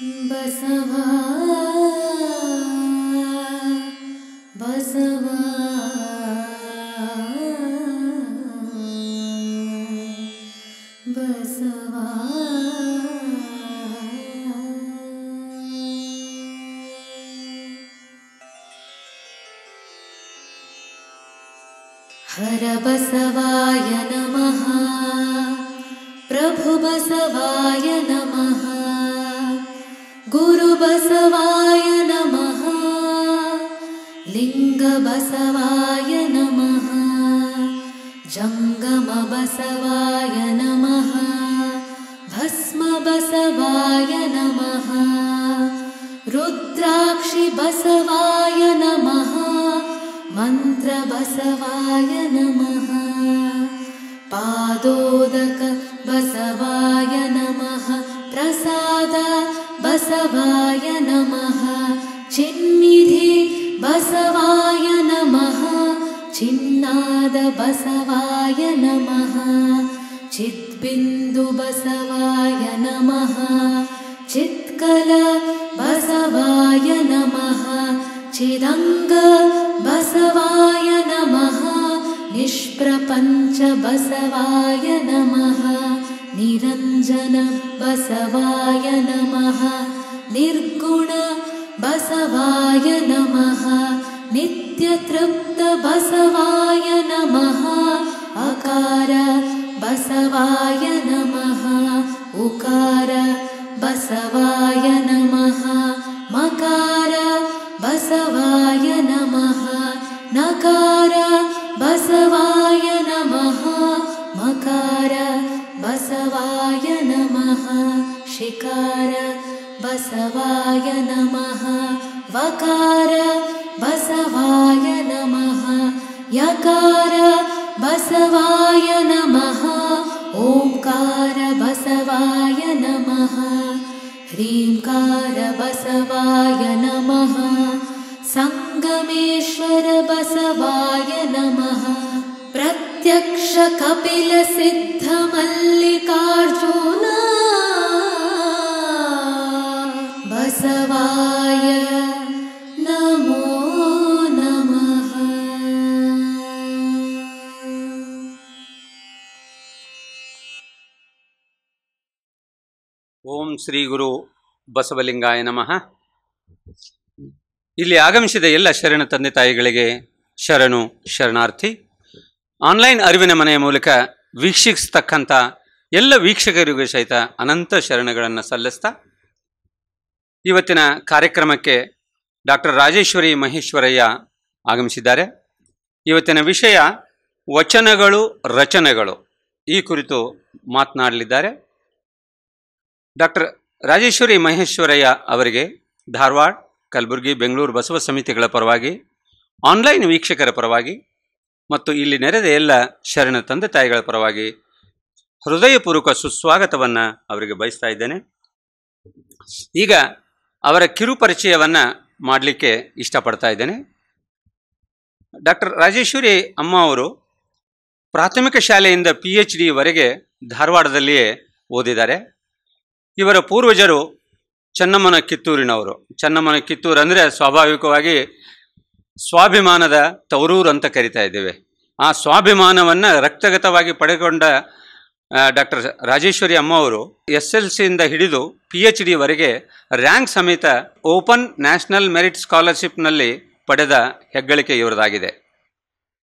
बसवा ಗುರು ಬಸವಲಿಂಗಾಯ ನಮಃ ಇಲ್ಲಿ ಆಗಮಿಸಿದ ಎಲ್ಲ ಶರಣ ತಂದೆ ತಾಯಿಗಳಿಗೆ ಶರಣು ಶರಣಾರ್ಥಿ ಆನ್ಲೈನ್ ಅರಿವಿನ ಮನೆಯ ಮೂಲಕ ವೀಕ್ಷಿಸ್ತಕ್ಕಂಥ ಎಲ್ಲ ವೀಕ್ಷಕರಿಗೂ ಸಹಿತ ಅನಂತ ಶರಣಗಳನ್ನು ಸಲ್ಲಿಸ್ತಾ ಇವತ್ತಿನ ಕಾರ್ಯಕ್ರಮಕ್ಕೆ ಡಾಕ್ಟರ್ ರಾಜೇಶ್ವರಿ ಮಹೇಶ್ವರಯ್ಯ ಆಗಮಿಸಿದ್ದಾರೆ ಇವತ್ತಿನ ವಿಷಯ ವಚನಗಳು ರಚನೆಗಳು ಈ ಕುರಿತು ಮಾತನಾಡಲಿದ್ದಾರೆ ಡಾಕ್ಟರ್ ರಾಜೇಶ್ವರಿ ಮಹೇಶ್ವರಯ್ಯ ಅವರಿಗೆ ಧಾರವಾಡ ಕಲಬುರಗಿ ಬೆಂಗಳೂರು ಬಸವ ಸಮಿತಿಗಳ ಪರವಾಗಿ ಆನ್ಲೈನ್ ವೀಕ್ಷಕರ ಪರವಾಗಿ ಮತ್ತು ಇಲ್ಲಿ ನೆರೆದ ಎಲ್ಲ ಶರಣ ತಂದೆ ತಾಯಿಗಳ ಪರವಾಗಿ ಹೃದಯಪೂರ್ವಕ ಸುಸ್ವಾಗತವನ್ನು ಅವರಿಗೆ ಬಯಸ್ತಾ ಇದ್ದೇನೆ ಈಗ ಅವರ ಕಿರುಪರಿಚಯವನ್ನು ಮಾಡಲಿಕ್ಕೆ ಇಷ್ಟಪಡ್ತಾ ಇದ್ದೇನೆ ಡಾಕ್ಟರ್ ರಾಜೇಶ್ವರಿ ಅಮ್ಮ ಅವರು ಪ್ರಾಥಮಿಕ ಶಾಲೆಯಿಂದ ಪಿ ಎಚ್ ಡಿವರೆಗೆ ಧಾರವಾಡದಲ್ಲಿಯೇ ಓದಿದ್ದಾರೆ ಇವರ ಪೂರ್ವಜರು ಚೆನ್ನಮ್ಮನ ಕಿತ್ತೂರಿನವರು ಚನ್ನಮ್ಮನ ಕಿತ್ತೂರು ಅಂದರೆ ಸ್ವಾಭಾವಿಕವಾಗಿ ಸ್ವಾಭಿಮಾನದ ತವರೂರು ಅಂತ ಕರಿತಾ ಇದ್ದೇವೆ ಆ ಸ್ವಾಭಿಮಾನವನ್ನು ರಕ್ತಗತವಾಗಿ ಪಡೆಗೊಂಡ ಡಾಕ್ಟರ್ ರಾಜೇಶ್ವರಿ ಅಮ್ಮ ಅವರು ಎಸ್ ಎಲ್ ಸಿಯಿಂದ ಹಿಡಿದು ಪಿ ಎಚ್ ಡಿವರೆಗೆ ರ್ಯಾಂಕ್ ಸಮೇತ ಓಪನ್ ನ್ಯಾಷನಲ್ ಮೆರಿಟ್ ಸ್ಕಾಲರ್ಶಿಪ್ನಲ್ಲಿ ಪಡೆದ ಹೆಗ್ಗಳಿಕೆ ಇವರದಾಗಿದೆ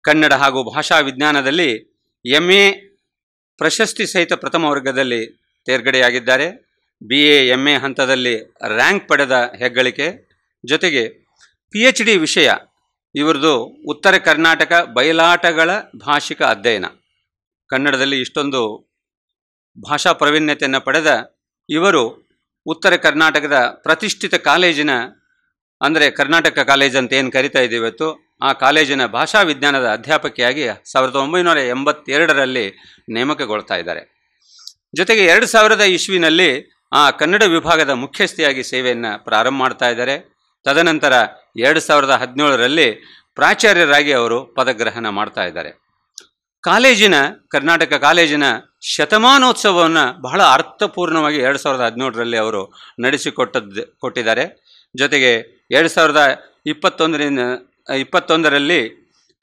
ಕನ್ನಡ ಹಾಗೂ ಭಾಷಾ ವಿಜ್ಞಾನದಲ್ಲಿ ಎಂ ಎ ಪ್ರಶಸ್ತಿ ಸಹಿತ ಪ್ರಥಮ ವರ್ಗದಲ್ಲಿ ತೇರ್ಗಡೆಯಾಗಿದ್ದಾರೆ ಬಿ ಎ ಎಮ್ ಎ ಹಂತದಲ್ಲಿ ರ್ಯಾಂಕ್ ಪಡೆದ ಹೆಗ್ಗಳಿಕೆ ಜೊತೆಗೆ ಪಿ ಎಚ್ ಡಿ ವಿಷಯ ಇವರದು ಉತ್ತರ ಕರ್ನಾಟಕ ಬಯಲಾಟಗಳ ಭಾಷಿಕ ಅಧ್ಯಯನ ಕನ್ನಡದಲ್ಲಿ ಇಷ್ಟೊಂದು ಭಾಷಾ ಪ್ರಾವೀಣ್ಯತೆಯನ್ನು ಪಡೆದ ಇವರು ಉತ್ತರ ಕರ್ನಾಟಕದ ಪ್ರತಿಷ್ಠಿತ ಕಾಲೇಜಿನ ಅಂದರೆ ಕರ್ನಾಟಕ ಕಾಲೇಜ್ ಅಂತ ಏನು ಕರಿತಾ ಇದ್ದೀವಿ ಇವತ್ತು ಆ ಕಾಲೇಜಿನ ಭಾಷಾ ವಿಜ್ಞಾನದ ಅಧ್ಯಾಪಕಿಯಾಗಿ ಸಾವಿರದ ಒಂಬೈನೂರ ಎಂಬತ್ತೆರಡರಲ್ಲಿ ನೇಮಕಗೊಳ್ತಾ ಇದ್ದಾರೆ ಜೊತೆಗೆ ಎರಡು ಸಾವಿರದ ಇಸ್ವಿನಲ್ಲಿ ಆ ಕನ್ನಡ ವಿಭಾಗದ ಮುಖ್ಯಸ್ಥಿಯಾಗಿ ಸೇವೆಯನ್ನು ಪ್ರಾರಂಭ ಮಾಡ್ತಾ ಇದ್ದಾರೆ ತದನಂತರ ಎರಡು ಸಾವಿರದ ಹದಿನೇಳರಲ್ಲಿ ಪ್ರಾಚಾರ್ಯರಾಗಿ ಅವರು ಪದಗ್ರಹಣ ಮಾಡ್ತಾ ಇದ್ದಾರೆ ಕಾಲೇಜಿನ ಕರ್ನಾಟಕ ಕಾಲೇಜಿನ ಶತಮಾನೋತ್ಸವವನ್ನು ಬಹಳ ಅರ್ಥಪೂರ್ಣವಾಗಿ ಎರಡು ಸಾವಿರದ ಹದಿನೇಳರಲ್ಲಿ ಅವರು ನಡೆಸಿಕೊಟ್ಟದ್ದು ಕೊಟ್ಟಿದ್ದಾರೆ ಜೊತೆಗೆ ಎರಡು ಸಾವಿರದ ಇಪ್ಪತ್ತೊಂದರಿಂದ ಇಪ್ಪತ್ತೊಂದರಲ್ಲಿ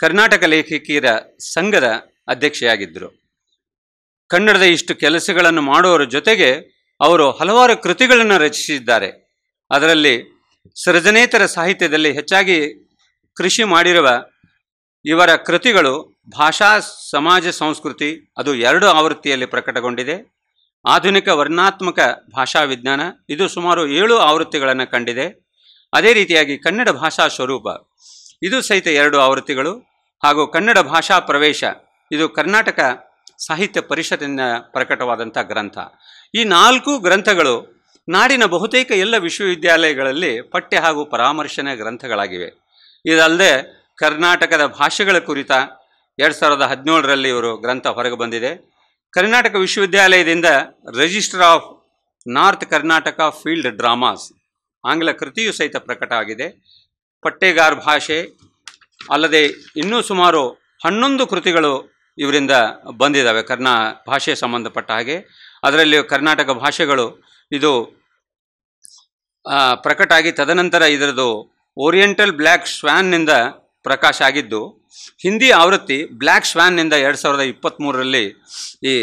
ಕರ್ನಾಟಕ ಲೇಖಕಿಯರ ಸಂಘದ ಅಧ್ಯಕ್ಷೆಯಾಗಿದ್ದರು ಕನ್ನಡದ ಇಷ್ಟು ಕೆಲಸಗಳನ್ನು ಮಾಡುವವರ ಜೊತೆಗೆ ಅವರು ಹಲವಾರು ಕೃತಿಗಳನ್ನು ರಚಿಸಿದ್ದಾರೆ ಅದರಲ್ಲಿ ಸೃಜನೇತರ ಸಾಹಿತ್ಯದಲ್ಲಿ ಹೆಚ್ಚಾಗಿ ಕೃಷಿ ಮಾಡಿರುವ ಇವರ ಕೃತಿಗಳು ಭಾಷಾ ಸಮಾಜ ಸಂಸ್ಕೃತಿ ಅದು ಎರಡು ಆವೃತ್ತಿಯಲ್ಲಿ ಪ್ರಕಟಗೊಂಡಿದೆ ಆಧುನಿಕ ವರ್ಣಾತ್ಮಕ ಭಾಷಾ ವಿಜ್ಞಾನ ಇದು ಸುಮಾರು ಏಳು ಆವೃತ್ತಿಗಳನ್ನು ಕಂಡಿದೆ ಅದೇ ರೀತಿಯಾಗಿ ಕನ್ನಡ ಭಾಷಾ ಸ್ವರೂಪ ಇದು ಸಹಿತ ಎರಡು ಆವೃತ್ತಿಗಳು ಹಾಗೂ ಕನ್ನಡ ಭಾಷಾ ಪ್ರವೇಶ ಇದು ಕರ್ನಾಟಕ ಸಾಹಿತ್ಯ ಪರಿಷತ್ತಿನ ಪ್ರಕಟವಾದಂಥ ಗ್ರಂಥ ಈ ನಾಲ್ಕು ಗ್ರಂಥಗಳು ನಾಡಿನ ಬಹುತೇಕ ಎಲ್ಲ ವಿಶ್ವವಿದ್ಯಾಲಯಗಳಲ್ಲಿ ಪಠ್ಯ ಹಾಗೂ ಪರಾಮರ್ಶನ ಗ್ರಂಥಗಳಾಗಿವೆ ಇದಲ್ಲದೆ ಕರ್ನಾಟಕದ ಭಾಷೆಗಳ ಕುರಿತ ಎರಡು ಸಾವಿರದ ಹದಿನೇಳರಲ್ಲಿ ಇವರು ಗ್ರಂಥ ಹೊರಗೆ ಬಂದಿದೆ ಕರ್ನಾಟಕ ವಿಶ್ವವಿದ್ಯಾಲಯದಿಂದ register of North Karnataka field dramas ಆಂಗ್ಲ ಕೃತಿಯು ಸಹಿತ ಪ್ರಕಟ ಆಗಿದೆ ಪಟ್ಟೆಗಾರ್ ಭಾಷೆ ಅಲ್ಲದೆ ಇನ್ನೂ ಸುಮಾರು ಹನ್ನೊಂದು ಕೃತಿಗಳು ಇವರಿಂದ ಬಂದಿದ್ದಾವೆ ಕರ್ನಾ ಭಾಷೆ ಸಂಬಂಧಪಟ್ಟ ಹಾಗೆ ಅದರಲ್ಲಿ ಕರ್ನಾಟಕ ಭಾಷೆಗಳು ಇದು ಪ್ರಕಟ ಆಗಿ ತದನಂತರ ಇದರದು ಓರಿಯೆಂಟಲ್ ಬ್ಲ್ಯಾಕ್ ಶ್ವ್ಯಾನ್ನಿಂದ ಪ್ರಕಾಶ ಆಗಿದ್ದು ಹಿಂದಿ ಆವೃತ್ತಿ ಬ್ಲ್ಯಾಕ್ ಶ್ವ್ಯಾನ್ನಿಂದ ಎರಡು ಸಾವಿರದ ಇಪ್ಪತ್ತ್ಮೂರರಲ್ಲಿ ಈ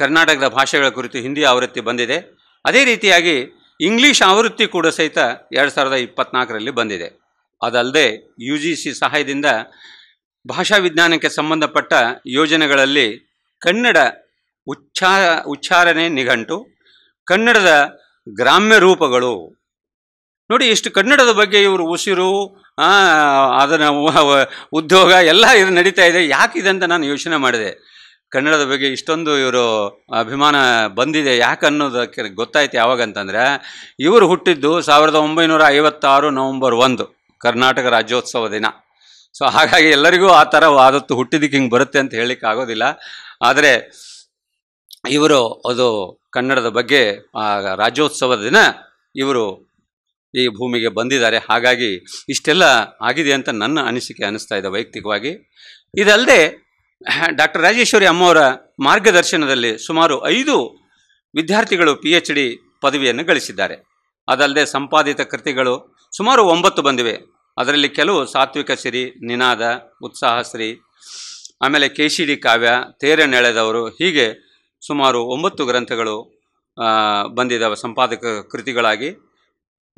ಕರ್ನಾಟಕದ ಭಾಷೆಗಳ ಕುರಿತು ಹಿಂದಿ ಆವೃತ್ತಿ ಬಂದಿದೆ ಅದೇ ರೀತಿಯಾಗಿ ಇಂಗ್ಲೀಷ್ ಆವೃತ್ತಿ ಕೂಡ ಸಹಿತ ಎರಡು ಸಾವಿರದ ಇಪ್ಪತ್ತ್ನಾಲ್ಕರಲ್ಲಿ ಬಂದಿದೆ ಅದಲ್ಲದೆ ಯು ಜಿ ಸಿ ಸಹಾಯದಿಂದ ಭಾಷಾ ವಿಜ್ಞಾನಕ್ಕೆ ಸಂಬಂಧಪಟ್ಟ ಯೋಜನೆಗಳಲ್ಲಿ ಕನ್ನಡ ಉಚ್ಚಾರ ಉಚ್ಚಾರಣೆ ನಿಘಂಟು ಕನ್ನಡದ ಗ್ರಾಮ್ಯ ರೂಪಗಳು ನೋಡಿ ಇಷ್ಟು ಕನ್ನಡದ ಬಗ್ಗೆ ಇವರು ಉಸಿರು ಅದನ್ನು ಉದ್ಯೋಗ ಎಲ್ಲ ಇದು ನಡೀತಾ ಇದೆ ಅಂತ ನಾನು ಯೋಚನೆ ಮಾಡಿದೆ ಕನ್ನಡದ ಬಗ್ಗೆ ಇಷ್ಟೊಂದು ಇವರು ಅಭಿಮಾನ ಬಂದಿದೆ ಯಾಕೆ ಅನ್ನೋದಕ್ಕೆ ಗೊತ್ತಾಯ್ತು ಯಾವಾಗಂತಂದರೆ ಇವರು ಹುಟ್ಟಿದ್ದು ಸಾವಿರದ ಒಂಬೈನೂರ ಐವತ್ತಾರು ನವಂಬರ್ ಒಂದು ಕರ್ನಾಟಕ ರಾಜ್ಯೋತ್ಸವ ದಿನ ಸೊ ಹಾಗಾಗಿ ಎಲ್ಲರಿಗೂ ಆ ಥರ ಆದತ್ತು ಹುಟ್ಟಿದಕ್ಕೆ ಹಿಂಗೆ ಬರುತ್ತೆ ಅಂತ ಹೇಳಲಿಕ್ಕೆ ಆಗೋದಿಲ್ಲ ಆದರೆ ಇವರು ಅದು ಕನ್ನಡದ ಬಗ್ಗೆ ರಾಜ್ಯೋತ್ಸವದ ದಿನ ಇವರು ಈ ಭೂಮಿಗೆ ಬಂದಿದ್ದಾರೆ ಹಾಗಾಗಿ ಇಷ್ಟೆಲ್ಲ ಆಗಿದೆ ಅಂತ ನನ್ನ ಅನಿಸಿಕೆ ಅನ್ನಿಸ್ತಾ ಇದೆ ವೈಯಕ್ತಿಕವಾಗಿ ಇದಲ್ಲದೆ ಡಾಕ್ಟರ್ ರಾಜೇಶ್ವರಿ ಅಮ್ಮವರ ಮಾರ್ಗದರ್ಶನದಲ್ಲಿ ಸುಮಾರು ಐದು ವಿದ್ಯಾರ್ಥಿಗಳು ಪಿ ಎಚ್ ಡಿ ಪದವಿಯನ್ನು ಗಳಿಸಿದ್ದಾರೆ ಅದಲ್ಲದೆ ಸಂಪಾದಿತ ಕೃತಿಗಳು ಸುಮಾರು ಒಂಬತ್ತು ಬಂದಿವೆ ಅದರಲ್ಲಿ ಕೆಲವು ಸಾತ್ವಿಕ ಸಿರಿ ನಿನಾದ ಉತ್ಸಾಹ ಶ್ರೀ ಆಮೇಲೆ ಕೆ ಸಿ ಡಿ ಕಾವ್ಯ ತೇರೆ ನೆಳೆದವರು ಹೀಗೆ ಸುಮಾರು ಒಂಬತ್ತು ಗ್ರಂಥಗಳು ಬಂದಿದ್ದಾವೆ ಸಂಪಾದಕ ಕೃತಿಗಳಾಗಿ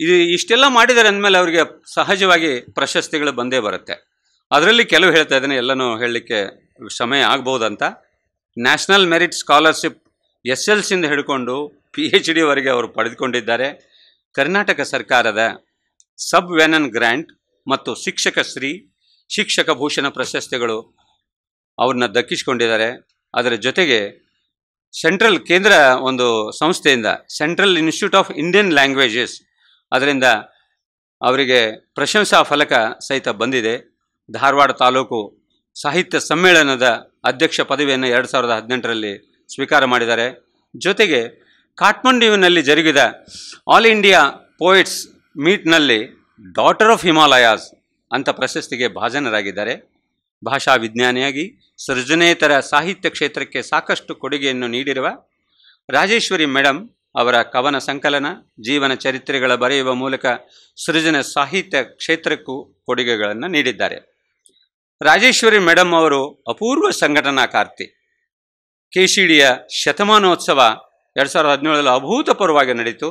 ಇದು ಇಷ್ಟೆಲ್ಲ ಮಾಡಿದ್ದಾರೆ ಅಂದಮೇಲೆ ಅವರಿಗೆ ಸಹಜವಾಗಿ ಪ್ರಶಸ್ತಿಗಳು ಬಂದೇ ಬರುತ್ತೆ ಅದರಲ್ಲಿ ಕೆಲವು ಹೇಳ್ತಾ ಇದ್ದೇನೆ ಎಲ್ಲನೂ ಹೇಳಲಿಕ್ಕೆ ಸಮಯ ಆಗ್ಬೋದಂತ national merit scholarship S L ಸಿಂದ ಹಿಡ್ಕೊಂಡು ಪಿ ಎಚ್ ಡಿವರೆಗೆ ಅವರು ಪಡೆದುಕೊಂಡಿದ್ದಾರೆ ಕರ್ನಾಟಕ ಸರ್ಕಾರದ ಸಬ್ ವೆನನ್ ಗ್ರ್ಯಾಂಟ್ ಮತ್ತು ಶಿಕ್ಷಕ ಶ್ರೀ ಶಿಕ್ಷಕ ಭೂಷಣ ಪ್ರಶಸ್ತಿಗಳು ಅವ್ರನ್ನ ದಕ್ಕಿಸ್ಕೊಂಡಿದ್ದಾರೆ ಅದರ ಜೊತೆಗೆ ಸೆಂಟ್ರಲ್ ಕೇಂದ್ರ ಒಂದು ಸಂಸ್ಥೆಯಿಂದ central institute of Indian languages ಅದರಿಂದ ಅವರಿಗೆ ಪ್ರಶಂಸಾ ಫಲಕ ಸಹಿತ ಬಂದಿದೆ ಧಾರವಾಡ ತಾಲೂಕು ಸಾಹಿತ್ಯ ಸಮ್ಮೇಳನದ ಅಧ್ಯಕ್ಷ ಪದವಿಯನ್ನು ಎರಡು ಸಾವಿರದ ಹದಿನೆಂಟರಲ್ಲಿ ಸ್ವೀಕಾರ ಮಾಡಿದ್ದಾರೆ ಜೊತೆಗೆ ಕಾಠ್ಮಂಡುವಿನಲ್ಲಿ ಜರುಗಿದ ಆಲ್ ಇಂಡಿಯಾ ಪೋಯಿಟ್ಸ್ ಮೀಟ್ನಲ್ಲಿ ಡಾಟರ್ ಆಫ್ ಹಿಮಾಲಯಾಸ್ ಅಂತ ಪ್ರಶಸ್ತಿಗೆ ಭಾಜನರಾಗಿದ್ದಾರೆ ಭಾಷಾ ವಿಜ್ಞಾನಿಯಾಗಿ ಸೃಜನೇತರ ಸಾಹಿತ್ಯ ಕ್ಷೇತ್ರಕ್ಕೆ ಸಾಕಷ್ಟು ಕೊಡುಗೆಯನ್ನು ನೀಡಿರುವ ರಾಜೇಶ್ವರಿ ಮೇಡಮ್ ಅವರ ಕವನ ಸಂಕಲನ ಜೀವನ ಚರಿತ್ರೆಗಳ ಬರೆಯುವ ಮೂಲಕ ಸೃಜನ ಸಾಹಿತ್ಯ ಕ್ಷೇತ್ರಕ್ಕೂ ಕೊಡುಗೆಗಳನ್ನು ನೀಡಿದ್ದಾರೆ ರಾಜೇಶ್ವರಿ ಮೇಡಮ್ ಅವರು ಅಪೂರ್ವ ಸಂಘಟನಾ ಸಿ ಡಿಯ ಶತಮಾನೋತ್ಸವ ಎರಡು ಸಾವಿರದ ಹದಿನೇಳರಲ್ಲಿ ಅಭೂತಪೂರ್ವವಾಗಿ ನಡೆಯಿತು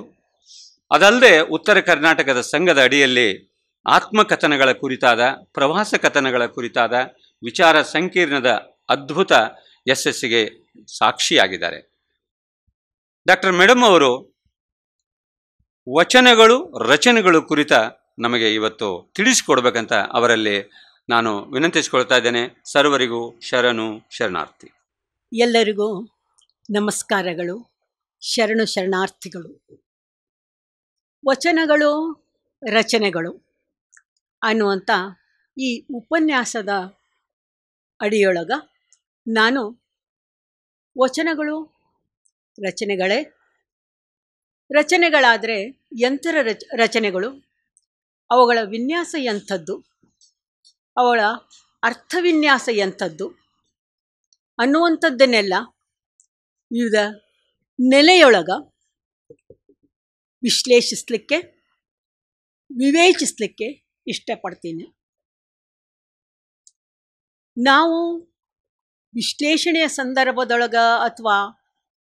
ಅದಲ್ಲದೆ ಉತ್ತರ ಕರ್ನಾಟಕದ ಸಂಘದ ಅಡಿಯಲ್ಲಿ ಆತ್ಮಕಥನಗಳ ಕುರಿತಾದ ಪ್ರವಾಸ ಕಥನಗಳ ಕುರಿತಾದ ವಿಚಾರ ಸಂಕೀರ್ಣದ ಅದ್ಭುತ ಯಶಸ್ಸಿಗೆ ಸಾಕ್ಷಿಯಾಗಿದ್ದಾರೆ ಡಾಕ್ಟರ್ ಮೇಡಮ್ ಅವರು ವಚನಗಳು ರಚನೆಗಳು ಕುರಿತ ನಮಗೆ ಇವತ್ತು ತಿಳಿಸಿಕೊಡ್ಬೇಕಂತ ಅವರಲ್ಲಿ ನಾನು ವಿನಂತಿಸಿಕೊಳ್ತಾ ಇದ್ದೇನೆ ಸರ್ವರಿಗೂ ಶರಣು ಶರಣಾರ್ಥಿ ಎಲ್ಲರಿಗೂ ನಮಸ್ಕಾರಗಳು ಶರಣು ಶರಣಾರ್ಥಿಗಳು ವಚನಗಳು ರಚನೆಗಳು ಅನ್ನುವಂಥ ಈ ಉಪನ್ಯಾಸದ ಅಡಿಯೊಳಗ ನಾನು ವಚನಗಳು ರಚನೆಗಳೇ ರಚನೆಗಳಾದರೆ ಯಂತ್ರ ರಚ ರಚನೆಗಳು ಅವುಗಳ ವಿನ್ಯಾಸ ಎಂಥದ್ದು ಅವಳ ಅರ್ಥವಿನ್ಯಾಸ ಎಂಥದ್ದು ಅನ್ನುವಂಥದ್ದನ್ನೆಲ್ಲ ವಿವಿಧ ನೆಲೆಯೊಳಗ ವಿಶ್ಲೇಷಿಸಲಿಕ್ಕೆ ವಿವೇಚಿಸಲಿಕ್ಕೆ ಇಷ್ಟಪಡ್ತೀನಿ ನಾವು ವಿಶ್ಲೇಷಣೆಯ ಸಂದರ್ಭದೊಳಗೆ ಅಥವಾ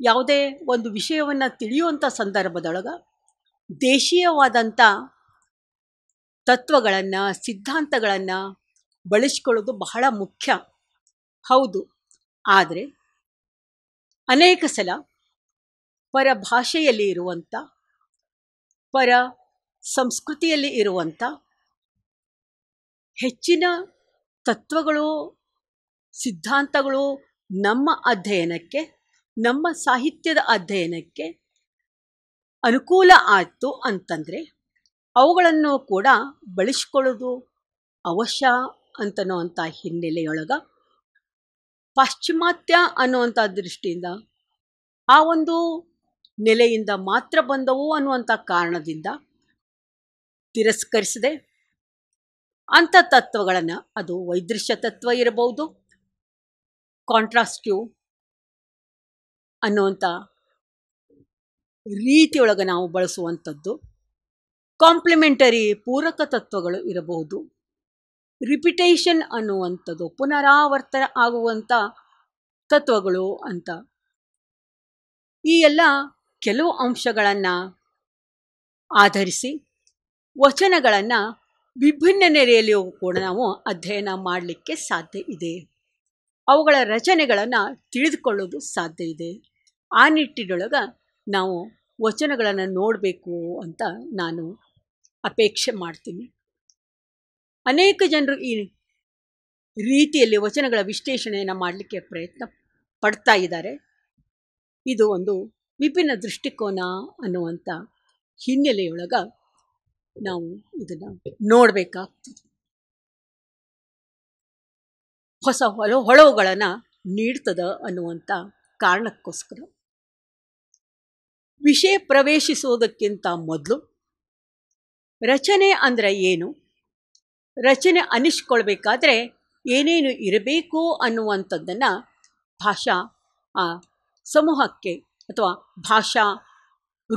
ಯಾವುದೇ ಒಂದು ವಿಷಯವನ್ನು ತಿಳಿಯುವಂಥ ಸಂದರ್ಭದೊಳಗೆ ದೇಶೀಯವಾದಂಥ ತತ್ವಗಳನ್ನು ಸಿದ್ಧಾಂತಗಳನ್ನು ಬಳಸ್ಕೊಳ್ಳೋದು ಬಹಳ ಮುಖ್ಯ ಹೌದು ಆದರೆ ಅನೇಕ ಸಲ ಪರ ಭಾಷೆಯಲ್ಲಿ ಇರುವಂಥ ಪರ ಸಂಸ್ಕೃತಿಯಲ್ಲಿ ಇರುವಂಥ ಹೆಚ್ಚಿನ ತತ್ವಗಳು ಸಿದ್ಧಾಂತಗಳು ನಮ್ಮ ಅಧ್ಯಯನಕ್ಕೆ ನಮ್ಮ ಸಾಹಿತ್ಯದ ಅಧ್ಯಯನಕ್ಕೆ ಅನುಕೂಲ ಆಯಿತು ಅಂತಂದರೆ ಅವುಗಳನ್ನು ಕೂಡ ಬಳಸ್ಕೊಳ್ಳೋದು ಅವಶ್ಯ ಅಂಥ ಹಿನ್ನೆಲೆಯೊಳಗೆ ಪಾಶ್ಚಿಮಾತ್ಯ ಅನ್ನುವಂಥ ದೃಷ್ಟಿಯಿಂದ ಆ ಒಂದು ನೆಲೆಯಿಂದ ಮಾತ್ರ ಬಂದವು ಅನ್ನುವಂಥ ಕಾರಣದಿಂದ ತಿರಸ್ಕರಿಸದೆ ಅಂಥ ತತ್ವಗಳನ್ನು ಅದು ವೈದೃಶ್ಯ ತತ್ವ ಇರಬಹುದು ಕಾಂಟ್ರಾಸ್ಟ್ ಅನ್ನುವಂಥ ರೀತಿಯೊಳಗೆ ನಾವು ಬಳಸುವಂಥದ್ದು ಕಾಂಪ್ಲಿಮೆಂಟರಿ ಪೂರಕ ತತ್ವಗಳು ಇರಬಹುದು ರಿಪಿಟೇಷನ್ ಅನ್ನುವಂಥದ್ದು ಪುನರಾವರ್ತನ ಆಗುವಂಥ ತತ್ವಗಳು ಅಂತ ಈ ಎಲ್ಲ ಕೆಲವು ಅಂಶಗಳನ್ನು ಆಧರಿಸಿ ವಚನಗಳನ್ನು ವಿಭಿನ್ನ ನೆರೆಯಲ್ಲಿಯೂ ಕೂಡ ನಾವು ಅಧ್ಯಯನ ಮಾಡಲಿಕ್ಕೆ ಸಾಧ್ಯ ಇದೆ ಅವುಗಳ ರಚನೆಗಳನ್ನು ತಿಳಿದುಕೊಳ್ಳೋದು ಸಾಧ್ಯ ಇದೆ ಆ ನಿಟ್ಟಿನೊಳಗೆ ನಾವು ವಚನಗಳನ್ನು ನೋಡಬೇಕು ಅಂತ ನಾನು ಅಪೇಕ್ಷೆ ಮಾಡ್ತೀನಿ ಅನೇಕ ಜನರು ಈ ರೀತಿಯಲ್ಲಿ ವಚನಗಳ ವಿಶ್ಲೇಷಣೆಯನ್ನು ಮಾಡಲಿಕ್ಕೆ ಪ್ರಯತ್ನ ಪಡ್ತಾ ಇದ್ದಾರೆ ಇದು ಒಂದು ವಿಭಿನ್ನ ದೃಷ್ಟಿಕೋನ ಅನ್ನುವಂಥ ಹಿನ್ನೆಲೆಯೊಳಗೆ ನಾವು ಇದನ್ನು ನೋಡಬೇಕಾಗ್ತದೆ ಹೊಸ ಹೊಲ ಹೊಳವುಗಳನ್ನು ನೀಡ್ತದೆ ಅನ್ನುವಂಥ ಕಾರಣಕ್ಕೋಸ್ಕರ ವಿಷಯ ಪ್ರವೇಶಿಸುವುದಕ್ಕಿಂತ ಮೊದಲು ರಚನೆ ಅಂದರೆ ಏನು ರಚನೆ ಅನಿಸ್ಕೊಳ್ಬೇಕಾದ್ರೆ ಏನೇನು ಇರಬೇಕು ಅನ್ನುವಂಥದ್ದನ್ನು ಭಾಷಾ ಸಮೂಹಕ್ಕೆ ಅಥವಾ ಭಾಷಾ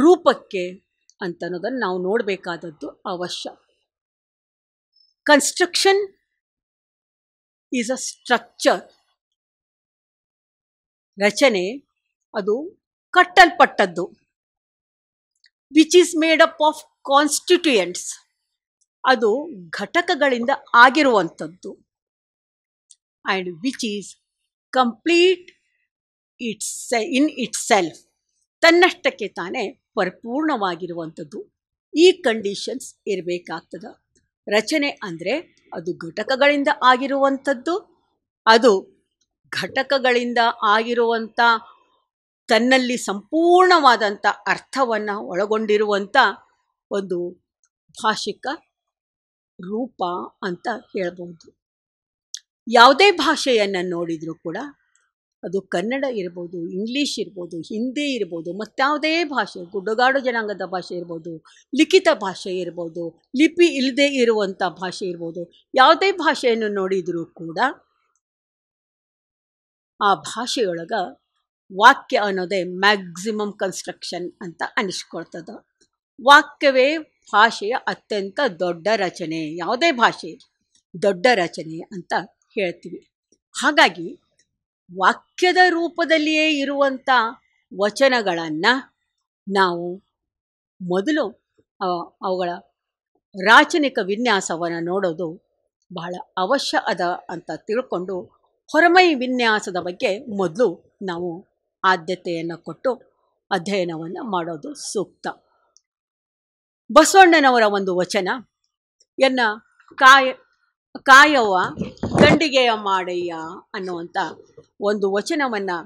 ರೂಪಕ್ಕೆ ಅಂತನ್ನೋದನ್ನು ನಾವು ನೋಡಬೇಕಾದದ್ದು ಅವಶ್ಯ ಕನ್ಸ್ಟ್ರಕ್ಷನ್ ಈಸ್ ಅ ಸ್ಟ್ರಕ್ಚರ್ ರಚನೆ ಅದು ಕಟ್ಟಲ್ಪಟ್ಟದ್ದು which is made up of constituents ಅದು ಘಟಕಗಳಿಂದ ಆಗಿರುವಂಥದ್ದು and which is complete its in itself ತನ್ನಷ್ಟಕ್ಕೆ ತಾನೇ ಪರಿಪೂರ್ಣವಾಗಿರುವಂಥದ್ದು ಈ ಕಂಡೀಷನ್ಸ್ ಇರಬೇಕಾಗ್ತದೆ ರಚನೆ ಅಂದರೆ ಅದು ಘಟಕಗಳಿಂದ ಆಗಿರುವಂಥದ್ದು ಅದು ಘಟಕಗಳಿಂದ ಆಗಿರುವಂಥ ತನ್ನಲ್ಲಿ ಸಂಪೂರ್ಣವಾದಂಥ ಅರ್ಥವನ್ನು ಒಳಗೊಂಡಿರುವಂಥ ಒಂದು ಭಾಷಿಕ ರೂಪ ಅಂತ ಹೇಳ್ಬೋದು ಯಾವುದೇ ಭಾಷೆಯನ್ನು ನೋಡಿದರೂ ಕೂಡ ಅದು ಕನ್ನಡ ಇರ್ಬೋದು ಇಂಗ್ಲೀಷ್ ಇರ್ಬೋದು ಹಿಂದಿ ಇರ್ಬೋದು ಮತ್ತಾವುದೇ ಭಾಷೆ ಗುಡ್ಡಗಾಡು ಜನಾಂಗದ ಭಾಷೆ ಇರ್ಬೋದು ಲಿಖಿತ ಭಾಷೆ ಇರ್ಬೋದು ಲಿಪಿ ಇಲ್ಲದೆ ಇರುವಂಥ ಭಾಷೆ ಇರ್ಬೋದು ಯಾವುದೇ ಭಾಷೆಯನ್ನು ನೋಡಿದರೂ ಕೂಡ ಆ ಭಾಷೆಯೊಳಗೆ ವಾಕ್ಯ ಅನ್ನೋದೇ ಮ್ಯಾಕ್ಸಿಮಮ್ ಕನ್ಸ್ಟ್ರಕ್ಷನ್ ಅಂತ ಅನಿಸ್ಕೊಳ್ತದೆ ವಾಕ್ಯವೇ ಭಾಷೆಯ ಅತ್ಯಂತ ದೊಡ್ಡ ರಚನೆ ಯಾವುದೇ ಭಾಷೆ ದೊಡ್ಡ ರಚನೆ ಅಂತ ಹೇಳ್ತೀವಿ ಹಾಗಾಗಿ ವಾಕ್ಯದ ರೂಪದಲ್ಲಿಯೇ ಇರುವಂಥ ವಚನಗಳನ್ನು ನಾವು ಮೊದಲು ಅವುಗಳ ರಾಚನಿಕ ವಿನ್ಯಾಸವನ್ನು ನೋಡೋದು ಬಹಳ ಅವಶ್ಯ ಅದ ಅಂತ ತಿಳ್ಕೊಂಡು ಹೊರಮೈ ವಿನ್ಯಾಸದ ಬಗ್ಗೆ ಮೊದಲು ನಾವು ಆದ್ಯತೆಯನ್ನು ಕೊಟ್ಟು ಅಧ್ಯಯನವನ್ನು ಮಾಡೋದು ಸೂಕ್ತ ಬಸವಣ್ಣನವರ ಒಂದು ವಚನ ಎನ್ನ ಕಾಯ ಕಾಯವ್ವ ದಂಡಿಗೆಯ ಮಾಡಯ್ಯ ಅನ್ನುವಂಥ ಒಂದು ವಚನವನ್ನು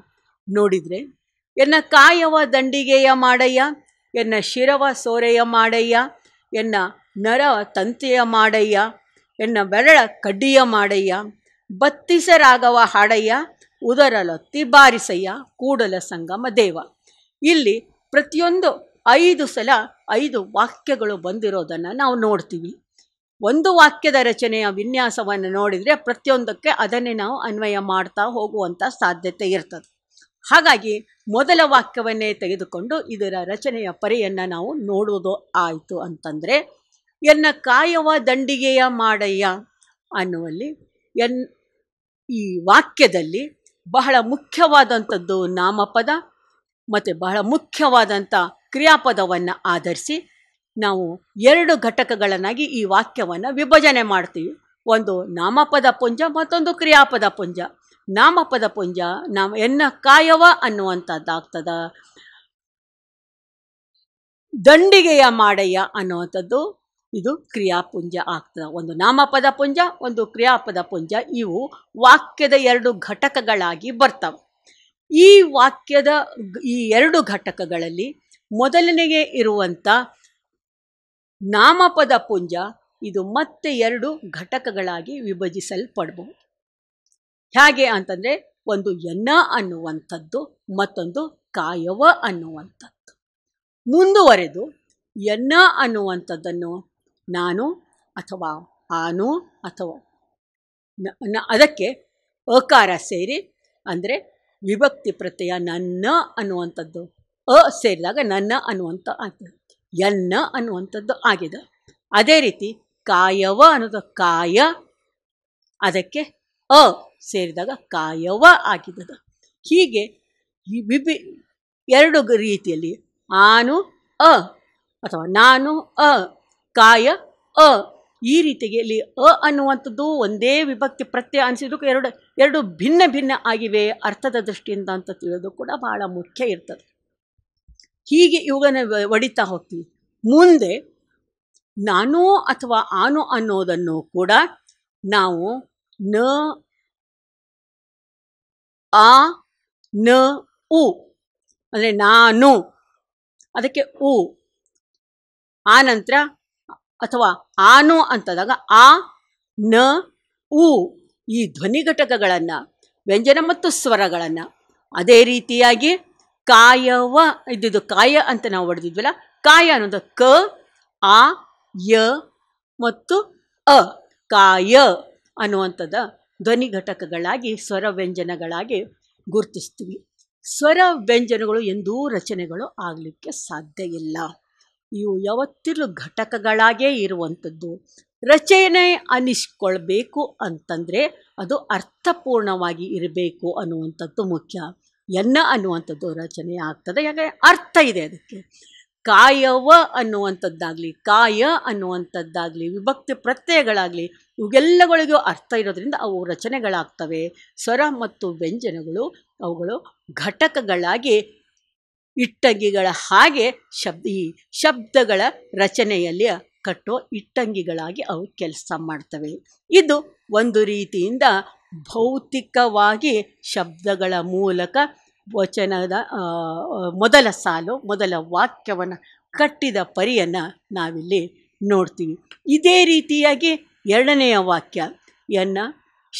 ನೋಡಿದರೆ ಎನ್ನ ಕಾಯವ ದಂಡಿಗೆಯ ಮಾಡಯ್ಯ ಎನ್ನ ಶಿರವ ಸೋರೆಯ ಮಾಡಯ್ಯ ಎನ್ನ ನರ ತಂತಿಯ ಮಾಡಯ್ಯ ಎನ್ನ ಬೆರಳ ಕಡ್ಡಿಯ ಮಾಡಯ್ಯ ಬತ್ತಿಸರಾಗವ ರಾಗವ ಹಾಡಯ್ಯ ಉದರಲೊತ್ತಿ ಬಾರಿಸಯ್ಯ ಕೂಡಲ ಸಂಗಮ ದೇವ ಇಲ್ಲಿ ಪ್ರತಿಯೊಂದು ಐದು ಸಲ ಐದು ವಾಕ್ಯಗಳು ಬಂದಿರೋದನ್ನು ನಾವು ನೋಡ್ತೀವಿ ಒಂದು ವಾಕ್ಯದ ರಚನೆಯ ವಿನ್ಯಾಸವನ್ನು ನೋಡಿದರೆ ಪ್ರತಿಯೊಂದಕ್ಕೆ ಅದನ್ನೇ ನಾವು ಅನ್ವಯ ಮಾಡ್ತಾ ಹೋಗುವಂಥ ಸಾಧ್ಯತೆ ಇರ್ತದೆ ಹಾಗಾಗಿ ಮೊದಲ ವಾಕ್ಯವನ್ನೇ ತೆಗೆದುಕೊಂಡು ಇದರ ರಚನೆಯ ಪರಿಯನ್ನು ನಾವು ನೋಡುವುದು ಆಯಿತು ಅಂತಂದರೆ ಎನ್ನ ಕಾಯವ ದಂಡಿಗೆಯ ಮಾಡಯ್ಯ ಅನ್ನುವಲ್ಲಿ ಎನ್ ಈ ವಾಕ್ಯದಲ್ಲಿ ಬಹಳ ಮುಖ್ಯವಾದಂಥದ್ದು ನಾಮಪದ ಮತ್ತು ಬಹಳ ಮುಖ್ಯವಾದಂಥ ಕ್ರಿಯಾಪದವನ್ನು ಆಧರಿಸಿ ನಾವು ಎರಡು ಘಟಕಗಳನ್ನಾಗಿ ಈ ವಾಕ್ಯವನ್ನು ವಿಭಜನೆ ಮಾಡ್ತೀವಿ ಒಂದು ನಾಮಪದ ಪುಂಜ ಮತ್ತೊಂದು ಕ್ರಿಯಾಪದ ಪುಂಜ ನಾಮಪದ ಪುಂಜ ನಾಮ ಎನ್ನ ಕಾಯವ ಅನ್ನುವಂಥದ್ದಾಗ್ತದ ದಂಡಿಗೆಯ ಮಾಡಯ್ಯ ಅನ್ನುವಂಥದ್ದು ಇದು ಕ್ರಿಯಾಪುಂಜ ಆಗ್ತದೆ ಒಂದು ನಾಮಪದ ಪುಂಜ ಒಂದು ಕ್ರಿಯಾಪದ ಪುಂಜ ಇವು ವಾಕ್ಯದ ಎರಡು ಘಟಕಗಳಾಗಿ ಬರ್ತವೆ ಈ ವಾಕ್ಯದ ಈ ಎರಡು ಘಟಕಗಳಲ್ಲಿ ಮೊದಲನೆಗೆ ಇರುವಂಥ ನಾಮಪದ ಪುಂಜ ಇದು ಮತ್ತೆ ಎರಡು ಘಟಕಗಳಾಗಿ ವಿಭಜಿಸಲ್ಪಡಬಹುದು ಹೇಗೆ ಅಂತಂದರೆ ಒಂದು ಎನ್ನ ಅನ್ನುವಂಥದ್ದು ಮತ್ತೊಂದು ಕಾಯವ ಅನ್ನುವಂಥದ್ದು ಮುಂದುವರೆದು ಎನ್ನ ಅನ್ನುವಂಥದ್ದನ್ನು ನಾನು ಅಥವಾ ಆನು ಅಥವಾ ಅದಕ್ಕೆ ಅಕಾರ ಸೇರಿ ಅಂದರೆ ವಿಭಕ್ತಿ ಪ್ರತ್ಯಯ ನನ್ನ ಅನ್ನುವಂಥದ್ದು ಅ ಸೇರಿದಾಗ ನನ್ನ ಅನ್ನುವಂಥ ಆಗ್ತದೆ ಯನ್ನ ಅನ್ನುವಂಥದ್ದು ಆಗಿದೆ ಅದೇ ರೀತಿ ಕಾಯವ ಅನ್ನೋದು ಕಾಯ ಅದಕ್ಕೆ ಅ ಸೇರಿದಾಗ ಕಾಯವ ಆಗಿದೆ ಹೀಗೆ ವಿಭಿ ಎರಡು ರೀತಿಯಲ್ಲಿ ಆನು ಅ ಅಥವಾ ನಾನು ಅ ಕಾಯ ಅ ಈ ರೀತಿಯಲ್ಲಿ ಅ ಅನ್ನುವಂಥದ್ದು ಒಂದೇ ವಿಭಕ್ತಿ ಪ್ರತ್ಯಯ ಅನಿಸಿದ್ರು ಎರಡು ಎರಡು ಭಿನ್ನ ಭಿನ್ನ ಆಗಿವೆ ಅರ್ಥದ ದೃಷ್ಟಿಯಿಂದ ಅಂತ ತಿಳಿಯೋದು ಕೂಡ ಬಹಳ ಮುಖ್ಯ ಇರ್ತದೆ ಹೀಗೆ ಇವುಗಳನ್ನು ಒಡಿತಾ ಹೋಗ್ತೀವಿ ಮುಂದೆ ನಾನು ಅಥವಾ ಆನು ಅನ್ನೋದನ್ನು ಕೂಡ ನಾವು ನ ಆ ನ ಉ ಅಂದರೆ ನಾನು ಅದಕ್ಕೆ ಉ ಆ ನಂತರ ಅಥವಾ ಆನು ಅಂತಂದಾಗ ಆ ನ ಉ ಈ ಧ್ವನಿ ಘಟಕಗಳನ್ನು ವ್ಯಂಜನ ಮತ್ತು ಸ್ವರಗಳನ್ನು ಅದೇ ರೀತಿಯಾಗಿ ಕಾಯವ ಇದ್ದಿದ್ದು ಕಾಯ ಅಂತ ನಾವು ಹೊಡೆದಿದ್ವಲ್ಲ ಕಾಯ ಅನ್ನೋದು ಕ ಆ ಯ ಮತ್ತು ಅ ಕಾಯ ಅನ್ನುವಂಥದ್ದು ಧ್ವನಿ ಘಟಕಗಳಾಗಿ ಸ್ವರ ವ್ಯಂಜನಗಳಾಗಿ ಗುರುತಿಸ್ತೀವಿ ಸ್ವರ ವ್ಯಂಜನಗಳು ಎಂದೂ ರಚನೆಗಳು ಆಗಲಿಕ್ಕೆ ಸಾಧ್ಯ ಇಲ್ಲ ಇವು ಯಾವತ್ತಿರಲು ಘಟಕಗಳಾಗೇ ಇರುವಂಥದ್ದು ರಚನೆ ಅನ್ನಿಸ್ಕೊಳ್ಬೇಕು ಅಂತಂದರೆ ಅದು ಅರ್ಥಪೂರ್ಣವಾಗಿ ಇರಬೇಕು ಅನ್ನುವಂಥದ್ದು ಮುಖ್ಯ ಎನ್ನ ಅನ್ನುವಂಥದ್ದು ರಚನೆ ಆಗ್ತದೆ ಯಾಕೆ ಅರ್ಥ ಇದೆ ಅದಕ್ಕೆ ಕಾಯವ ಅನ್ನುವಂಥದ್ದಾಗಲಿ ಕಾಯ ಅನ್ನುವಂಥದ್ದಾಗಲಿ ವಿಭಕ್ತಿ ಪ್ರತ್ಯಯಗಳಾಗಲಿ ಇವೆಲ್ಲಗಳಿಗೂ ಅರ್ಥ ಇರೋದ್ರಿಂದ ಅವು ರಚನೆಗಳಾಗ್ತವೆ ಸ್ವರ ಮತ್ತು ವ್ಯಂಜನಗಳು ಅವುಗಳು ಘಟಕಗಳಾಗಿ ಇಟ್ಟಂಗಿಗಳ ಹಾಗೆ ಶಬ್ದ ಈ ಶಬ್ದಗಳ ರಚನೆಯಲ್ಲಿ ಕಟ್ಟೋ ಇಟ್ಟಂಗಿಗಳಾಗಿ ಅವು ಕೆಲಸ ಮಾಡ್ತವೆ ಇದು ಒಂದು ರೀತಿಯಿಂದ ಭೌತಿಕವಾಗಿ ಶಬ್ದಗಳ ಮೂಲಕ ವಚನದ ಮೊದಲ ಸಾಲು ಮೊದಲ ವಾಕ್ಯವನ್ನು ಕಟ್ಟಿದ ಪರಿಯನ್ನು ನಾವಿಲ್ಲಿ ನೋಡ್ತೀವಿ ಇದೇ ರೀತಿಯಾಗಿ ಎರಡನೆಯ ವಾಕ್ಯ ಎನ್ನ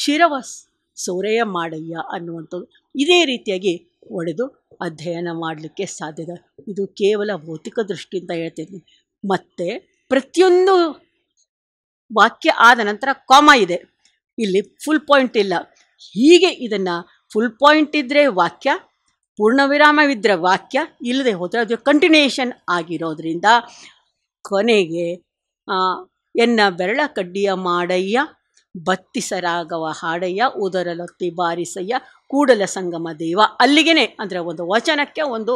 ಶಿರವ ಸೌರಯ್ಯ ಮಾಡಯ್ಯ ಅನ್ನುವಂಥದ್ದು ಇದೇ ರೀತಿಯಾಗಿ ಒಡೆದು ಅಧ್ಯಯನ ಮಾಡಲಿಕ್ಕೆ ಸಾಧ್ಯದ ಇದು ಕೇವಲ ಭೌತಿಕ ದೃಷ್ಟಿಯಿಂದ ಹೇಳ್ತೀನಿ ಮತ್ತು ಪ್ರತಿಯೊಂದು ವಾಕ್ಯ ಆದ ನಂತರ ಕಾಮ ಇದೆ ಇಲ್ಲಿ ಫುಲ್ ಪಾಯಿಂಟ್ ಇಲ್ಲ ಹೀಗೆ ಇದನ್ನು ಫುಲ್ ಪಾಯಿಂಟ್ ಇದ್ದರೆ ವಾಕ್ಯ ಪೂರ್ಣವಿರಾಮವಿದ್ದರೆ ವಾಕ್ಯ ಇಲ್ಲದೆ ಹೋದರೆ ಅದು ಕಂಟಿನ್ಯೂಷನ್ ಆಗಿರೋದ್ರಿಂದ ಕೊನೆಗೆ ಎನ್ನ ಬೆರಳ ಕಡ್ಡಿಯ ಮಾಡಯ್ಯ ಬತ್ತಿಸರಾಗವ ಹಾಡಯ್ಯ ಉದರಲತ್ತಿ ಬಾರಿಸಯ್ಯ ಕೂಡಲ ಸಂಗಮ ದೇವ ಅಲ್ಲಿಗೆ ಅಂದರೆ ಒಂದು ವಚನಕ್ಕೆ ಒಂದು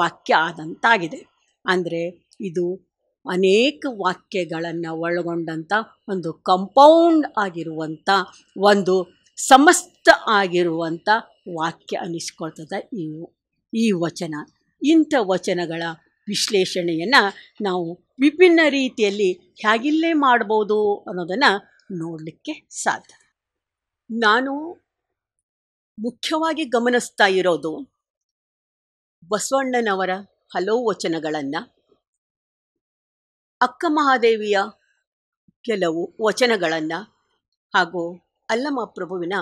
ವಾಕ್ಯ ಆದಂತಾಗಿದೆ ಅಂದರೆ ಇದು ಅನೇಕ ವಾಕ್ಯಗಳನ್ನು ಒಳಗೊಂಡಂಥ ಒಂದು ಕಂಪೌಂಡ್ ಆಗಿರುವಂಥ ಒಂದು ಸಮಸ್ತ ಆಗಿರುವಂಥ ವಾಕ್ಯ ಅನ್ನಿಸ್ಕೊಳ್ತದೆ ಇವು ಈ ವಚನ ಇಂಥ ವಚನಗಳ ವಿಶ್ಲೇಷಣೆಯನ್ನು ನಾವು ವಿಭಿನ್ನ ರೀತಿಯಲ್ಲಿ ಹೇಗಿಲ್ಲೇ ಮಾಡ್ಬೋದು ಅನ್ನೋದನ್ನು ನೋಡಲಿಕ್ಕೆ ಸಾಧ್ಯ ನಾನು ಮುಖ್ಯವಾಗಿ ಗಮನಿಸ್ತಾ ಇರೋದು ಬಸವಣ್ಣನವರ ಹಲವು ವಚನಗಳನ್ನು ಅಕ್ಕ ಮಹಾದೇವಿಯ ಕೆಲವು ವಚನಗಳನ್ನು ಹಾಗೂ ಅಲ್ಲಮ ಪ್ರಭುವಿನ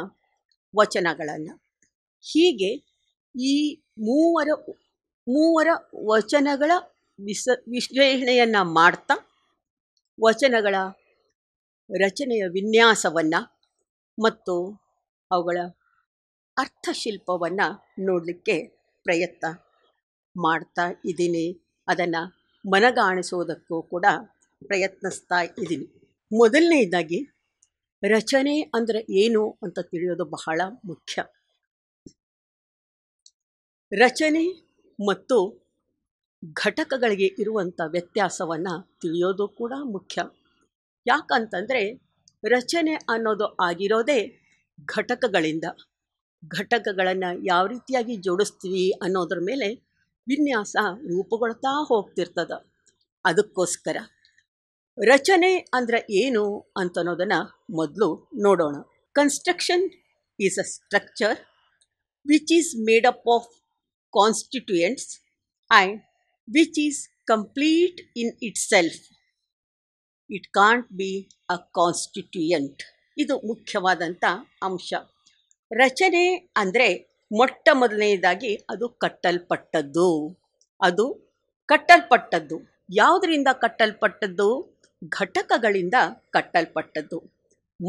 ವಚನಗಳನ್ನು ಹೀಗೆ ಈ ಮೂವರ ಮೂವರ ವಚನಗಳ ವಿಸ ವಿಶ್ಲೇಷಣೆಯನ್ನು ಮಾಡ್ತಾ ವಚನಗಳ ರಚನೆಯ ವಿನ್ಯಾಸವನ್ನು ಮತ್ತು ಅವುಗಳ ಅರ್ಥಶಿಲ್ಪವನ್ನು ನೋಡಲಿಕ್ಕೆ ಪ್ರಯತ್ನ ಮಾಡ್ತಾ ಇದ್ದೀನಿ ಅದನ್ನು ಮನಗಾಣಿಸೋದಕ್ಕೂ ಕೂಡ ಪ್ರಯತ್ನಿಸ್ತಾ ಇದ್ದೀನಿ ಮೊದಲನೆಯದಾಗಿ ರಚನೆ ಅಂದರೆ ಏನು ಅಂತ ತಿಳಿಯೋದು ಬಹಳ ಮುಖ್ಯ ರಚನೆ ಮತ್ತು ಘಟಕಗಳಿಗೆ ಇರುವಂಥ ವ್ಯತ್ಯಾಸವನ್ನು ತಿಳಿಯೋದು ಕೂಡ ಮುಖ್ಯ ಯಾಕಂತಂದರೆ ರಚನೆ ಅನ್ನೋದು ಆಗಿರೋದೇ ಘಟಕಗಳಿಂದ ಘಟಕಗಳನ್ನು ಯಾವ ರೀತಿಯಾಗಿ ಜೋಡಿಸ್ತೀವಿ ಅನ್ನೋದ್ರ ಮೇಲೆ ವಿನ್ಯಾಸ ರೂಪುಗೊಳ್ತಾ ಹೋಗ್ತಿರ್ತದ ಅದಕ್ಕೋಸ್ಕರ ರಚನೆ ಅಂದ್ರೆ ಏನು ಅಂತನ್ನೋದನ್ನು ಮೊದಲು ನೋಡೋಣ construction is a structure which is made up of constituents and which is complete in itself it can't be a constituent ಇದು ಮುಖ್ಯವಾದಂಥ ಅಂಶ ರಚನೆ ಅಂದರೆ ಮೊಟ್ಟ ಮೊದಲನೆಯದಾಗಿ ಅದು ಕಟ್ಟಲ್ಪಟ್ಟದ್ದು ಅದು ಕಟ್ಟಲ್ಪಟ್ಟದ್ದು ಯಾವುದರಿಂದ ಕಟ್ಟಲ್ಪಟ್ಟದ್ದು ಘಟಕಗಳಿಂದ ಕಟ್ಟಲ್ಪಟ್ಟದ್ದು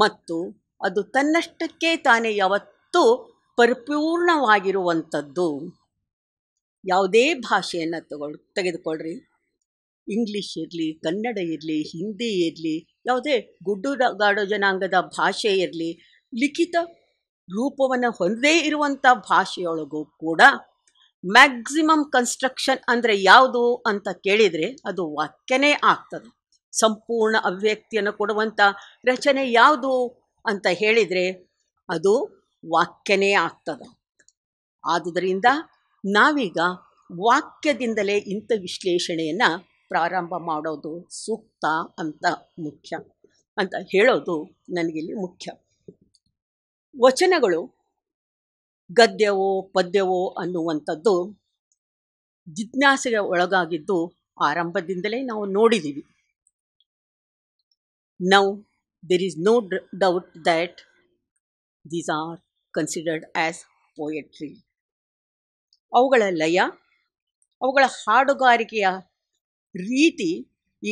ಮತ್ತು ಅದು ತನ್ನಷ್ಟಕ್ಕೆ ತಾನೇ ಯಾವತ್ತೂ ಪರಿಪೂರ್ಣವಾಗಿರುವಂಥದ್ದು ಯಾವುದೇ ಭಾಷೆಯನ್ನು ತಗೊಳ್ ತೆಗೆದುಕೊಳ್ಳ್ರಿ ಇಂಗ್ಲೀಷ್ ಇರಲಿ ಕನ್ನಡ ಇರಲಿ ಹಿಂದಿ ಇರಲಿ ಯಾವುದೇ ಗುಡ್ಡುಗಾಡು ಜನಾಂಗದ ಭಾಷೆ ಇರಲಿ ಲಿಖಿತ ರೂಪವನ್ನು ಹೊಂದೇ ಇರುವಂಥ ಭಾಷೆಯೊಳಗೂ ಕೂಡ ಮ್ಯಾಕ್ಸಿಮಮ್ ಕನ್ಸ್ಟ್ರಕ್ಷನ್ ಅಂದರೆ ಯಾವುದು ಅಂತ ಕೇಳಿದರೆ ಅದು ವಾಕ್ಯನೇ ಆಗ್ತದೆ ಸಂಪೂರ್ಣ ಅಭಿವ್ಯಕ್ತಿಯನ್ನು ಕೊಡುವಂಥ ರಚನೆ ಯಾವುದು ಅಂತ ಹೇಳಿದರೆ ಅದು ವಾಕ್ಯನೇ ಆಗ್ತದೆ ಆದುದರಿಂದ ನಾವೀಗ ವಾಕ್ಯದಿಂದಲೇ ಇಂಥ ವಿಶ್ಲೇಷಣೆಯನ್ನು ಪ್ರಾರಂಭ ಮಾಡೋದು ಸೂಕ್ತ ಅಂತ ಮುಖ್ಯ ಅಂತ ಹೇಳೋದು ನನಗಿಲ್ಲಿ ಮುಖ್ಯ ವಚನಗಳು ಗದ್ಯವೋ ಪದ್ಯವೋ ಅನ್ನುವಂಥದ್ದು ಜಿಜ್ಞಾಸೆಗೆ ಒಳಗಾಗಿದ್ದು ಆರಂಭದಿಂದಲೇ ನಾವು ನೋಡಿದ್ದೀವಿ now there is no doubt that these are considered as poetry ಅವುಗಳ ಲಯ ಅವುಗಳ ಹಾಡುಗಾರಿಕೆಯ ರೀತಿ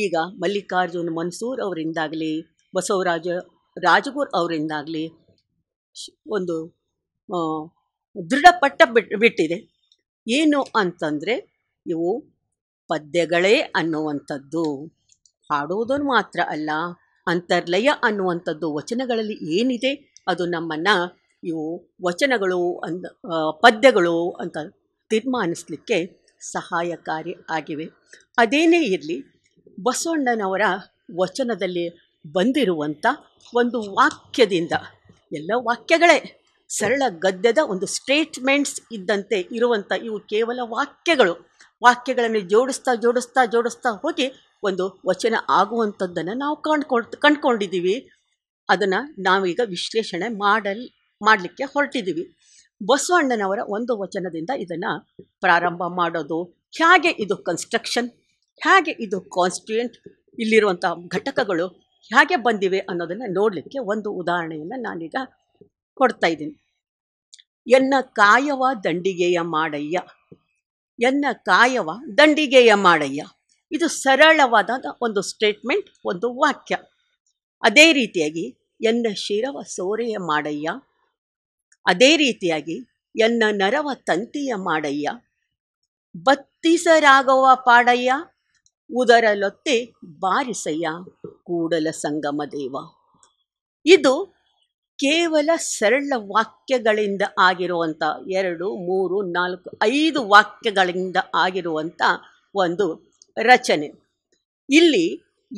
ಈಗ ಮಲ್ಲಿಕಾರ್ಜುನ್ ಮನ್ಸೂರ್ ಅವರಿಂದಾಗಲಿ ಬಸವರಾಜ ರಾಜಗೂರ್ ಅವರಿಂದಾಗಲಿ ಒಂದು ದೃಢಪಟ್ಟ ಬಿಟ್ಟಿದೆ ಏನು ಅಂತಂದರೆ ಇವು ಪದ್ಯಗಳೇ ಅನ್ನುವಂಥದ್ದು ಹಾಡುವುದನ್ನು ಮಾತ್ರ ಅಲ್ಲ ಅಂತರ್ಲಯ ಅನ್ನುವಂಥದ್ದು ವಚನಗಳಲ್ಲಿ ಏನಿದೆ ಅದು ನಮ್ಮನ್ನು ಇವು ವಚನಗಳು ಅಂದ ಪದ್ಯಗಳು ಅಂತ ತೀರ್ಮಾನಿಸಲಿಕ್ಕೆ ಸಹಾಯಕಾರಿ ಆಗಿವೆ ಅದೇನೇ ಇರಲಿ ಬಸವಣ್ಣನವರ ವಚನದಲ್ಲಿ ಬಂದಿರುವಂಥ ಒಂದು ವಾಕ್ಯದಿಂದ ಎಲ್ಲ ವಾಕ್ಯಗಳೇ ಸರಳ ಗದ್ಯದ ಒಂದು ಸ್ಟೇಟ್ಮೆಂಟ್ಸ್ ಇದ್ದಂತೆ ಇರುವಂಥ ಇವು ಕೇವಲ ವಾಕ್ಯಗಳು ವಾಕ್ಯಗಳನ್ನು ಜೋಡಿಸ್ತಾ ಜೋಡಿಸ್ತಾ ಜೋಡಿಸ್ತಾ ಹೋಗಿ ಒಂದು ವಚನ ಆಗುವಂಥದ್ದನ್ನು ನಾವು ಕಂಡ್ಕೊಳ್ ಕಂಡ್ಕೊಂಡಿದ್ದೀವಿ ಅದನ್ನು ನಾವೀಗ ವಿಶ್ಲೇಷಣೆ ಮಾಡಲ್ ಮಾಡಲಿಕ್ಕೆ ಹೊರಟಿದ್ದೀವಿ ಬಸವಣ್ಣನವರ ಒಂದು ವಚನದಿಂದ ಇದನ್ನು ಪ್ರಾರಂಭ ಮಾಡೋದು ಹೇಗೆ ಇದು ಕನ್ಸ್ಟ್ರಕ್ಷನ್ ಹೇಗೆ ಇದು ಕಾನ್ಸ್ಟ್ಯೂಯೆಂಟ್ ಇಲ್ಲಿರುವಂಥ ಘಟಕಗಳು ಹೇಗೆ ಬಂದಿವೆ ಅನ್ನೋದನ್ನು ನೋಡಲಿಕ್ಕೆ ಒಂದು ಉದಾಹರಣೆಯನ್ನು ನಾನೀಗ ಕೊಡ್ತಾ ಇದ್ದೀನಿ ಎನ್ನ ಕಾಯವ ದಂಡಿಗೆಯ ಮಾಡಯ್ಯ ಎನ್ನ ಕಾಯವ ದಂಡಿಗೆಯ ಮಾಡಯ್ಯ ಇದು ಸರಳವಾದ ಒಂದು ಸ್ಟೇಟ್ಮೆಂಟ್ ಒಂದು ವಾಕ್ಯ ಅದೇ ರೀತಿಯಾಗಿ ಎನ್ನ ಶಿರವ ಸೋರೆಯ ಮಾಡಯ್ಯ ಅದೇ ರೀತಿಯಾಗಿ ಎನ್ನ ನರವ ತಂತಿಯ ಮಾಡಯ್ಯ ಬತ್ತಿಸರಾಗವ ಪಾಡಯ್ಯ ಉದರಲೊತ್ತೆ ಬಾರಿಸಯ್ಯ ಕೂಡಲ ಸಂಗಮ ದೇವ ಇದು ಕೇವಲ ಸರಳ ವಾಕ್ಯಗಳಿಂದ ಆಗಿರುವಂಥ ಎರಡು ಮೂರು ನಾಲ್ಕು ಐದು ವಾಕ್ಯಗಳಿಂದ ಆಗಿರುವಂಥ ಒಂದು ರಚನೆ ಇಲ್ಲಿ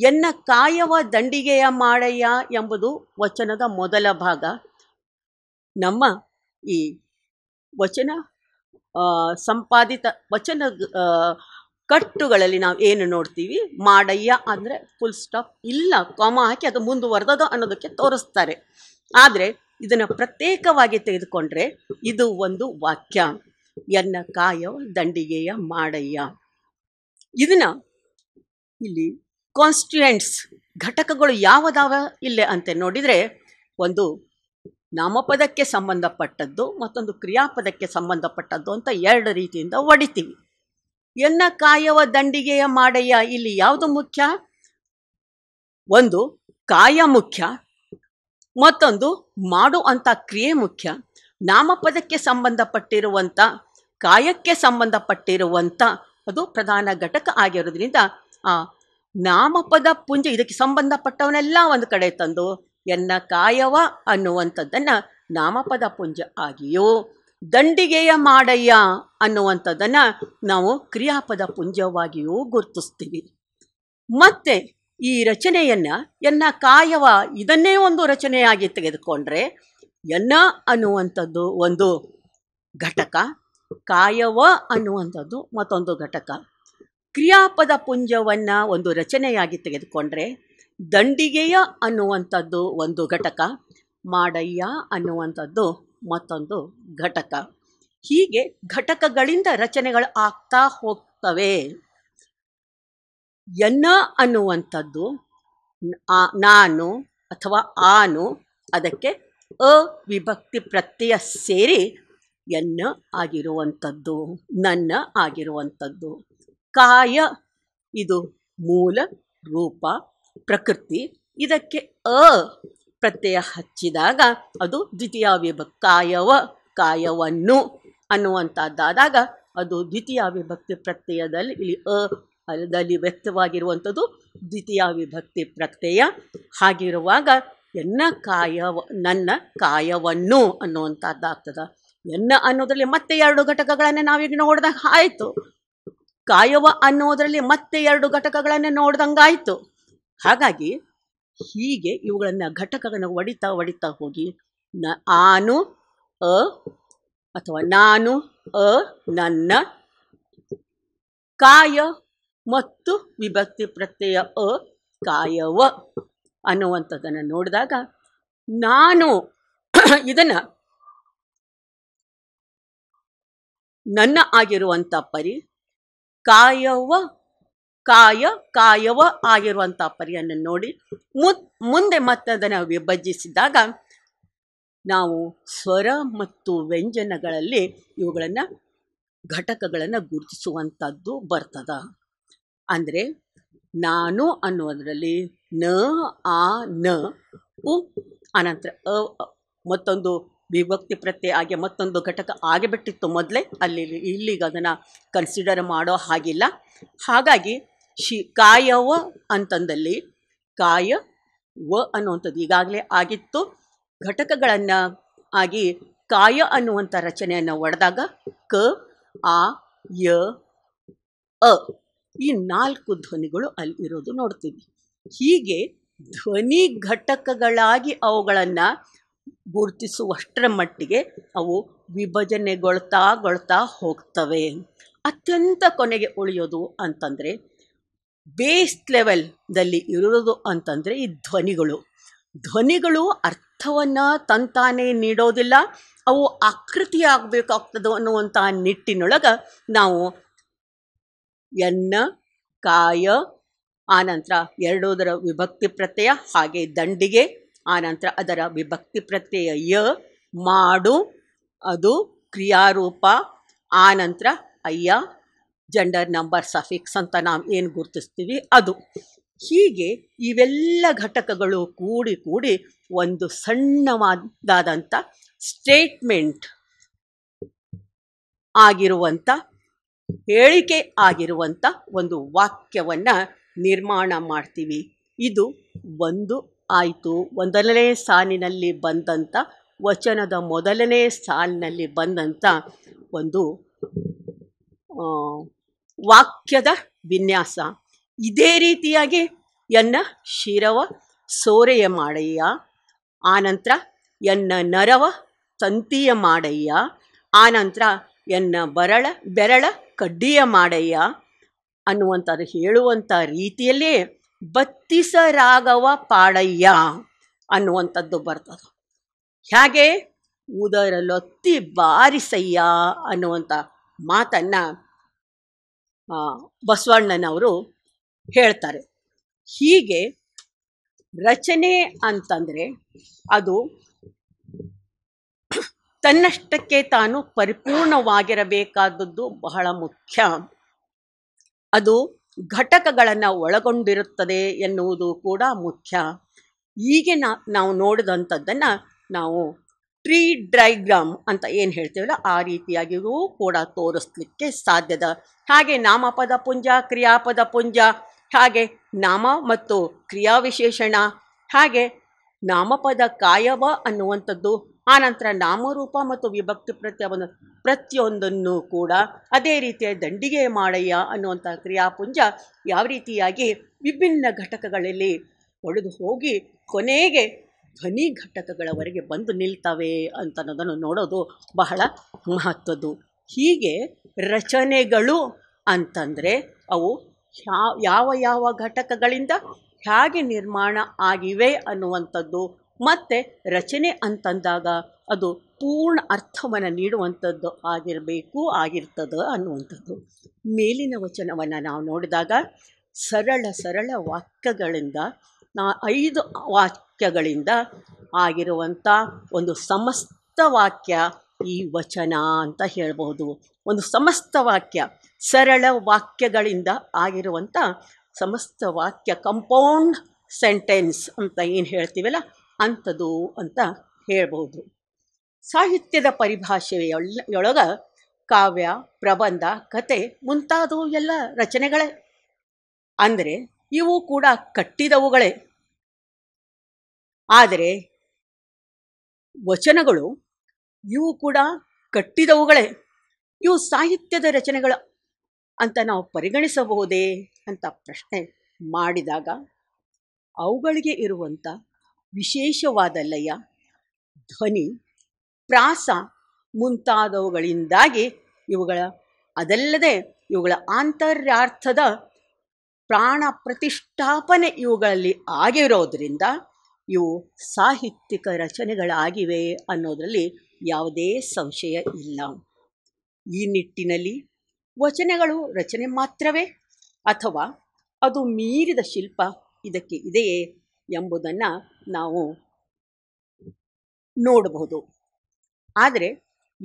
ಎನ್ನ ಕಾಯವ ದಂಡಿಗೆಯ ಮಾಡಯ್ಯ ಎಂಬುದು ವಚನದ ಮೊದಲ ಭಾಗ ನಮ್ಮ ಈ ವಚನ ಸಂಪಾದಿತ ವಚನ ಕಟ್ಟುಗಳಲ್ಲಿ ನಾವು ಏನು ನೋಡ್ತೀವಿ ಮಾಡಯ್ಯ ಅಂದರೆ ಫುಲ್ ಸ್ಟಾಪ್ ಇಲ್ಲ ಕಾಮ ಹಾಕಿ ಅದು ಮುಂದುವರೆದದು ಅನ್ನೋದಕ್ಕೆ ತೋರಿಸ್ತಾರೆ ಆದರೆ ಇದನ್ನು ಪ್ರತ್ಯೇಕವಾಗಿ ತೆಗೆದುಕೊಂಡ್ರೆ ಇದು ಒಂದು ವಾಕ್ಯ ಎನ್ನ ಕಾಯವ ದಂಡಿಗೆಯ ಮಾಡಯ್ಯ ಇದನ್ನು ಇಲ್ಲಿ ಕಾನ್ಸ್ಟಿಟ್ಯೂಯೆಂಟ್ಸ್ ಘಟಕಗಳು ಯಾವುದಾವ ಇಲ್ಲೇ ಅಂತ ನೋಡಿದರೆ ಒಂದು ನಾಮಪದಕ್ಕೆ ಸಂಬಂಧಪಟ್ಟದ್ದು ಮತ್ತೊಂದು ಕ್ರಿಯಾಪದಕ್ಕೆ ಸಂಬಂಧಪಟ್ಟದ್ದು ಅಂತ ಎರಡು ರೀತಿಯಿಂದ ಹೊಡಿತೀವಿ ಎನ್ನ ಕಾಯವ ದಂಡಿಗೆಯ ಮಾಡಯ್ಯ ಇಲ್ಲಿ ಯಾವುದು ಮುಖ್ಯ ಒಂದು ಕಾಯ ಮುಖ್ಯ ಮತ್ತೊಂದು ಮಾಡು ಅಂತ ಕ್ರಿಯೆ ಮುಖ್ಯ ನಾಮಪದಕ್ಕೆ ಸಂಬಂಧಪಟ್ಟಿರುವಂಥ ಕಾಯಕ್ಕೆ ಸಂಬಂಧಪಟ್ಟಿರುವಂಥ ಅದು ಪ್ರಧಾನ ಘಟಕ ಆಗಿರೋದ್ರಿಂದ ಆ ನಾಮಪದ ಪುಂಜ ಇದಕ್ಕೆ ಸಂಬಂಧಪಟ್ಟವನ್ನೆಲ್ಲ ಒಂದು ಕಡೆ ತಂದು ಎನ್ನ ಕಾಯವ ಅನ್ನುವಂಥದ್ದನ್ನು ನಾಮಪದ ಪುಂಜ ಆಗಿಯೋ ದಂಡಿಗೆಯ ಮಾಡಯ್ಯ ಅನ್ನುವಂಥದ್ದನ್ನು ನಾವು ಕ್ರಿಯಾಪದ ಪುಂಜವಾಗಿಯೂ ಗುರುತಿಸ್ತೀವಿ ಮತ್ತೆ ಈ ರಚನೆಯನ್ನು ಎನ್ನ ಕಾಯವ ಇದನ್ನೇ ಒಂದು ರಚನೆಯಾಗಿ ತೆಗೆದುಕೊಂಡ್ರೆ ಎನ್ನ ಅನ್ನುವಂಥದ್ದು ಒಂದು ಘಟಕ ಕಾಯವ ಅನ್ನುವಂಥದ್ದು ಮತ್ತೊಂದು ಘಟಕ ಕ್ರಿಯಾಪದ ಪುಂಜವನ್ನು ಒಂದು ರಚನೆಯಾಗಿ ತೆಗೆದುಕೊಂಡ್ರೆ ದಂಡಿಗೆಯ ಅನ್ನುವಂಥದ್ದು ಒಂದು ಘಟಕ ಮಾಡಯ್ಯ ಅನ್ನುವಂಥದ್ದು ಮತ್ತೊಂದು ಘಟಕ ಹೀಗೆ ಘಟಕಗಳಿಂದ ರಚನೆಗಳು ಆಗ್ತಾ ಹೋಗ್ತವೆ ಎನ್ನ ಅನ್ನುವಂಥದ್ದು ನಾನು ಅಥವಾ ಆನು ಅದಕ್ಕೆ ಅ ವಿಭಕ್ತಿ ಪ್ರತ್ಯಯ ಸೇರಿ ಎನ್ನ ಆಗಿರುವಂಥದ್ದು ನನ್ನ ಆಗಿರುವಂಥದ್ದು ಕಾಯ ಇದು ಮೂಲ ರೂಪ ಪ್ರಕೃತಿ ಇದಕ್ಕೆ ಅ ಪ್ರತ್ಯಯ ಹಚ್ಚಿದಾಗ ಅದು ದ್ವಿತೀಯ ವಿಭಕ್ತಾಯವ ಕಾಯವನ್ನು ಅನ್ನುವಂಥದ್ದಾದಾಗ ಅದು ದ್ವಿತೀಯ ವಿಭಕ್ತಿ ಪ್ರತ್ಯಯದಲ್ಲಿ ಇಲ್ಲಿ ಅ ಅದಲ್ಲಿ ವ್ಯಕ್ತವಾಗಿರುವಂಥದ್ದು ದ್ವಿತೀಯ ವಿಭಕ್ತಿ ಪ್ರತ್ಯಯ ಹಾಗಿರುವಾಗ ಎನ್ನ ಕಾಯವ ನನ್ನ ಕಾಯವನ್ನು ಅನ್ನುವಂಥದ್ದಾಗ್ತದೆ ಎನ್ನ ಅನ್ನೋದರಲ್ಲಿ ಮತ್ತೆ ಎರಡು ಘಟಕಗಳನ್ನು ನಾವೀಗ ನೋಡ್ದಂಗೆ ಆಯಿತು ಕಾಯವ ಅನ್ನೋದರಲ್ಲಿ ಮತ್ತೆ ಎರಡು ಘಟಕಗಳನ್ನು ನೋಡ್ದಂಗಾಯಿತು ಹಾಗಾಗಿ ಹೀಗೆ ಇವುಗಳನ್ನು ಘಟಕಗಳನ್ನು ಒಡಿತಾ ಒಡಿತಾ ಹೋಗಿ ನ ಆನು ಅ ಅಥವಾ ನಾನು ಅ ನನ್ನ ಕಾಯ ಮತ್ತು ವಿಭಕ್ತಿ ಪ್ರತ್ಯಯ ಅ ಕಾಯವ ಅನ್ನುವಂಥದ್ದನ್ನು ನೋಡಿದಾಗ ನಾನು ಇದನ್ನು ನನ್ನ ಆಗಿರುವಂಥ ಪರಿ ಕಾಯವ ಕಾಯ ಕಾಯವ ಆಗಿರುವಂಥ ಪರಿಯನ್ನು ನೋಡಿ ಮುತ್ ಮುಂದೆ ಅದನ್ನು ವಿಭಜಿಸಿದಾಗ ನಾವು ಸ್ವರ ಮತ್ತು ವ್ಯಂಜನಗಳಲ್ಲಿ ಇವುಗಳನ್ನು ಘಟಕಗಳನ್ನು ಗುರುತಿಸುವಂಥದ್ದು ಬರ್ತದ ಅಂದರೆ ನಾನು ಅನ್ನೋದರಲ್ಲಿ ನ ಆ ನ ಉ ಅನಂತರ ಅ ಮತ್ತೊಂದು ವಿಭಕ್ತಿ ಪ್ರತ್ಯಯ ಆಗಿ ಮತ್ತೊಂದು ಘಟಕ ಆಗಿಬಿಟ್ಟಿತ್ತು ಮೊದಲೇ ಅಲ್ಲಿ ಇಲ್ಲಿಗೆ ಅದನ್ನು ಕನ್ಸಿಡರ್ ಮಾಡೋ ಹಾಗಿಲ್ಲ ಹಾಗಾಗಿ ಶಿ ಕಾಯವ ಅಂತಂದಲ್ಲಿ ಕಾಯ ವ ಅನ್ನುವಂಥದ್ದು ಈಗಾಗಲೇ ಆಗಿತ್ತು ಘಟಕಗಳನ್ನು ಆಗಿ ಕಾಯ ಅನ್ನುವಂಥ ರಚನೆಯನ್ನು ಒಡೆದಾಗ ಕ ಆ ಯ ಅ ಈ ನಾಲ್ಕು ಧ್ವನಿಗಳು ಅಲ್ಲಿ ಇರೋದು ನೋಡ್ತೀವಿ ಹೀಗೆ ಧ್ವನಿ ಘಟಕಗಳಾಗಿ ಅವುಗಳನ್ನು ಗುರುತಿಸುವಷ್ಟರ ಮಟ್ಟಿಗೆ ಅವು ವಿಭಜನೆಗೊಳ್ತಾ ಗೊಳ್ತಾ ಹೋಗ್ತವೆ ಅತ್ಯಂತ ಕೊನೆಗೆ ಉಳಿಯೋದು ಅಂತಂದರೆ ಬೇಸ್ ಲೆವೆಲ್ದಲ್ಲಿ ಇರೋದು ಅಂತಂದರೆ ಈ ಧ್ವನಿಗಳು ಧ್ವನಿಗಳು ಅರ್ಥವನ್ನು ತಂತಾನೇ ನೀಡೋದಿಲ್ಲ ಅವು ಆಕೃತಿಯಾಗಬೇಕಾಗ್ತದೆ ಅನ್ನುವಂಥ ನಿಟ್ಟಿನೊಳಗೆ ನಾವು ಎನ್ನ ಕಾಯ ಆನಂತರ ಎರಡೋದರ ವಿಭಕ್ತಿ ಪ್ರತ್ಯಯ ಹಾಗೆ ದಂಡಿಗೆ ಆನಂತರ ಅದರ ವಿಭಕ್ತಿ ಪ್ರತ್ಯಯ ಯ ಮಾಡು ಅದು ಕ್ರಿಯಾರೂಪ ಆನಂತರ ಅಯ್ಯ ಜೆಂಡರ್ ನಂಬರ್ ಸಫಿಕ್ಸ್ ಅಂತ ನಾವು ಏನು ಗುರುತಿಸ್ತೀವಿ ಅದು ಹೀಗೆ ಇವೆಲ್ಲ ಘಟಕಗಳು ಕೂಡಿ ಕೂಡಿ ಒಂದು ಸಣ್ಣವಾದಂಥ ಸ್ಟೇಟ್ಮೆಂಟ್ ಆಗಿರುವಂಥ ಹೇಳಿಕೆ ಆಗಿರುವಂಥ ಒಂದು ವಾಕ್ಯವನ್ನು ನಿರ್ಮಾಣ ಮಾಡ್ತೀವಿ ಇದು ಒಂದು ಆಯಿತು ಒಂದನೇ ಸಾಲಿನಲ್ಲಿ ಬಂದಂಥ ವಚನದ ಮೊದಲನೇ ಸಾಲಿನಲ್ಲಿ ಬಂದಂಥ ಒಂದು ವಾಕ್ಯದ ವಿನ್ಯಾಸ ಇದೇ ರೀತಿಯಾಗಿ ಎನ್ನ ಶಿರವ ಸೋರೆಯ ಮಾಡಯ್ಯ ಆನಂತರ ಎನ್ನ ನರವ ತಂತಿಯ ಮಾಡಯ್ಯ ಆನಂತರ ಎನ್ನ ಬರಳ ಬೆರಳ ಕಡ್ಡಿಯ ಮಾಡಯ್ಯ ಅನ್ನುವಂಥದ್ದು ಹೇಳುವಂಥ ರೀತಿಯಲ್ಲೇ ಬತ್ತಿಸ ರಾಗವ ಪಾಡಯ್ಯ ಅನ್ನುವಂಥದ್ದು ಬರ್ತದೆ ಹೇಗೆ ಉದರಲೊತ್ತಿ ಬಾರಿಸಯ್ಯ ಅನ್ನುವಂಥ ಮಾತನ್ನು ಬಸವಣ್ಣನವರು ಹೇಳ್ತಾರೆ ಹೀಗೆ ರಚನೆ ಅಂತಂದರೆ ಅದು ತನ್ನಷ್ಟಕ್ಕೆ ತಾನು ಪರಿಪೂರ್ಣವಾಗಿರಬೇಕಾದದ್ದು ಬಹಳ ಮುಖ್ಯ ಅದು ಘಟಕಗಳನ್ನು ಒಳಗೊಂಡಿರುತ್ತದೆ ಎನ್ನುವುದು ಕೂಡ ಮುಖ್ಯ ಹೀಗೆ ನಾವು ನೋಡಿದಂಥದ್ದನ್ನು ನಾವು ಟ್ರೀ ಡ್ರೈಗ್ರಾಮ್ ಅಂತ ಏನು ಹೇಳ್ತೀವಲ್ಲ ಆ ರೀತಿಯಾಗಿಯೂ ಕೂಡ ತೋರಿಸ್ಲಿಕ್ಕೆ ಸಾಧ್ಯದ ಹಾಗೆ ನಾಮಪದ ಪುಂಜ ಕ್ರಿಯಾಪದ ಪುಂಜ ಹಾಗೆ ನಾಮ ಮತ್ತು ಕ್ರಿಯಾವಿಶೇಷಣ ಹಾಗೆ ನಾಮಪದ ಕಾಯವ ಅನ್ನುವಂಥದ್ದು ಆನಂತರ ನಾಮರೂಪ ಮತ್ತು ವಿಭಕ್ತಿ ಪ್ರತ್ಯವನ್ನು ಪ್ರತಿಯೊಂದನ್ನು ಕೂಡ ಅದೇ ರೀತಿಯ ದಂಡಿಗೆ ಮಾಡಯ್ಯ ಅನ್ನುವಂಥ ಕ್ರಿಯಾಪುಂಜ ಯಾವ ರೀತಿಯಾಗಿ ವಿಭಿನ್ನ ಘಟಕಗಳಲ್ಲಿ ಹೊಡೆದು ಹೋಗಿ ಕೊನೆಗೆ ಧ್ವನಿ ಘಟಕಗಳವರೆಗೆ ಬಂದು ನಿಲ್ತವೆ ಅಂತನ್ನೋದನ್ನು ನೋಡೋದು ಬಹಳ ಮಹತ್ವದ್ದು ಹೀಗೆ ರಚನೆಗಳು ಅಂತಂದರೆ ಅವು ಯಾವ ಯಾವ ಘಟಕಗಳಿಂದ ಹೇಗೆ ನಿರ್ಮಾಣ ಆಗಿವೆ ಅನ್ನುವಂಥದ್ದು ಮತ್ತು ರಚನೆ ಅಂತಂದಾಗ ಅದು ಪೂರ್ಣ ಅರ್ಥವನ್ನು ನೀಡುವಂಥದ್ದು ಆಗಿರಬೇಕು ಆಗಿರ್ತದೆ ಅನ್ನುವಂಥದ್ದು ಮೇಲಿನ ವಚನವನ್ನು ನಾವು ನೋಡಿದಾಗ ಸರಳ ಸರಳ ವಾಕ್ಯಗಳಿಂದ ನಾ ಐದು ವಾಕ್ ವಾಕ್ಯಗಳಿಂದ ಆಗಿರುವಂಥ ಒಂದು ಸಮಸ್ತ ವಾಕ್ಯ ಈ ವಚನ ಅಂತ ಹೇಳ್ಬೋದು ಒಂದು ಸಮಸ್ತ ವಾಕ್ಯ ಸರಳ ವಾಕ್ಯಗಳಿಂದ ಆಗಿರುವಂಥ ಸಮಸ್ತ ವಾಕ್ಯ ಕಂಪೌಂಡ್ ಸೆಂಟೆನ್ಸ್ ಅಂತ ಏನು ಹೇಳ್ತೀವಲ್ಲ ಅಂಥದ್ದು ಅಂತ ಹೇಳ್ಬೋದು ಸಾಹಿತ್ಯದ ಪರಿಭಾಷೆಯೊಳಗ ಕಾವ್ಯ ಪ್ರಬಂಧ ಕತೆ ಮುಂತಾದವು ಎಲ್ಲ ರಚನೆಗಳೇ ಅಂದರೆ ಇವು ಕೂಡ ಕಟ್ಟಿದವುಗಳೇ ಆದರೆ ವಚನಗಳು ಇವು ಕೂಡ ಕಟ್ಟಿದವುಗಳೇ ಇವು ಸಾಹಿತ್ಯದ ರಚನೆಗಳು ಅಂತ ನಾವು ಪರಿಗಣಿಸಬಹುದೇ ಅಂತ ಪ್ರಶ್ನೆ ಮಾಡಿದಾಗ ಅವುಗಳಿಗೆ ಇರುವಂಥ ವಿಶೇಷವಾದ ಲಯ ಧ್ವನಿ ಪ್ರಾಸ ಮುಂತಾದವುಗಳಿಂದಾಗಿ ಇವುಗಳ ಅದಲ್ಲದೆ ಇವುಗಳ ಆಂತರ್ಯಾರ್ಥದ ಪ್ರಾಣ ಪ್ರತಿಷ್ಠಾಪನೆ ಇವುಗಳಲ್ಲಿ ಆಗಿರೋದರಿಂದ ಇವು ಸಾಹಿತ್ಯಿಕ ರಚನೆಗಳಾಗಿವೆ ಅನ್ನೋದರಲ್ಲಿ ಯಾವುದೇ ಸಂಶಯ ಇಲ್ಲ ಈ ನಿಟ್ಟಿನಲ್ಲಿ ವಚನಗಳು ರಚನೆ ಮಾತ್ರವೇ ಅಥವಾ ಅದು ಮೀರಿದ ಶಿಲ್ಪ ಇದಕ್ಕೆ ಇದೆಯೇ ಎಂಬುದನ್ನು ನಾವು ನೋಡಬಹುದು ಆದರೆ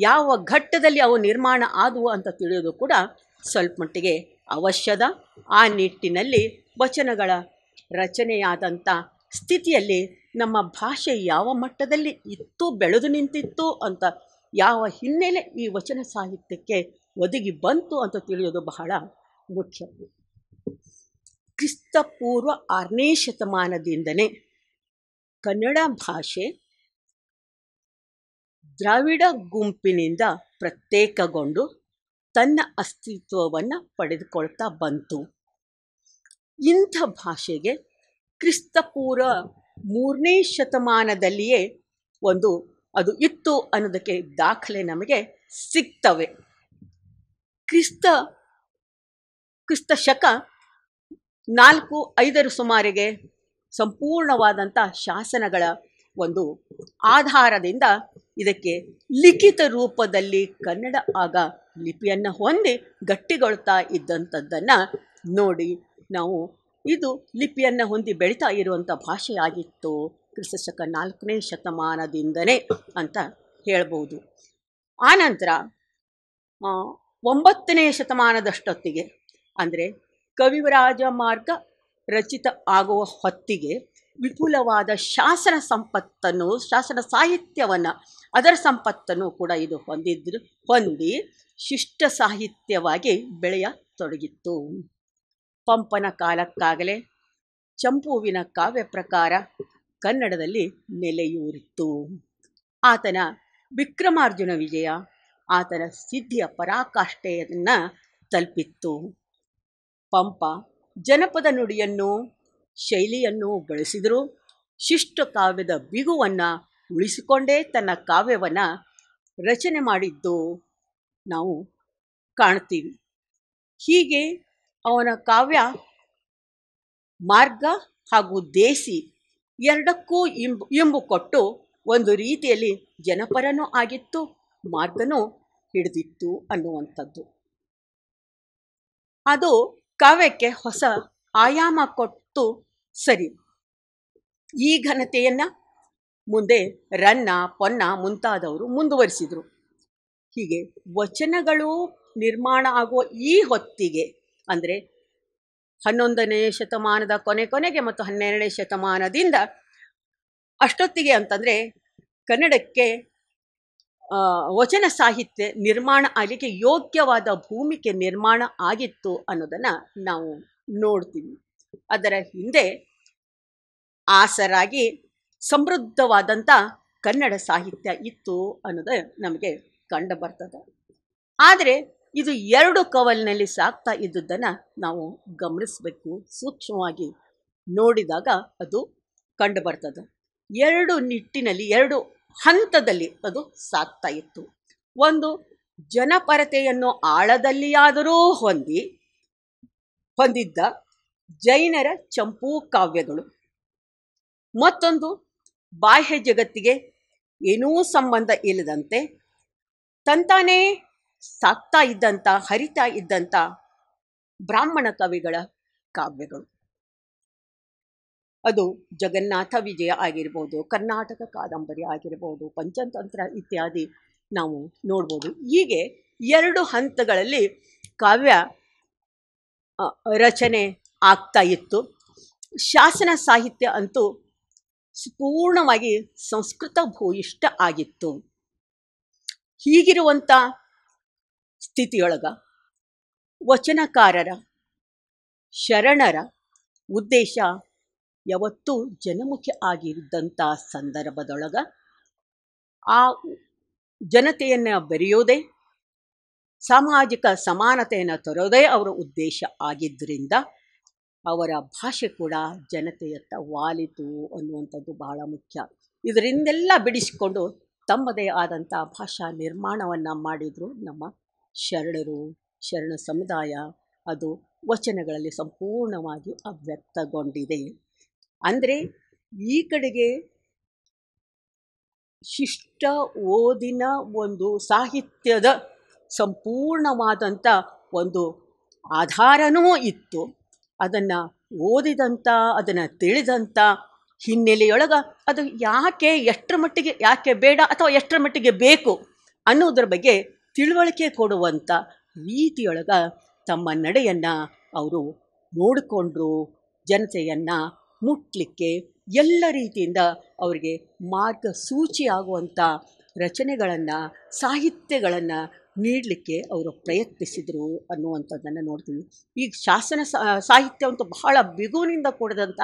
ಯಾವ ಘಟ್ಟದಲ್ಲಿ ಅವು ನಿರ್ಮಾಣ ಆದವು ಅಂತ ತಿಳಿಯೋದು ಕೂಡ ಸ್ವಲ್ಪ ಮಟ್ಟಿಗೆ ಅವಶ್ಯದ ಆ ನಿಟ್ಟಿನಲ್ಲಿ ವಚನಗಳ ರಚನೆಯಾದಂಥ ಸ್ಥಿತಿಯಲ್ಲಿ ನಮ್ಮ ಭಾಷೆ ಯಾವ ಮಟ್ಟದಲ್ಲಿ ಇತ್ತು ಬೆಳೆದು ನಿಂತಿತ್ತು ಅಂತ ಯಾವ ಹಿನ್ನೆಲೆ ಈ ವಚನ ಸಾಹಿತ್ಯಕ್ಕೆ ಒದಗಿ ಬಂತು ಅಂತ ತಿಳಿಯೋದು ಬಹಳ ಮುಖ್ಯ ಕ್ರಿಸ್ತಪೂರ್ವ ಆರನೇ ಶತಮಾನದಿಂದಲೇ ಕನ್ನಡ ಭಾಷೆ ದ್ರಾವಿಡ ಗುಂಪಿನಿಂದ ಪ್ರತ್ಯೇಕಗೊಂಡು ತನ್ನ ಅಸ್ತಿತ್ವವನ್ನು ಪಡೆದುಕೊಳ್ತಾ ಬಂತು ಇಂಥ ಭಾಷೆಗೆ ಕ್ರಿಸ್ತಪೂರ್ವ ಮೂರನೇ ಶತಮಾನದಲ್ಲಿಯೇ ಒಂದು ಅದು ಇತ್ತು ಅನ್ನೋದಕ್ಕೆ ದಾಖಲೆ ನಮಗೆ ಸಿಗ್ತವೆ ಕ್ರಿಸ್ತ ಕ್ರಿಸ್ತ ಶಕ ನಾಲ್ಕು ಐದರ ಸುಮಾರಿಗೆ ಸಂಪೂರ್ಣವಾದಂಥ ಶಾಸನಗಳ ಒಂದು ಆಧಾರದಿಂದ ಇದಕ್ಕೆ ಲಿಖಿತ ರೂಪದಲ್ಲಿ ಕನ್ನಡ ಆಗ ಲಿಪಿಯನ್ನು ಹೊಂದಿ ಗಟ್ಟಿಗೊಳ್ತಾ ಇದ್ದಂಥದ್ದನ್ನು ನೋಡಿ ನಾವು ಇದು ಲಿಪಿಯನ್ನು ಹೊಂದಿ ಬೆಳೀತಾ ಇರುವಂಥ ಭಾಷೆಯಾಗಿತ್ತು ಕ್ರಿಸ್ತಶಕ ನಾಲ್ಕನೇ ಶತಮಾನದಿಂದನೇ ಅಂತ ಹೇಳ್ಬೋದು ಆನಂತರ ಒಂಬತ್ತನೇ ಶತಮಾನದಷ್ಟೊತ್ತಿಗೆ ಅಂದರೆ ಕವಿವರಾಜ ಮಾರ್ಗ ರಚಿತ ಆಗುವ ಹೊತ್ತಿಗೆ ವಿಪುಲವಾದ ಶಾಸನ ಸಂಪತ್ತನ್ನು ಶಾಸನ ಸಾಹಿತ್ಯವನ್ನು ಅದರ ಸಂಪತ್ತನ್ನು ಕೂಡ ಇದು ಹೊಂದಿದ್ರು ಹೊಂದಿ ಶಿಷ್ಟ ಸಾಹಿತ್ಯವಾಗಿ ಬೆಳೆಯತೊಡಗಿತ್ತು ಪಂಪನ ಕಾಲಕ್ಕಾಗಲೇ ಚಂಪುವಿನ ಕಾವ್ಯ ಪ್ರಕಾರ ಕನ್ನಡದಲ್ಲಿ ನೆಲೆಯೂರಿತ್ತು ಆತನ ವಿಕ್ರಮಾರ್ಜುನ ವಿಜಯ ಆತನ ಸಿದ್ಧಿಯ ಪರಾಕಾಷ್ಠೆಯನ್ನು ತಲುಪಿತ್ತು ಪಂಪ ಜನಪದ ನುಡಿಯನ್ನು ಶೈಲಿಯನ್ನು ಬಳಸಿದರು ಶಿಷ್ಟ ಕಾವ್ಯದ ಬಿಗುವನ್ನು ಉಳಿಸಿಕೊಂಡೇ ತನ್ನ ಕಾವ್ಯವನ್ನು ರಚನೆ ಮಾಡಿದ್ದು ನಾವು ಕಾಣ್ತೀವಿ ಹೀಗೆ ಅವನ ಕಾವ್ಯ ಮಾರ್ಗ ಹಾಗೂ ದೇಸಿ ಎರಡಕ್ಕೂ ಇಂಬು ಇಂಬು ಕೊಟ್ಟು ಒಂದು ರೀತಿಯಲ್ಲಿ ಜನಪರನೂ ಆಗಿತ್ತು ಮಾರ್ಗನೂ ಹಿಡಿದಿತ್ತು ಅನ್ನುವಂಥದ್ದು ಅದು ಕಾವ್ಯಕ್ಕೆ ಹೊಸ ಆಯಾಮ ಕೊಟ್ಟು ಸರಿ ಈ ಘನತೆಯನ್ನು ಮುಂದೆ ರನ್ನ ಪೊನ್ನ ಮುಂತಾದವರು ಮುಂದುವರಿಸಿದರು ಹೀಗೆ ವಚನಗಳು ನಿರ್ಮಾಣ ಆಗುವ ಈ ಹೊತ್ತಿಗೆ ಅಂದರೆ ಹನ್ನೊಂದನೇ ಶತಮಾನದ ಕೊನೆ ಕೊನೆಗೆ ಮತ್ತು ಹನ್ನೆರಡನೇ ಶತಮಾನದಿಂದ ಅಷ್ಟೊತ್ತಿಗೆ ಅಂತಂದರೆ ಕನ್ನಡಕ್ಕೆ ವಚನ ಸಾಹಿತ್ಯ ನಿರ್ಮಾಣ ಆಗಲಿಕ್ಕೆ ಯೋಗ್ಯವಾದ ಭೂಮಿಕೆ ನಿರ್ಮಾಣ ಆಗಿತ್ತು ಅನ್ನೋದನ್ನು ನಾವು ನೋಡ್ತೀವಿ ಅದರ ಹಿಂದೆ ಆಸರಾಗಿ ಸಮೃದ್ಧವಾದಂಥ ಕನ್ನಡ ಸಾಹಿತ್ಯ ಇತ್ತು ಅನ್ನೋದು ನಮಗೆ ಕಂಡು ಬರ್ತದೆ ಆದರೆ ಇದು ಎರಡು ಕವಲಿನಲ್ಲಿ ಸಾಕ್ತಾ ಇದ್ದುದನ್ನು ನಾವು ಗಮನಿಸಬೇಕು ಸೂಕ್ಷ್ಮವಾಗಿ ನೋಡಿದಾಗ ಅದು ಕಂಡು ಬರ್ತದೆ ಎರಡು ನಿಟ್ಟಿನಲ್ಲಿ ಎರಡು ಹಂತದಲ್ಲಿ ಅದು ಸಾಕ್ತಾ ಇತ್ತು ಒಂದು ಜನಪರತೆಯನ್ನು ಆಳದಲ್ಲಿಯಾದರೂ ಹೊಂದಿ ಹೊಂದಿದ್ದ ಜೈನರ ಚಂಪೂ ಕಾವ್ಯಗಳು ಮತ್ತೊಂದು ಬಾಹ್ಯ ಜಗತ್ತಿಗೆ ಏನೂ ಸಂಬಂಧ ಇಲ್ಲದಂತೆ ತಂತಾನೇ ಸಾಕ್ತಾ ಇದ್ದಂಥ ಹರಿತಾ ಇದ್ದಂಥ ಬ್ರಾಹ್ಮಣ ಕವಿಗಳ ಕಾವ್ಯಗಳು ಅದು ಜಗನ್ನಾಥ ವಿಜಯ ಆಗಿರ್ಬೋದು ಕರ್ನಾಟಕ ಕಾದಂಬರಿ ಆಗಿರ್ಬೋದು ಪಂಚತಂತ್ರ ಇತ್ಯಾದಿ ನಾವು ನೋಡ್ಬೋದು ಹೀಗೆ ಎರಡು ಹಂತಗಳಲ್ಲಿ ಕಾವ್ಯ ರಚನೆ ಆಗ್ತಾ ಇತ್ತು ಶಾಸನ ಸಾಹಿತ್ಯ ಅಂತೂ ಪೂರ್ಣವಾಗಿ ಸಂಸ್ಕೃತ ಭೂಯಿಷ್ಠ ಆಗಿತ್ತು ಹೀಗಿರುವಂಥ ಸ್ಥಿತಿಯೊಳಗ ವಚನಕಾರರ ಶರಣರ ಉದ್ದೇಶ ಯಾವತ್ತೂ ಜನಮುಖಿ ಆಗಿದ್ದಂಥ ಸಂದರ್ಭದೊಳಗ ಆ ಜನತೆಯನ್ನು ಬೆರೆಯೋದೇ ಸಾಮಾಜಿಕ ಸಮಾನತೆಯನ್ನು ತರೋದೇ ಅವರ ಉದ್ದೇಶ ಆಗಿದ್ದರಿಂದ ಅವರ ಭಾಷೆ ಕೂಡ ಜನತೆಯತ್ತ ವಾಲಿತು ಅನ್ನುವಂಥದ್ದು ಬಹಳ ಮುಖ್ಯ ಇದರಿಂದೆಲ್ಲ ಬಿಡಿಸಿಕೊಂಡು ತಮ್ಮದೇ ಆದಂಥ ಭಾಷಾ ನಿರ್ಮಾಣವನ್ನು ಮಾಡಿದರು ನಮ್ಮ ಶರಣರು ಶರಣ ಸಮುದಾಯ ಅದು ವಚನಗಳಲ್ಲಿ ಸಂಪೂರ್ಣವಾಗಿ ಅವ್ಯಕ್ತಗೊಂಡಿದೆ ಅಂದರೆ ಈ ಕಡೆಗೆ ಶಿಷ್ಟ ಓದಿನ ಒಂದು ಸಾಹಿತ್ಯದ ಸಂಪೂರ್ಣವಾದಂಥ ಒಂದು ಆಧಾರನೂ ಇತ್ತು ಅದನ್ನು ಓದಿದಂಥ ಅದನ್ನು ತಿಳಿದಂಥ ಹಿನ್ನೆಲೆಯೊಳಗೆ ಅದು ಯಾಕೆ ಎಷ್ಟರ ಮಟ್ಟಿಗೆ ಯಾಕೆ ಬೇಡ ಅಥವಾ ಎಷ್ಟರ ಮಟ್ಟಿಗೆ ಬೇಕು ಅನ್ನೋದ್ರ ಬಗ್ಗೆ ತಿಳುವಳಿಕೆ ಕೊಡುವಂಥ ರೀತಿಯೊಳಗೆ ತಮ್ಮ ನಡೆಯನ್ನು ಅವರು ನೋಡಿಕೊಂಡ್ರು ಜನತೆಯನ್ನು ಮುಟ್ಟಲಿಕ್ಕೆ ಎಲ್ಲ ರೀತಿಯಿಂದ ಅವರಿಗೆ ಮಾರ್ಗಸೂಚಿ ಆಗುವಂಥ ರಚನೆಗಳನ್ನು ಸಾಹಿತ್ಯಗಳನ್ನು ನೀಡಲಿಕ್ಕೆ ಅವರು ಪ್ರಯತ್ನಿಸಿದರು ಅನ್ನುವಂಥದ್ದನ್ನು ನೋಡ್ತೀವಿ ಈಗ ಶಾಸನ ಸಾಹಿತ್ಯ ಅಂತೂ ಬಹಳ ಬಿಗುವಿನಿಂದ ಕೊಡದಂಥ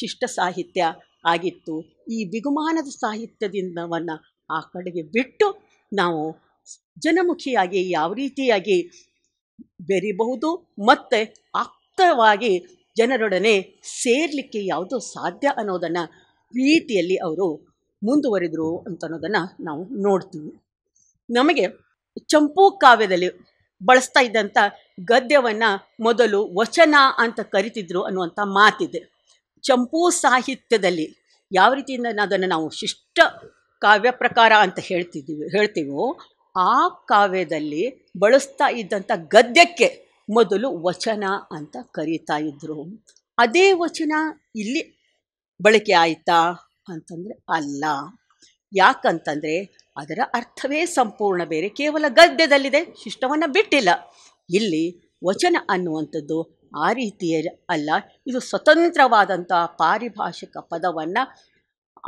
ಶಿಷ್ಟ ಸಾಹಿತ್ಯ ಆಗಿತ್ತು ಈ ಬಿಗುಮಾನದ ಸಾಹಿತ್ಯದಿಂದವನ್ನು ಆ ಕಡೆಗೆ ಬಿಟ್ಟು ನಾವು ಜನಮುಖಿಯಾಗಿ ಯಾವ ರೀತಿಯಾಗಿ ಬೆರಿಬಹುದು ಮತ್ತು ಆಪ್ತವಾಗಿ ಜನರೊಡನೆ ಸೇರಲಿಕ್ಕೆ ಯಾವುದು ಸಾಧ್ಯ ಅನ್ನೋದನ್ನು ರೀತಿಯಲ್ಲಿ ಅವರು ಅಂತ ಅನ್ನೋದನ್ನು ನಾವು ನೋಡ್ತೀವಿ ನಮಗೆ ಚಂಪು ಕಾವ್ಯದಲ್ಲಿ ಬಳಸ್ತಾ ಇದ್ದಂಥ ಗದ್ಯವನ್ನು ಮೊದಲು ವಚನ ಅಂತ ಕರಿತಿದ್ರು ಅನ್ನುವಂಥ ಮಾತಿದೆ ಚಂಪು ಸಾಹಿತ್ಯದಲ್ಲಿ ಯಾವ ರೀತಿಯಿಂದ ಅದನ್ನು ನಾವು ಶಿಷ್ಟ ಕಾವ್ಯ ಪ್ರಕಾರ ಅಂತ ಹೇಳ್ತಿದ್ದೀವಿ ಹೇಳ್ತೀವೋ ಆ ಕಾವ್ಯದಲ್ಲಿ ಬಳಸ್ತಾ ಇದ್ದಂಥ ಗದ್ಯಕ್ಕೆ ಮೊದಲು ವಚನ ಅಂತ ಕರೀತಾ ಇದ್ದರು ಅದೇ ವಚನ ಇಲ್ಲಿ ಬಳಕೆ ಆಯಿತಾ ಅಂತಂದರೆ ಅಲ್ಲ ಯಾಕಂತಂದರೆ ಅದರ ಅರ್ಥವೇ ಸಂಪೂರ್ಣ ಬೇರೆ ಕೇವಲ ಗದ್ಯದಲ್ಲಿದೆ ಶಿಷ್ಟವನ್ನು ಬಿಟ್ಟಿಲ್ಲ ಇಲ್ಲಿ ವಚನ ಅನ್ನುವಂಥದ್ದು ಆ ರೀತಿಯ ಅಲ್ಲ ಇದು ಸ್ವತಂತ್ರವಾದಂಥ ಪಾರಿಭಾಷಿಕ ಪದವನ್ನು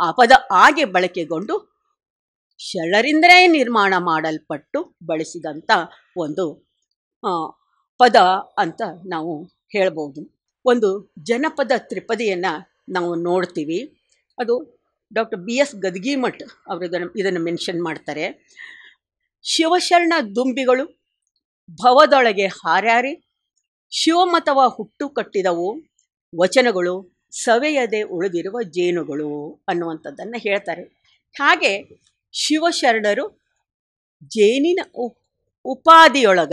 ಆ ಪದ ಹಾಗೆ ಬಳಕೆಗೊಂಡು ಶರಣರಿಂದಲೇ ನಿರ್ಮಾಣ ಮಾಡಲ್ಪಟ್ಟು ಬಳಸಿದಂಥ ಒಂದು ಪದ ಅಂತ ನಾವು ಹೇಳ್ಬೋದು ಒಂದು ಜನಪದ ತ್ರಿಪದಿಯನ್ನು ನಾವು ನೋಡ್ತೀವಿ ಅದು ಡಾಕ್ಟರ್ ಬಿ ಎಸ್ ಗದ್ಗಿಮಠ್ ಅವರು ಇದನ್ನು ಇದನ್ನು ಮೆನ್ಷನ್ ಮಾಡ್ತಾರೆ ಶಿವಶರಣ ದುಂಬಿಗಳು ಭವದೊಳಗೆ ಹಾರ್ಯಾರಿ ಶಿವಮತವ ಹುಟ್ಟು ಕಟ್ಟಿದವು ವಚನಗಳು ಸವೆಯದೆ ಉಳಿದಿರುವ ಜೇನುಗಳು ಅನ್ನುವಂಥದ್ದನ್ನು ಹೇಳ್ತಾರೆ ಹಾಗೆ ಶಿವಶರಣರು ಜೇನಿನ ಉಪಾದಿಯೊಳಗ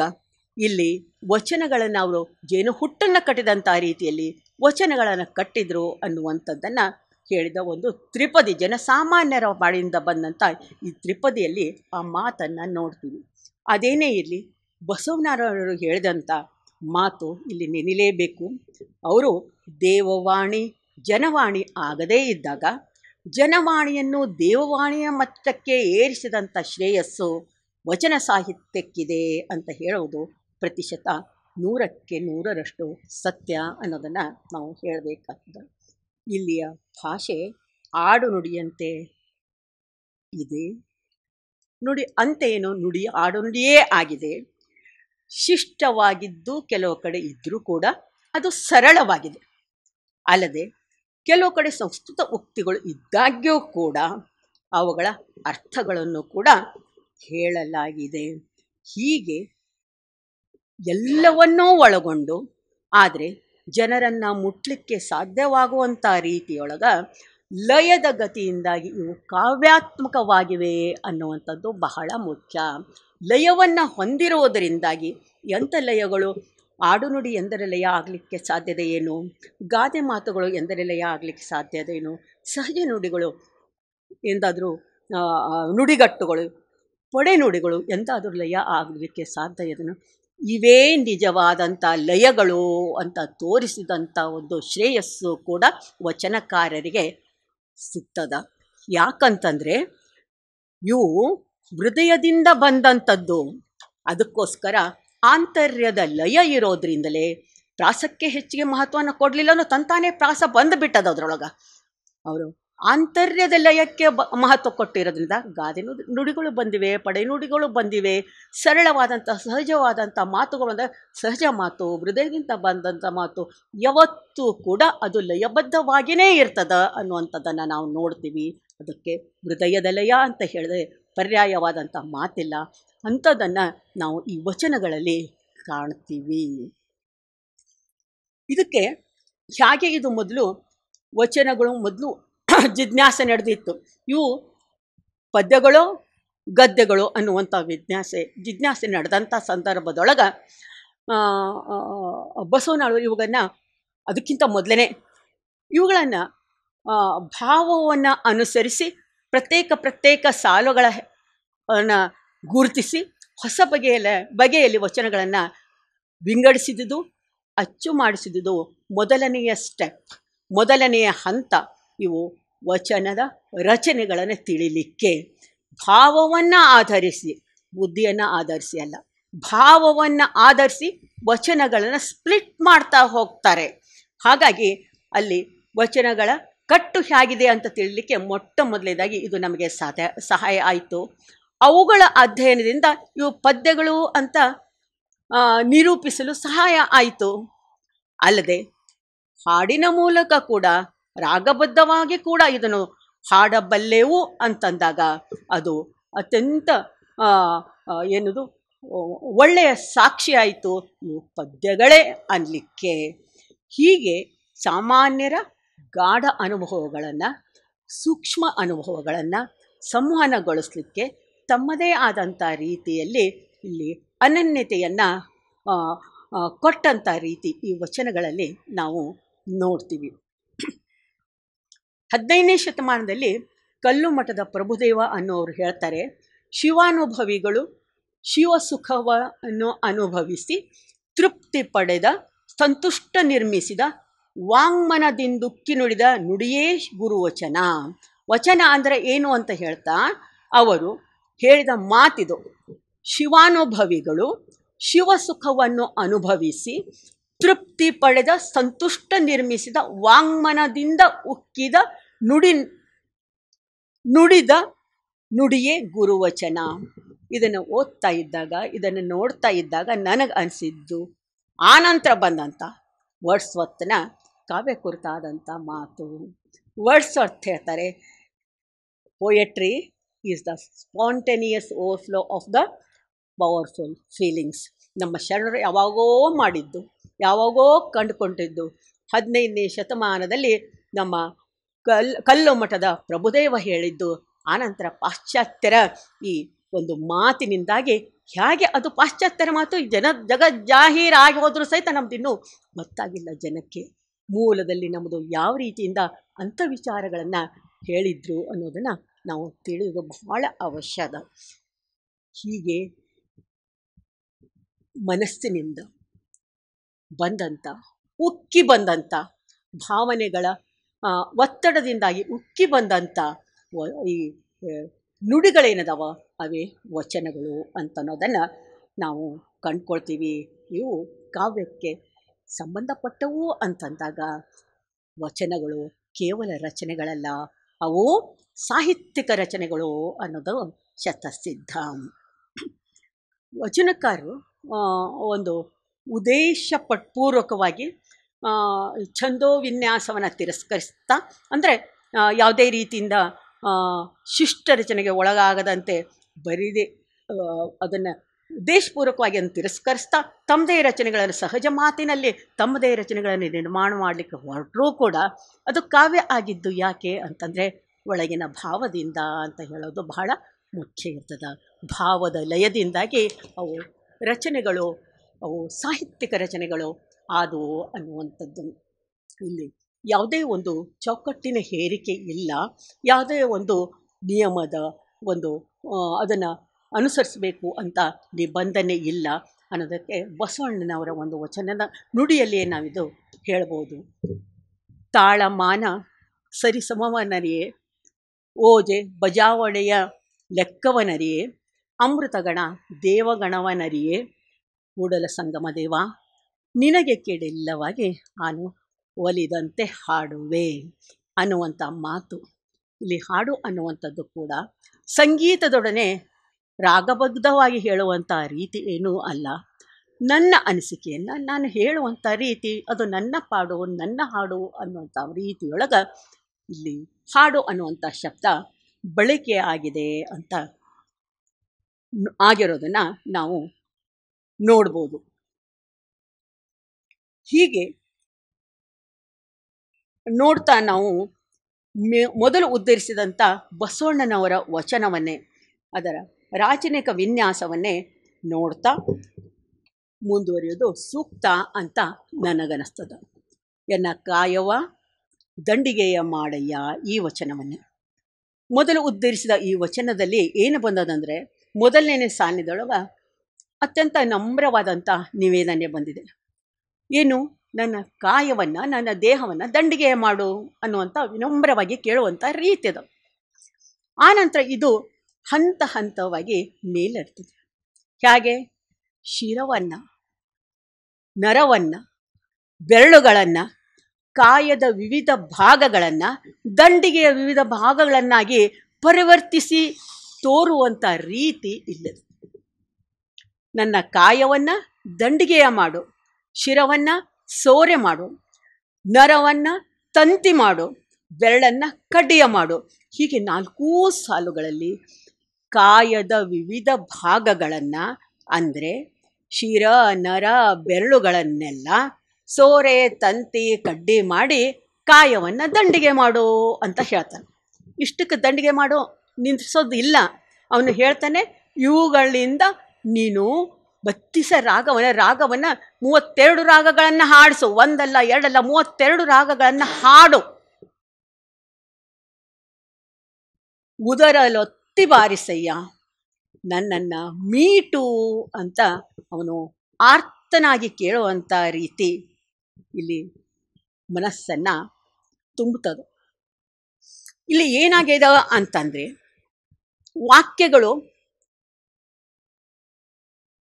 ಇಲ್ಲಿ ವಚನಗಳನ್ನು ಅವರು ಜೇನು ಹುಟ್ಟನ್ನು ಕಟ್ಟಿದಂಥ ರೀತಿಯಲ್ಲಿ ವಚನಗಳನ್ನು ಕಟ್ಟಿದರು ಅನ್ನುವಂಥದ್ದನ್ನು ಹೇಳಿದ ಒಂದು ತ್ರಿಪದಿ ಜನಸಾಮಾನ್ಯರ ಬಾಡಿಯಿಂದ ಬಂದಂಥ ಈ ತ್ರಿಪದಿಯಲ್ಲಿ ಆ ಮಾತನ್ನು ನೋಡ್ತೀವಿ ಅದೇನೇ ಇರಲಿ ಬಸವನಾರಾಯಣರು ಹೇಳಿದಂಥ ಮಾತು ಇಲ್ಲಿ ನೆನಿಲೇಬೇಕು ಅವರು ದೇವವಾಣಿ ಜನವಾಣಿ ಆಗದೇ ಇದ್ದಾಗ ಜನವಾಣಿಯನ್ನು ದೇವವಾಣಿಯ ಮಟ್ಟಕ್ಕೆ ಏರಿಸಿದಂಥ ಶ್ರೇಯಸ್ಸು ವಚನ ಸಾಹಿತ್ಯಕ್ಕಿದೆ ಅಂತ ಹೇಳೋದು ಪ್ರತಿಶತ ನೂರಕ್ಕೆ ನೂರರಷ್ಟು ಸತ್ಯ ಅನ್ನೋದನ್ನು ನಾವು ಹೇಳಬೇಕಾಗ್ತದೆ ಇಲ್ಲಿಯ ಭಾಷೆ ಆಡು ನುಡಿಯಂತೆ ಇದೆ ನುಡಿ ಅಂತೆಯೇನು ನುಡಿ ಆಡು ನುಡಿಯೇ ಆಗಿದೆ ಶಿಷ್ಟವಾಗಿದ್ದು ಕೆಲವು ಕಡೆ ಇದ್ದರೂ ಕೂಡ ಅದು ಸರಳವಾಗಿದೆ ಅಲ್ಲದೆ ಕೆಲವು ಕಡೆ ಸಂಸ್ಕೃತ ಉಕ್ತಿಗಳು ಇದ್ದಾಗ್ಯೂ ಕೂಡ ಅವುಗಳ ಅರ್ಥಗಳನ್ನು ಕೂಡ ಹೇಳಲಾಗಿದೆ ಹೀಗೆ ಎಲ್ಲವನ್ನೂ ಒಳಗೊಂಡು ಆದರೆ ಜನರನ್ನು ಮುಟ್ಲಿಕ್ಕೆ ಸಾಧ್ಯವಾಗುವಂಥ ರೀತಿಯೊಳಗ ಲಯದ ಗತಿಯಿಂದಾಗಿ ಇವು ಕಾವ್ಯಾತ್ಮಕವಾಗಿವೆ ಅನ್ನುವಂಥದ್ದು ಬಹಳ ಮುಖ್ಯ ಲಯವನ್ನು ಹೊಂದಿರುವುದರಿಂದಾಗಿ ಎಂಥ ಲಯಗಳು ಆಡುನುಡಿ ಎಂದರೆ ಲಯ ಆಗಲಿಕ್ಕೆ ಸಾಧ್ಯತೆ ಏನು ಗಾದೆ ಮಾತುಗಳು ಎಂದರೆ ಲಯ ಆಗಲಿಕ್ಕೆ ಸಾಧ್ಯತೆ ಏನು ಸಹಜ ನುಡಿಗಳು ಎಂದಾದರೂ ನುಡಿಗಟ್ಟುಗಳು ಪೊಡೆ ನುಡಿಗಳು ಎಂದಾದರೂ ಲಯ ಆಗಲಿಕ್ಕೆ ಸಾಧ್ಯ ಇದನ್ನು ಇವೇ ನಿಜವಾದಂಥ ಲಯಗಳು ಅಂತ ತೋರಿಸಿದಂಥ ಒಂದು ಶ್ರೇಯಸ್ಸು ಕೂಡ ವಚನಕಾರರಿಗೆ ಸಿಗ್ತದ ಯಾಕಂತಂದರೆ ಇವು ಹೃದಯದಿಂದ ಬಂದಂಥದ್ದು ಅದಕ್ಕೋಸ್ಕರ ಆಂತರ್ಯದ ಲಯ ಇರೋದ್ರಿಂದಲೇ ಪ್ರಾಸಕ್ಕೆ ಹೆಚ್ಚಿಗೆ ಮಹತ್ವವನ್ನು ಕೊಡಲಿಲ್ಲ ತಂತಾನೇ ಪ್ರಾಸ ಬಂದು ಬಿಟ್ಟದ ಅದರೊಳಗೆ ಅವರು ಆಂತರ್ಯದ ಲಯಕ್ಕೆ ಬ ಮಹತ್ವ ಕೊಟ್ಟಿರೋದ್ರಿಂದ ಗಾದೆ ನುಡಿಗಳು ಬಂದಿವೆ ಪಡೆ ನುಡಿಗಳು ಬಂದಿವೆ ಸರಳವಾದಂಥ ಸಹಜವಾದಂಥ ಮಾತುಗಳು ಅಂದರೆ ಸಹಜ ಮಾತು ಹೃದಯದಿಂದ ಬಂದಂಥ ಮಾತು ಯಾವತ್ತೂ ಕೂಡ ಅದು ಲಯಬದ್ಧವಾಗಿಯೇ ಇರ್ತದ ಅನ್ನುವಂಥದ್ದನ್ನು ನಾವು ನೋಡ್ತೀವಿ ಅದಕ್ಕೆ ಹೃದಯದ ಲಯ ಅಂತ ಹೇಳಿದ್ರೆ ಪರ್ಯಾಯವಾದಂಥ ಮಾತಿಲ್ಲ ಅಂಥದ್ದನ್ನು ನಾವು ಈ ವಚನಗಳಲ್ಲಿ ಕಾಣ್ತೀವಿ ಇದಕ್ಕೆ ಹೇಗೆ ಇದು ಮೊದಲು ವಚನಗಳು ಮೊದಲು ಜಿಜ್ಞಾಸೆ ನಡೆದಿತ್ತು ಇವು ಪದ್ಯಗಳು ಗದ್ಯಗಳು ಅನ್ನುವಂಥ ವಿಜ್ಞಾಸೆ ಜಿಜ್ಞಾಸೆ ನಡೆದಂಥ ಸಂದರ್ಭದೊಳಗೆ ಬಸವನಾಳು ಇವುಗಳನ್ನು ಅದಕ್ಕಿಂತ ಮೊದಲೇ ಇವುಗಳನ್ನು ಭಾವವನ್ನು ಅನುಸರಿಸಿ ಪ್ರತ್ಯೇಕ ಪ್ರತ್ಯೇಕ ಸಾಲುಗಳ ಗುರುತಿಸಿ ಹೊಸ ಬಗೆಯಲ್ಲ ಬಗೆಯಲ್ಲಿ ವಚನಗಳನ್ನು ವಿಂಗಡಿಸಿದುದು ಅಚ್ಚು ಮಾಡಿಸಿದುದು ಮೊದಲನೆಯ ಸ್ಟೆಪ್ ಮೊದಲನೆಯ ಹಂತ ಇವು ವಚನದ ರಚನೆಗಳನ್ನು ತಿಳಿಲಿಕ್ಕೆ ಭಾವವನ್ನು ಆಧರಿಸಿ ಬುದ್ಧಿಯನ್ನು ಆಧರಿಸಿ ಅಲ್ಲ ಭಾವವನ್ನು ಆಧರಿಸಿ ವಚನಗಳನ್ನು ಸ್ಪ್ಲಿಟ್ ಮಾಡ್ತಾ ಹೋಗ್ತಾರೆ ಹಾಗಾಗಿ ಅಲ್ಲಿ ವಚನಗಳ ಕಟ್ಟು ಹೇಗಿದೆ ಅಂತ ತಿಳಿಲಿಕ್ಕೆ ಮೊಟ್ಟ ಮೊದಲೇದಾಗಿ ಇದು ನಮಗೆ ಸಾಧ್ಯ ಸಹಾಯ ಆಯಿತು ಅವುಗಳ ಅಧ್ಯಯನದಿಂದ ಇವು ಪದ್ಯಗಳು ಅಂತ ನಿರೂಪಿಸಲು ಸಹಾಯ ಆಯಿತು ಅಲ್ಲದೆ ಹಾಡಿನ ಮೂಲಕ ಕೂಡ ರಾಗಬದ್ಧವಾಗಿ ಕೂಡ ಇದನ್ನು ಹಾಡಬಲ್ಲೆವು ಅಂತಂದಾಗ ಅದು ಅತ್ಯಂತ ಏನದು ಒಳ್ಳೆಯ ಸಾಕ್ಷಿಯಾಯಿತು ಇವು ಪದ್ಯಗಳೇ ಅನ್ನಲಿಕ್ಕೆ ಹೀಗೆ ಸಾಮಾನ್ಯರ ಗಾಢ ಅನುಭವಗಳನ್ನು ಸೂಕ್ಷ್ಮ ಅನುಭವಗಳನ್ನು ಸಂವಹನಗೊಳಿಸಲಿಕ್ಕೆ ತಮ್ಮದೇ ಆದಂಥ ರೀತಿಯಲ್ಲಿ ಇಲ್ಲಿ ಅನನ್ಯತೆಯನ್ನು ಕೊಟ್ಟಂಥ ರೀತಿ ಈ ವಚನಗಳಲ್ಲಿ ನಾವು ನೋಡ್ತೀವಿ ಹದಿನೈದನೇ ಶತಮಾನದಲ್ಲಿ ಕಲ್ಲು ಮಠದ ಪ್ರಭುದೇವ ಅನ್ನೋರು ಹೇಳ್ತಾರೆ ಶಿವಾನುಭವಿಗಳು ಶಿವಸುಖವನ್ನು ಅನುಭವಿಸಿ ತೃಪ್ತಿ ಪಡೆದ ಸಂತುಷ್ಟ ನಿರ್ಮಿಸಿದ ವಾಂಗ್ಮನದಿಂದುಕ್ಕಿ ನುಡಿದ ನುಡಿಯೇ ಗುರುವಚನ ವಚನ ಅಂದರೆ ಏನು ಅಂತ ಹೇಳ್ತಾ ಅವರು ಹೇಳಿದ ಮಾತಿದು ಶಿವಾನುಭವಿಗಳು ಶಿವಸುಖವನ್ನು ಅನುಭವಿಸಿ ತೃಪ್ತಿ ಪಡೆದ ಸಂತುಷ್ಟ ನಿರ್ಮಿಸಿದ ವಾಂಗ್ಮನದಿಂದ ಉಕ್ಕಿದ ನುಡಿ ನುಡಿದ ನುಡಿಯೇ ಗುರುವಚನ ಇದನ್ನು ಓದ್ತಾ ಇದ್ದಾಗ ಇದನ್ನು ನೋಡ್ತಾ ಇದ್ದಾಗ ನನಗೆ ಅನಿಸಿದ್ದು ಆನಂತರ ಬಂದಂಥ ವರ್ಡ್ಸ್ವತ್ನ ಕಾವ್ಯ ಕುರಿತಾದಂಥ ಮಾತು ವರ್ಡ್ಸ್ ಹೇಳ್ತಾರೆ poetry is the spontaneous overflow of the powerful feelings ನಮ್ಮ ಶರಣರು ಯಾವಾಗೋ ಮಾಡಿದ್ದು ಯಾವಾಗೋ ಕಂಡುಕೊಂಡಿದ್ದು ಹದಿನೈದನೇ ಶತಮಾನದಲ್ಲಿ ನಮ್ಮ ಕಲ್ ಕಲ್ಲು ಮಠದ ಪ್ರಭುದೇವ ಹೇಳಿದ್ದು ಆನಂತರ ಪಾಶ್ಚಾತ್ಯರ ಈ ಒಂದು ಮಾತಿನಿಂದಾಗಿ ಹೇಗೆ ಅದು ಪಾಶ್ಚಾತ್ಯರ ಮಾತು ಜನ ಜಗ ಜಾಹೀರಾಗಿ ಹೋದರೂ ಸಹಿತ ಇನ್ನೂ ಗೊತ್ತಾಗಿಲ್ಲ ಜನಕ್ಕೆ ಮೂಲದಲ್ಲಿ ನಮ್ಮದು ಯಾವ ರೀತಿಯಿಂದ ಅಂಥ ವಿಚಾರಗಳನ್ನು ಹೇಳಿದ್ರು ಅನ್ನೋದನ್ನು ನಾವು ತಿಳಿಯೋದು ಬಹಳ ಅವಶ್ಯ ಅದ ಹೀಗೆ ಮನಸ್ಸಿನಿಂದ ಬಂದಂಥ ಉಕ್ಕಿ ಬಂದಂಥ ಭಾವನೆಗಳ ಒತ್ತಡದಿಂದಾಗಿ ಉಕ್ಕಿ ಬಂದಂಥ ಈ ನುಡಿಗಳೇನದವ ಅವೇ ವಚನಗಳು ಅಂತನ್ನೋದನ್ನು ನಾವು ಕಂಡ್ಕೊಳ್ತೀವಿ ಇವು ಕಾವ್ಯಕ್ಕೆ ಸಂಬಂಧಪಟ್ಟವು ಅಂತಂದಾಗ ವಚನಗಳು ಕೇವಲ ರಚನೆಗಳಲ್ಲ ಅವು ಸಾಹಿತ್ಯಿಕ ರಚನೆಗಳು ಅನ್ನೋದು ಶತಸಿದ್ಧ ವಚನಕಾರರು ಒಂದು ಉದ್ದೇಶ ಪಟ್ಪೂರ್ವಕವಾಗಿ ಛಂದೋ ವಿನ್ಯಾಸವನ್ನು ತಿರಸ್ಕರಿಸ್ತಾ ಅಂದರೆ ಯಾವುದೇ ರೀತಿಯಿಂದ ಶಿಷ್ಟ ರಚನೆಗೆ ಒಳಗಾಗದಂತೆ ಬರೀದೆ ಅದನ್ನು ಉದ್ದೇಶಪೂರ್ವಕವಾಗಿ ಅದನ್ನು ತಿರಸ್ಕರಿಸ್ತಾ ತಮ್ಮದೇ ರಚನೆಗಳನ್ನು ಸಹಜ ಮಾತಿನಲ್ಲಿ ತಮ್ಮದೇ ರಚನೆಗಳನ್ನು ನಿರ್ಮಾಣ ಮಾಡಲಿಕ್ಕೆ ಹೊರಟರೂ ಕೂಡ ಅದು ಕಾವ್ಯ ಆಗಿದ್ದು ಯಾಕೆ ಅಂತಂದರೆ ಒಳಗಿನ ಭಾವದಿಂದ ಅಂತ ಹೇಳೋದು ಬಹಳ ಮುಖ್ಯ ಇರ್ತದೆ ಭಾವದ ಲಯದಿಂದಾಗಿ ಅವು ರಚನೆಗಳು ಅವು ಸಾಹಿತ್ಯಿಕ ರಚನೆಗಳು ಆದವು ಅನ್ನುವಂಥದ್ದು ಇಲ್ಲಿ ಯಾವುದೇ ಒಂದು ಚೌಕಟ್ಟಿನ ಹೇರಿಕೆ ಇಲ್ಲ ಯಾವುದೇ ಒಂದು ನಿಯಮದ ಒಂದು ಅದನ್ನು ಅನುಸರಿಸಬೇಕು ಅಂತ ನಿಬಂಧನೆ ಇಲ್ಲ ಅನ್ನೋದಕ್ಕೆ ಬಸವಣ್ಣನವರ ಒಂದು ವಚನದ ನುಡಿಯಲ್ಲಿಯೇ ನಾವಿದು ಹೇಳ್ಬೋದು ತಾಳಮಾನ ಸರಿಸಮವನರಿಯೇ ಓಜೆ ಬಜಾವಣೆಯ ಲೆಕ್ಕವನರಿಯೇ ಅಮೃತಗಣ ದೇವಗಣವನರಿಯೇ ಮೂಡಲ ಸಂಗಮ ದೇವ ನಿನಗೆ ಕೇಳಿಲ್ಲವಾಗಿ ನಾನು ಒಲಿದಂತೆ ಹಾಡುವೆ ಅನ್ನುವಂಥ ಮಾತು ಇಲ್ಲಿ ಹಾಡು ಅನ್ನುವಂಥದ್ದು ಕೂಡ ಸಂಗೀತದೊಡನೆ ರಾಗಬದ್ಧವಾಗಿ ಹೇಳುವಂಥ ರೀತಿ ಏನೂ ಅಲ್ಲ ನನ್ನ ಅನಿಸಿಕೆಯನ್ನು ನಾನು ಹೇಳುವಂಥ ರೀತಿ ಅದು ನನ್ನ ಪಾಡು ನನ್ನ ಹಾಡು ಅನ್ನುವಂಥ ರೀತಿಯೊಳಗೆ ಇಲ್ಲಿ ಹಾಡು ಅನ್ನುವಂಥ ಶಬ್ದ ಬಳಕೆ ಆಗಿದೆ ಅಂತ ಆಗಿರೋದನ್ನು ನಾವು ನೋಡ್ಬೋದು ಹೀಗೆ ನೋಡ್ತಾ ನಾವು ಮೊದಲು ಉದ್ಧರಿಸಿದಂಥ ಬಸವಣ್ಣನವರ ವಚನವನ್ನೇ ಅದರ ರಾಚನಿಕ ವಿನ್ಯಾಸವನ್ನೇ ನೋಡ್ತಾ ಮುಂದುವರಿಯೋದು ಸೂಕ್ತ ಅಂತ ನನಗನಿಸ್ತದೆ ಎನ್ನ ಕಾಯವ ದಂಡಿಗೆಯ ಮಾಡಯ್ಯ ಈ ವಚನವನ್ನು ಮೊದಲು ಉದ್ಧರಿಸಿದ ಈ ವಚನದಲ್ಲಿ ಏನು ಬಂದದಂದರೆ ಮೊದಲನೇ ಸಾಲಿನದೊಳಗೆ ಅತ್ಯಂತ ನಮ್ರವಾದಂಥ ನಿವೇದನೆ ಬಂದಿದೆ ಏನು ನನ್ನ ಕಾಯವನ್ನು ನನ್ನ ದೇಹವನ್ನು ದಂಡಿಗೆಯ ಮಾಡು ಅನ್ನುವಂಥ ವಿನಮ್ರವಾಗಿ ಕೇಳುವಂಥ ರೀತಿಯದು ಆನಂತರ ಇದು ಹಂತ ಹಂತವಾಗಿ ಮೇಲೆರ್ತದೆ ಹೇಗೆ ಶಿರವನ್ನು ನರವನ್ನು ಬೆರಳುಗಳನ್ನು ಕಾಯದ ವಿವಿಧ ಭಾಗಗಳನ್ನು ದಂಡಿಗೆಯ ವಿವಿಧ ಭಾಗಗಳನ್ನಾಗಿ ಪರಿವರ್ತಿಸಿ ತೋರುವಂಥ ರೀತಿ ಇಲ್ಲದು ನನ್ನ ಕಾಯವನ್ನು ದಂಡಿಗೆಯ ಮಾಡು ಶಿರವನ್ನು ಸೋರೆ ಮಾಡು ನರವನ್ನು ತಂತಿ ಮಾಡು ಬೆರಳನ್ನು ಕಡ್ಡಿಯ ಮಾಡು ಹೀಗೆ ನಾಲ್ಕೂ ಸಾಲುಗಳಲ್ಲಿ ಕಾಯದ ವಿವಿಧ ಭಾಗಗಳನ್ನು ಅಂದರೆ ಶಿರ ನರ ಬೆರಳುಗಳನ್ನೆಲ್ಲ ಸೋರೆ ತಂತಿ ಕಡ್ಡಿ ಮಾಡಿ ಕಾಯವನ್ನು ದಂಡಿಗೆ ಮಾಡು ಅಂತ ಹೇಳ್ತಾನೆ ಇಷ್ಟಕ್ಕೆ ದಂಡಿಗೆ ಮಾಡು ನಿಂತಿಸೋದು ಇಲ್ಲ ಅವನು ಹೇಳ್ತಾನೆ ಇವುಗಳಿಂದ ನೀನು ಬತ್ತಿಸ ರಾಗವನ್ನು ರಾಗವನ್ನು ಮೂವತ್ತೆರಡು ರಾಗಗಳನ್ನು ಹಾಡಿಸು ಒಂದಲ್ಲ ಎರಡಲ್ಲ ಮೂವತ್ತೆರಡು ರಾಗಗಳನ್ನು ಹಾಡು ಉದರಲೊತ್ತಿ ಬಾರಿಸಯ್ಯ ನನ್ನನ್ನು ಮೀಟು ಅಂತ ಅವನು ಆರ್ತನಾಗಿ ಕೇಳುವಂಥ ರೀತಿ ಇಲ್ಲಿ ಮನಸ್ಸನ್ನು ತುಂಬುತ್ತದೆ ಇಲ್ಲಿ ಏನಾಗಿದೆ ಅಂತಂದರೆ ವಾಕ್ಯಗಳು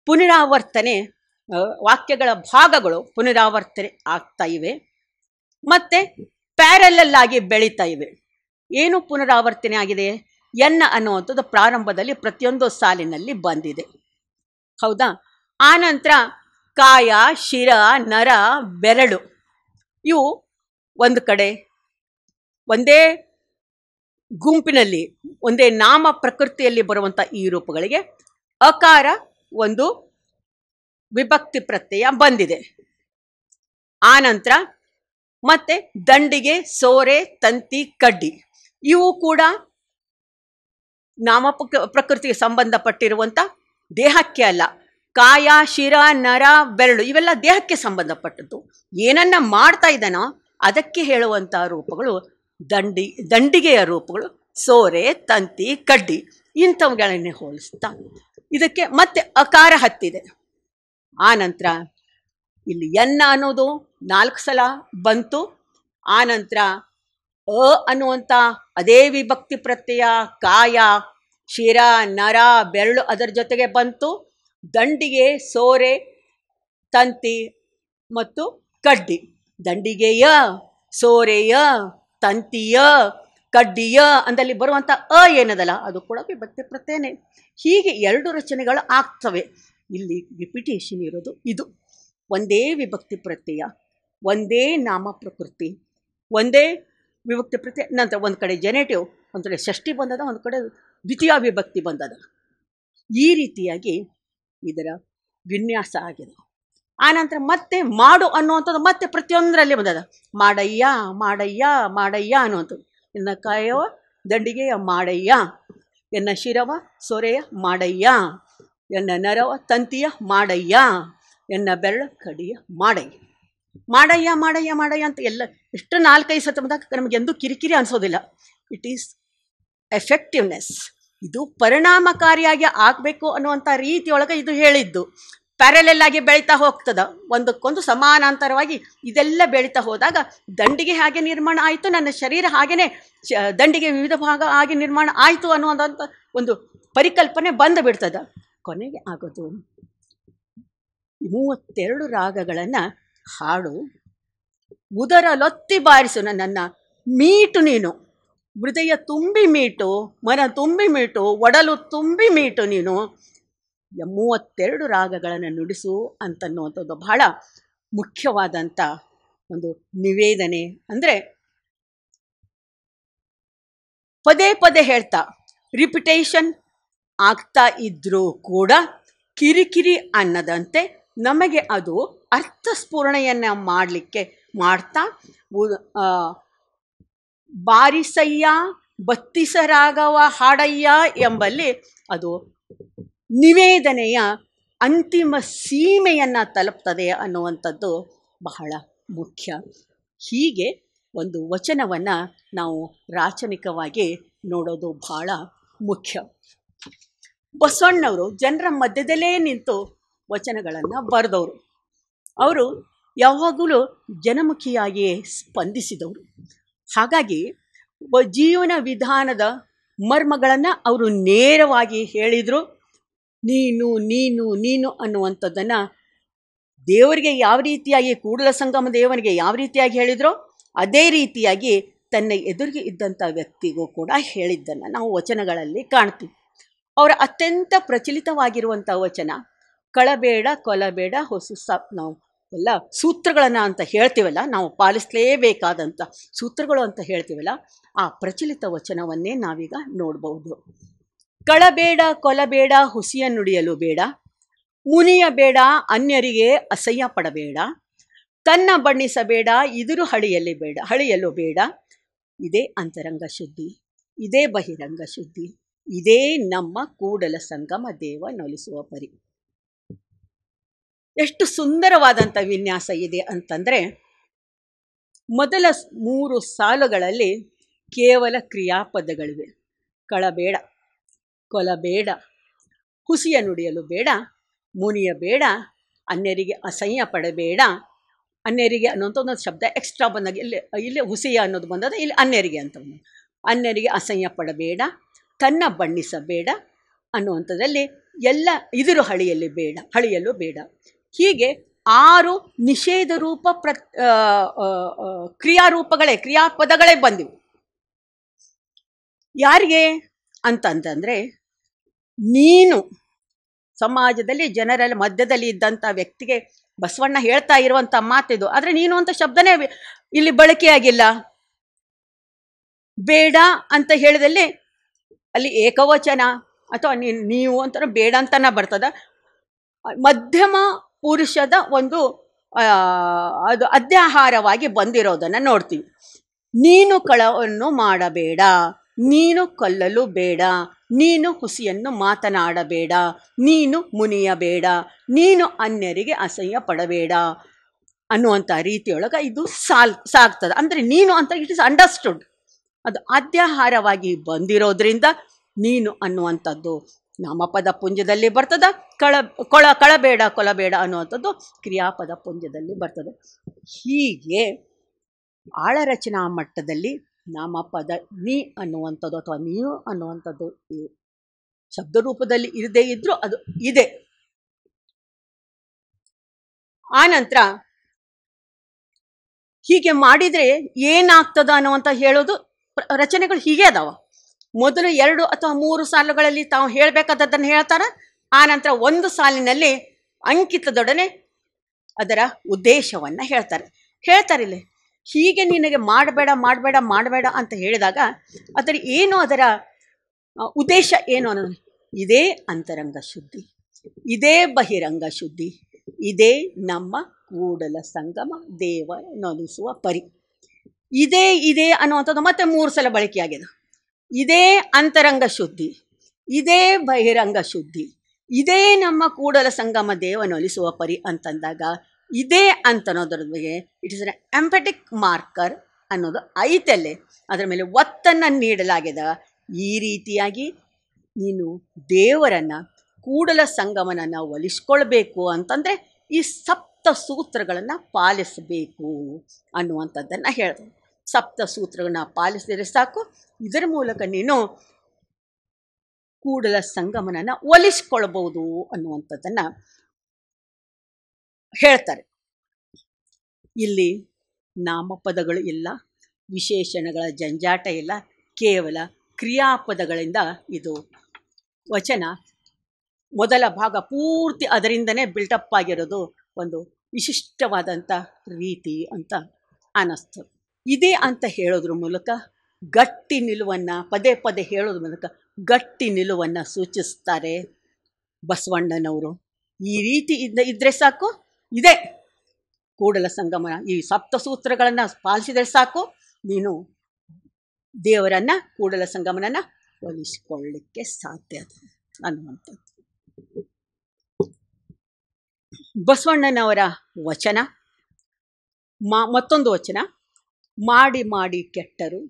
ಪುನರಾವರ್ತನೆ ವಾಕ್ಯಗಳ ಭಾಗಗಳು ಪುನರಾವರ್ತನೆ ಆಗ್ತಾ ಇವೆ ಮತ್ತು ಪ್ಯಾರಲಲ್ಲಾಗಿ ಬೆಳೀತಾ ಇವೆ ಏನು ಪುನರಾವರ್ತನೆ ಆಗಿದೆ ಎನ್ನ ಅನ್ನುವಂಥದ್ದು ಪ್ರಾರಂಭದಲ್ಲಿ ಪ್ರತಿಯೊಂದು ಸಾಲಿನಲ್ಲಿ ಬಂದಿದೆ ಹೌದಾ ಆನಂತರ ಕಾಯ ಶಿರ ನರ ಬೆರಳು ಇವು ಒಂದು ಕಡೆ ಒಂದೇ ಗುಂಪಿನಲ್ಲಿ ಒಂದೇ ನಾಮ ಪ್ರಕೃತಿಯಲ್ಲಿ ಬರುವಂಥ ಈ ರೂಪಗಳಿಗೆ ಅಕಾರ ಒಂದು ವಿಭಕ್ತಿ ಪ್ರತ್ಯಯ ಬಂದಿದೆ ಆನಂತರ ಮತ್ತೆ ದಂಡಿಗೆ ಸೋರೆ ತಂತಿ ಕಡ್ಡಿ ಇವು ಕೂಡ ನಾಮ ಪ್ರಕೃತಿಗೆ ಸಂಬಂಧಪಟ್ಟಿರುವಂಥ ದೇಹಕ್ಕೆ ಅಲ್ಲ ಕಾಯ ಶಿರ ನರ ಬೆರಳು ಇವೆಲ್ಲ ದೇಹಕ್ಕೆ ಸಂಬಂಧಪಟ್ಟದ್ದು ಏನನ್ನ ಮಾಡ್ತಾ ಇದ್ದಾನೋ ಅದಕ್ಕೆ ಹೇಳುವಂಥ ರೂಪಗಳು ದಂಡಿ ದಂಡಿಗೆಯ ರೂಪಗಳು ಸೋರೆ ತಂತಿ ಕಡ್ಡಿ ಇಂಥವುಗಳನ್ನೇ ಹೋಲಿಸ್ತಾ ಇದಕ್ಕೆ ಮತ್ತೆ ಅಕಾರ ಹತ್ತಿದೆ ಆ ನಂತರ ಇಲ್ಲಿ ಎನ್ನ ಅನ್ನೋದು ನಾಲ್ಕು ಸಲ ಬಂತು ಆನಂತರ ಅ ಅನ್ನುವಂಥ ಅದೇ ವಿಭಕ್ತಿ ಪ್ರತ್ಯಯ ಕಾಯ ಶಿರ ನರ ಬೆರಳು ಅದರ ಜೊತೆಗೆ ಬಂತು ದಂಡಿಗೆ ಸೋರೆ ತಂತಿ ಮತ್ತು ಕಡ್ಡಿ ದಂಡಿಗೆಯ ಸೋರೆಯ ತಂತಿಯ ಕಡ್ಡಿಯ ಅಂದಲ್ಲಿ ಬರುವಂಥ ಅ ಏನದಲ್ಲ ಅದು ಕೂಡ ವಿಭಕ್ತಿ ಪ್ರತ್ಯೇನೆ ಹೀಗೆ ಎರಡು ರಚನೆಗಳು ಆಗ್ತವೆ ಇಲ್ಲಿ ರಿಪಿಟೇಷನ್ ಇರೋದು ಇದು ಒಂದೇ ವಿಭಕ್ತಿ ಪ್ರತ್ಯಯ ಒಂದೇ ನಾಮ ಪ್ರಕೃತಿ ಒಂದೇ ವಿಭಕ್ತಿ ಪ್ರತ್ಯಯ ನಂತರ ಒಂದು ಕಡೆ ಜೆನೆಟಿವ್ ಒಂದು ಕಡೆ ಷಷ್ಠಿ ಬಂದದ ಒಂದು ಕಡೆ ದ್ವಿತೀಯ ವಿಭಕ್ತಿ ಬಂದದ ಈ ರೀತಿಯಾಗಿ ಇದರ ವಿನ್ಯಾಸ ಆಗಿದೆ ಆನಂತರ ಮತ್ತೆ ಮಾಡು ಅನ್ನುವಂಥದ್ದು ಮತ್ತೆ ಪ್ರತಿಯೊಂದರಲ್ಲಿ ಬಂದದ ಮಾಡಯ್ಯ ಮಾಡಯ್ಯ ಮಾಡಯ್ಯ ಅನ್ನುವಂಥದ್ದು ಎನ್ನ ಕಾಯವ ದಂಡಿಗೆಯ ಮಾಡಯ್ಯ ಎನ್ನ ಶಿರವ ಸೊರೆಯ ಮಾಡಯ್ಯ ಎನ್ನ ನರವ ತಂತಿಯ ಮಾಡಯ್ಯ ಎನ್ನ ಬೆರಳ ಕಡಿಯ ಮಾಡಯ್ಯ ಮಾಡಯ್ಯ ಮಾಡಯ್ಯ ಮಾಡಯ್ಯ ಅಂತ ಎಲ್ಲ ಎಷ್ಟು ನಾಲ್ಕೈದು ಸತ ಬಂದಾಗ ನಮಗೆಂದೂ ಕಿರಿಕಿರಿ ಅನಿಸೋದಿಲ್ಲ ಇಟ್ ಈಸ್ ಎಫೆಕ್ಟಿವ್ನೆಸ್ ಇದು ಪರಿಣಾಮಕಾರಿಯಾಗಿ ಆಗಬೇಕು ಅನ್ನುವಂಥ ರೀತಿಯೊಳಗೆ ಇದು ಹೇಳಿದ್ದು ಪ್ಯಾರಲೆಲ್ಲಾಗಿ ಬೆಳೀತಾ ಹೋಗ್ತದ ಒಂದಕ್ಕೊಂದು ಸಮಾನಾಂತರವಾಗಿ ಇದೆಲ್ಲ ಬೆಳೀತಾ ಹೋದಾಗ ದಂಡಿಗೆ ಹಾಗೆ ನಿರ್ಮಾಣ ಆಯಿತು ನನ್ನ ಶರೀರ ಹಾಗೆಯೇ ದಂಡಿಗೆ ವಿವಿಧ ಭಾಗ ಹಾಗೆ ನಿರ್ಮಾಣ ಆಯಿತು ಅನ್ನುವಂಥ ಒಂದು ಪರಿಕಲ್ಪನೆ ಬಂದು ಬಿಡ್ತದ ಕೊನೆಗೆ ಆಗೋದು ಮೂವತ್ತೆರಡು ರಾಗಗಳನ್ನು ಹಾಡು ಉದರಲೊತ್ತಿ ಬಾರಿಸು ನನ್ನ ಮೀಟು ನೀನು ಹೃದಯ ತುಂಬಿ ಮೀಟು ಮನ ತುಂಬಿ ಮೀಟು ಒಡಲು ತುಂಬಿ ಮೀಟು ನೀನು ಮೂವತ್ತೆರಡು ರಾಗಗಳನ್ನು ನುಡಿಸು ಅಂತನ್ನುವಂಥದ್ದು ಬಹಳ ಮುಖ್ಯವಾದಂಥ ಒಂದು ನಿವೇದನೆ ಅಂದರೆ ಪದೇ ಪದೇ ಹೇಳ್ತಾ ರಿಪಿಟೇಷನ್ ಆಗ್ತಾ ಇದ್ರೂ ಕೂಡ ಕಿರಿಕಿರಿ ಅನ್ನದಂತೆ ನಮಗೆ ಅದು ಅರ್ಥಸ್ಫೂರಣೆಯನ್ನು ಮಾಡಲಿಕ್ಕೆ ಮಾಡ್ತಾ ಬಾರಿಸಯ್ಯ ಬತ್ತಿಸರಾಗವ ಹಾಡಯ್ಯ ಎಂಬಲ್ಲಿ ಅದು ನಿವೇದನೆಯ ಅಂತಿಮ ಸೀಮೆಯನ್ನು ತಲುಪ್ತದೆ ಅನ್ನುವಂಥದ್ದು ಬಹಳ ಮುಖ್ಯ ಹೀಗೆ ಒಂದು ವಚನವನ್ನು ನಾವು ರಾಚನಿಕವಾಗಿ ನೋಡೋದು ಬಹಳ ಮುಖ್ಯ ಬಸವಣ್ಣವರು ಜನರ ಮಧ್ಯದಲ್ಲೇ ನಿಂತು ವಚನಗಳನ್ನು ಬರೆದವರು ಅವರು ಯಾವಾಗಲೂ ಜನಮುಖಿಯಾಗಿಯೇ ಸ್ಪಂದಿಸಿದವರು ಹಾಗಾಗಿ ಜೀವನ ವಿಧಾನದ ಮರ್ಮಗಳನ್ನು ಅವರು ನೇರವಾಗಿ ಹೇಳಿದರು ನೀನು ನೀನು ನೀನು ಅನ್ನುವಂಥದ್ದನ್ನು ದೇವರಿಗೆ ಯಾವ ರೀತಿಯಾಗಿ ಕೂಡಲ ಸಂಗಮ ದೇವನಿಗೆ ಯಾವ ರೀತಿಯಾಗಿ ಹೇಳಿದರು ಅದೇ ರೀತಿಯಾಗಿ ತನ್ನ ಎದುರಿಗೆ ಇದ್ದಂಥ ವ್ಯಕ್ತಿಗೂ ಕೂಡ ಹೇಳಿದ್ದನ್ನು ನಾವು ವಚನಗಳಲ್ಲಿ ಕಾಣ್ತೀವಿ ಅವರ ಅತ್ಯಂತ ಪ್ರಚಲಿತವಾಗಿರುವಂಥ ವಚನ ಕಳಬೇಡ ಕೊಲಬೇಡ ಹೊಸ ನಾವು ಎಲ್ಲ ಸೂತ್ರಗಳನ್ನು ಅಂತ ಹೇಳ್ತೀವಲ್ಲ ನಾವು ಪಾಲಿಸಲೇಬೇಕಾದಂಥ ಸೂತ್ರಗಳು ಅಂತ ಹೇಳ್ತೀವಲ್ಲ ಆ ಪ್ರಚಲಿತ ವಚನವನ್ನೇ ನಾವೀಗ ನೋಡಬಹುದು ಕಳಬೇಡ ಕೊಲಬೇಡ ಹುಸಿಯನ್ನುಡಿಯಲು ಬೇಡ ಮುನಿಯ ಬೇಡ ಅನ್ಯರಿಗೆ ಅಸಹ್ಯ ಪಡಬೇಡ ತನ್ನ ಬಣ್ಣಿಸಬೇಡ ಇದರು ಹಳಿಯಲ್ಲಿ ಬೇಡ ಹಳಿಯಲು ಬೇಡ ಇದೇ ಅಂತರಂಗ ಶುದ್ಧಿ ಇದೇ ಬಹಿರಂಗ ಶುದ್ಧಿ ಇದೇ ನಮ್ಮ ಕೂಡಲ ಸಂಗಮ ದೇವ ನೊಲಿಸುವ ಪರಿ ಎಷ್ಟು ಸುಂದರವಾದಂಥ ವಿನ್ಯಾಸ ಇದೆ ಅಂತಂದರೆ ಮೊದಲ ಮೂರು ಸಾಲುಗಳಲ್ಲಿ ಕೇವಲ ಕ್ರಿಯಾಪದಗಳಿವೆ ಕಳಬೇಡ ಕೊಲಬೇಡ ಹುಸಿಯ ನುಡಿಯಲು ಬೇಡ ಮುನಿಯ ಬೇಡ ಅನ್ಯರಿಗೆ ಅಸಹ್ಯ ಪಡಬೇಡ ಅನ್ಯರಿಗೆ ಅನ್ನೋಂಥ ಒಂದು ಶಬ್ದ ಎಕ್ಸ್ಟ್ರಾ ಬಂದಾಗ ಇಲ್ಲಿ ಇಲ್ಲಿ ಹುಸಿಯ ಅನ್ನೋದು ಬಂದದ ಇಲ್ಲಿ ಅನ್ಯರಿಗೆ ಅಂತ ಅನ್ಯರಿಗೆ ಅಸಹ್ಯ ಪಡಬೇಡ ತನ್ನ ಬಣ್ಣಿಸಬೇಡ ಅನ್ನುವಂಥದ್ರಲ್ಲಿ ಎಲ್ಲ ಇದಿರು ಹಳಿಯಲ್ಲಿ ಬೇಡ ಹಳಿಯಲ್ಲೂ ಬೇಡ ಹೀಗೆ ಆರು ನಿಷೇಧ ರೂಪ ಪ್ರ ಕ್ರಿಯಾರೂಪಗಳೇ ಕ್ರಿಯಾಪದಗಳೇ ಬಂದಿವು ಯಾರಿಗೆ ಅಂತಂತಂದ್ರೆ ನೀನು ಸಮಾಜದಲ್ಲಿ ಜನರಲ್ಲಿ ಮಧ್ಯದಲ್ಲಿ ಇದ್ದಂಥ ವ್ಯಕ್ತಿಗೆ ಬಸವಣ್ಣ ಹೇಳ್ತಾ ಇರುವಂಥ ಮಾತಿದು ಆದರೆ ನೀನು ಅಂತ ಶಬ್ದನೇ ಇಲ್ಲಿ ಬಳಕೆಯಾಗಿಲ್ಲ ಬೇಡ ಅಂತ ಹೇಳಿದಲ್ಲಿ ಅಲ್ಲಿ ಏಕವಚನ ಅಥವಾ ನೀವು ಅಂತ ಬೇಡ ಅಂತನ ಬರ್ತದ ಮಧ್ಯಮ ಪುರುಷದ ಒಂದು ಅದು ಅಧ್ಯಾಹಾರವಾಗಿ ಬಂದಿರೋದನ್ನು ನೋಡ್ತೀವಿ ನೀನು ಕಳವನ್ನು ಮಾಡಬೇಡ ನೀನು ಕಲ್ಲಲು ಬೇಡ ನೀನು ಹುಸಿಯನ್ನು ಮಾತನಾಡಬೇಡ ನೀನು ಮುನಿಯಬೇಡ ನೀನು ಅನ್ಯರಿಗೆ ಅಸಹ್ಯ ಪಡಬೇಡ ಅನ್ನುವಂಥ ರೀತಿಯೊಳಗೆ ಇದು ಸಾಲ್ ಸಾಗ್ತದೆ ಅಂದರೆ ನೀನು ಅಂತ ಇಟ್ ಇಸ್ ಅಂಡರ್ಸ್ಟುಡ್ ಅದು ಅಧ್ಯಾಹಾರವಾಗಿ ಬಂದಿರೋದ್ರಿಂದ ನೀನು ಅನ್ನುವಂಥದ್ದು ನಾಮಪದ ಪುಂಜದಲ್ಲಿ ಬರ್ತದ ಕಳ ಕೊಳ ಕಳಬೇಡ ಕೊಲಬೇಡ ಅನ್ನುವಂಥದ್ದು ಕ್ರಿಯಾಪದ ಪುಂಜದಲ್ಲಿ ಬರ್ತದೆ ಹೀಗೆ ಆಳರಚನಾ ಮಟ್ಟದಲ್ಲಿ ನಾಮಪದ ನೀ ಅನ್ನುವಂಥದ್ದು ಅಥವಾ ನೀನು ಅನ್ನುವಂಥದ್ದು ಶಬ್ದ ರೂಪದಲ್ಲಿ ಇರದೇ ಇದ್ರೂ ಅದು ಇದೆ ಆನಂತರ ಹೀಗೆ ಮಾಡಿದರೆ ಏನಾಗ್ತದ ಅನ್ನುವಂಥ ಹೇಳೋದು ರಚನೆಗಳು ಹೀಗೆ ಅದಾವ ಮೊದಲು ಎರಡು ಅಥವಾ ಮೂರು ಸಾಲುಗಳಲ್ಲಿ ತಾವು ಹೇಳಬೇಕಾದದ್ದನ್ನು ಹೇಳ್ತಾರೆ ಆನಂತರ ಒಂದು ಸಾಲಿನಲ್ಲಿ ಅಂಕಿತದೊಡನೆ ಅದರ ಉದ್ದೇಶವನ್ನು ಹೇಳ್ತಾರೆ ಹೇಳ್ತಾರಿಲ್ಲ ಹೀಗೆ ನಿನಗೆ ಮಾಡಬೇಡ ಮಾಡಬೇಡ ಮಾಡಬೇಡ ಅಂತ ಹೇಳಿದಾಗ ಅದರ ಏನು ಅದರ ಉದ್ದೇಶ ಏನು ಅನ್ನೋದು ಇದೇ ಅಂತರಂಗ ಶುದ್ಧಿ ಇದೇ ಬಹಿರಂಗ ಶುದ್ಧಿ ಇದೇ ನಮ್ಮ ಕೂಡಲ ಸಂಗಮ ದೇವ ಅನ್ನೋದಿಸುವ ಪರಿ ಇದೇ ಇದೇ ಅನ್ನುವಂಥದ್ದು ಮತ್ತೆ ಮೂರು ಸಲ ಬಳಕೆಯಾಗಿದೆ ಇದೇ ಅಂತರಂಗ ಶುದ್ಧಿ ಇದೇ ಬಹಿರಂಗ ಶುದ್ಧಿ ಇದೇ ನಮ್ಮ ಕೂಡಲ ಸಂಗಮ ದೇವನೊಲಿಸುವ ಪರಿ ಅಂತಂದಾಗ ಇದೇ ಅನ್ನೋದ್ರ ಬಗ್ಗೆ it is an emphatic marker ಅನ್ನೋದು ಐತಲ್ಲೆ ಅದರ ಮೇಲೆ ಒತ್ತನ್ನು ನೀಡಲಾಗ್ಯದ ಈ ರೀತಿಯಾಗಿ ನೀನು ದೇವರನ್ನು ಕೂಡಲ ಸಂಗಮನನ್ನು ಒಲಿಸ್ಕೊಳ್ಬೇಕು ಅಂತಂದರೆ ಈ ಸಪ್ತ ಸೂತ್ರಗಳನ್ನು ಪಾಲಿಸಬೇಕು ಅನ್ನುವಂಥದ್ದನ್ನು ಹೇಳ್ತಾರೆ ಸಪ್ತ ಸೂತ್ರಗಳನ್ನ ಪಾಲಿಸಿದರೆ ಸಾಕು ಇದರ ಮೂಲಕ ನೀನು ಕೂಡಲ ಸಂಗಮನನ ಒಲಿಸ್ಕೊಳ್ಬೋದು ಅನ್ನುವಂಥದ್ದನ್ನು ಹೇಳ್ತಾರೆ ಇಲ್ಲಿ ನಾಮಪದಗಳು ಇಲ್ಲ ವಿಶೇಷಣಗಳ ಜಂಜಾಟ ಇಲ್ಲ ಕೇವಲ ಕ್ರಿಯಾಪದಗಳಿಂದ ಇದು ವಚನ ಮೊದಲ ಭಾಗ ಪೂರ್ತಿ ಅದರಿಂದನೇ ಬಿಲ್ಟಪ್ ಆಗಿರೋದು ಒಂದು ವಿಶಿಷ್ಟವಾದಂಥ ರೀತಿ ಅಂತ ಅನ್ನಿಸ್ತದೆ ಇದೆ ಅಂತ ಹೇಳೋದ್ರ ಮೂಲಕ ಗಟ್ಟಿ ನಿಲುವನ್ನು ಪದೇ ಪದೇ ಹೇಳೋದ್ರ ಮೂಲಕ ಗಟ್ಟಿ ನಿಲುವನ್ನು ಸೂಚಿಸ್ತಾರೆ ಬಸವಣ್ಣನವರು ಈ ರೀತಿ ಇದ್ದ ಇದ್ದರೆ ಸಾಕು ಇದೆ ಕೂಡಲ ಸಂಗಮನ ಈ ಸಪ್ತಸೂತ್ರಗಳನ್ನು ಪಾಲಿಸಿದರೆ ಸಾಕು ನೀನು ದೇವರನ್ನು ಕೂಡಲ ಸಂಗಮನನ್ನು ಒಲಿಸಿಕೊಳ್ಳಲಿಕ್ಕೆ ಸಾಧ್ಯ ಅನ್ನುವಂಥದ್ದು ಬಸವಣ್ಣನವರ ವಚನ ಮತ್ತೊಂದು ವಚನ ಮಾಡಿ ಮಾಡಿ ಕೆಟ್ಟರು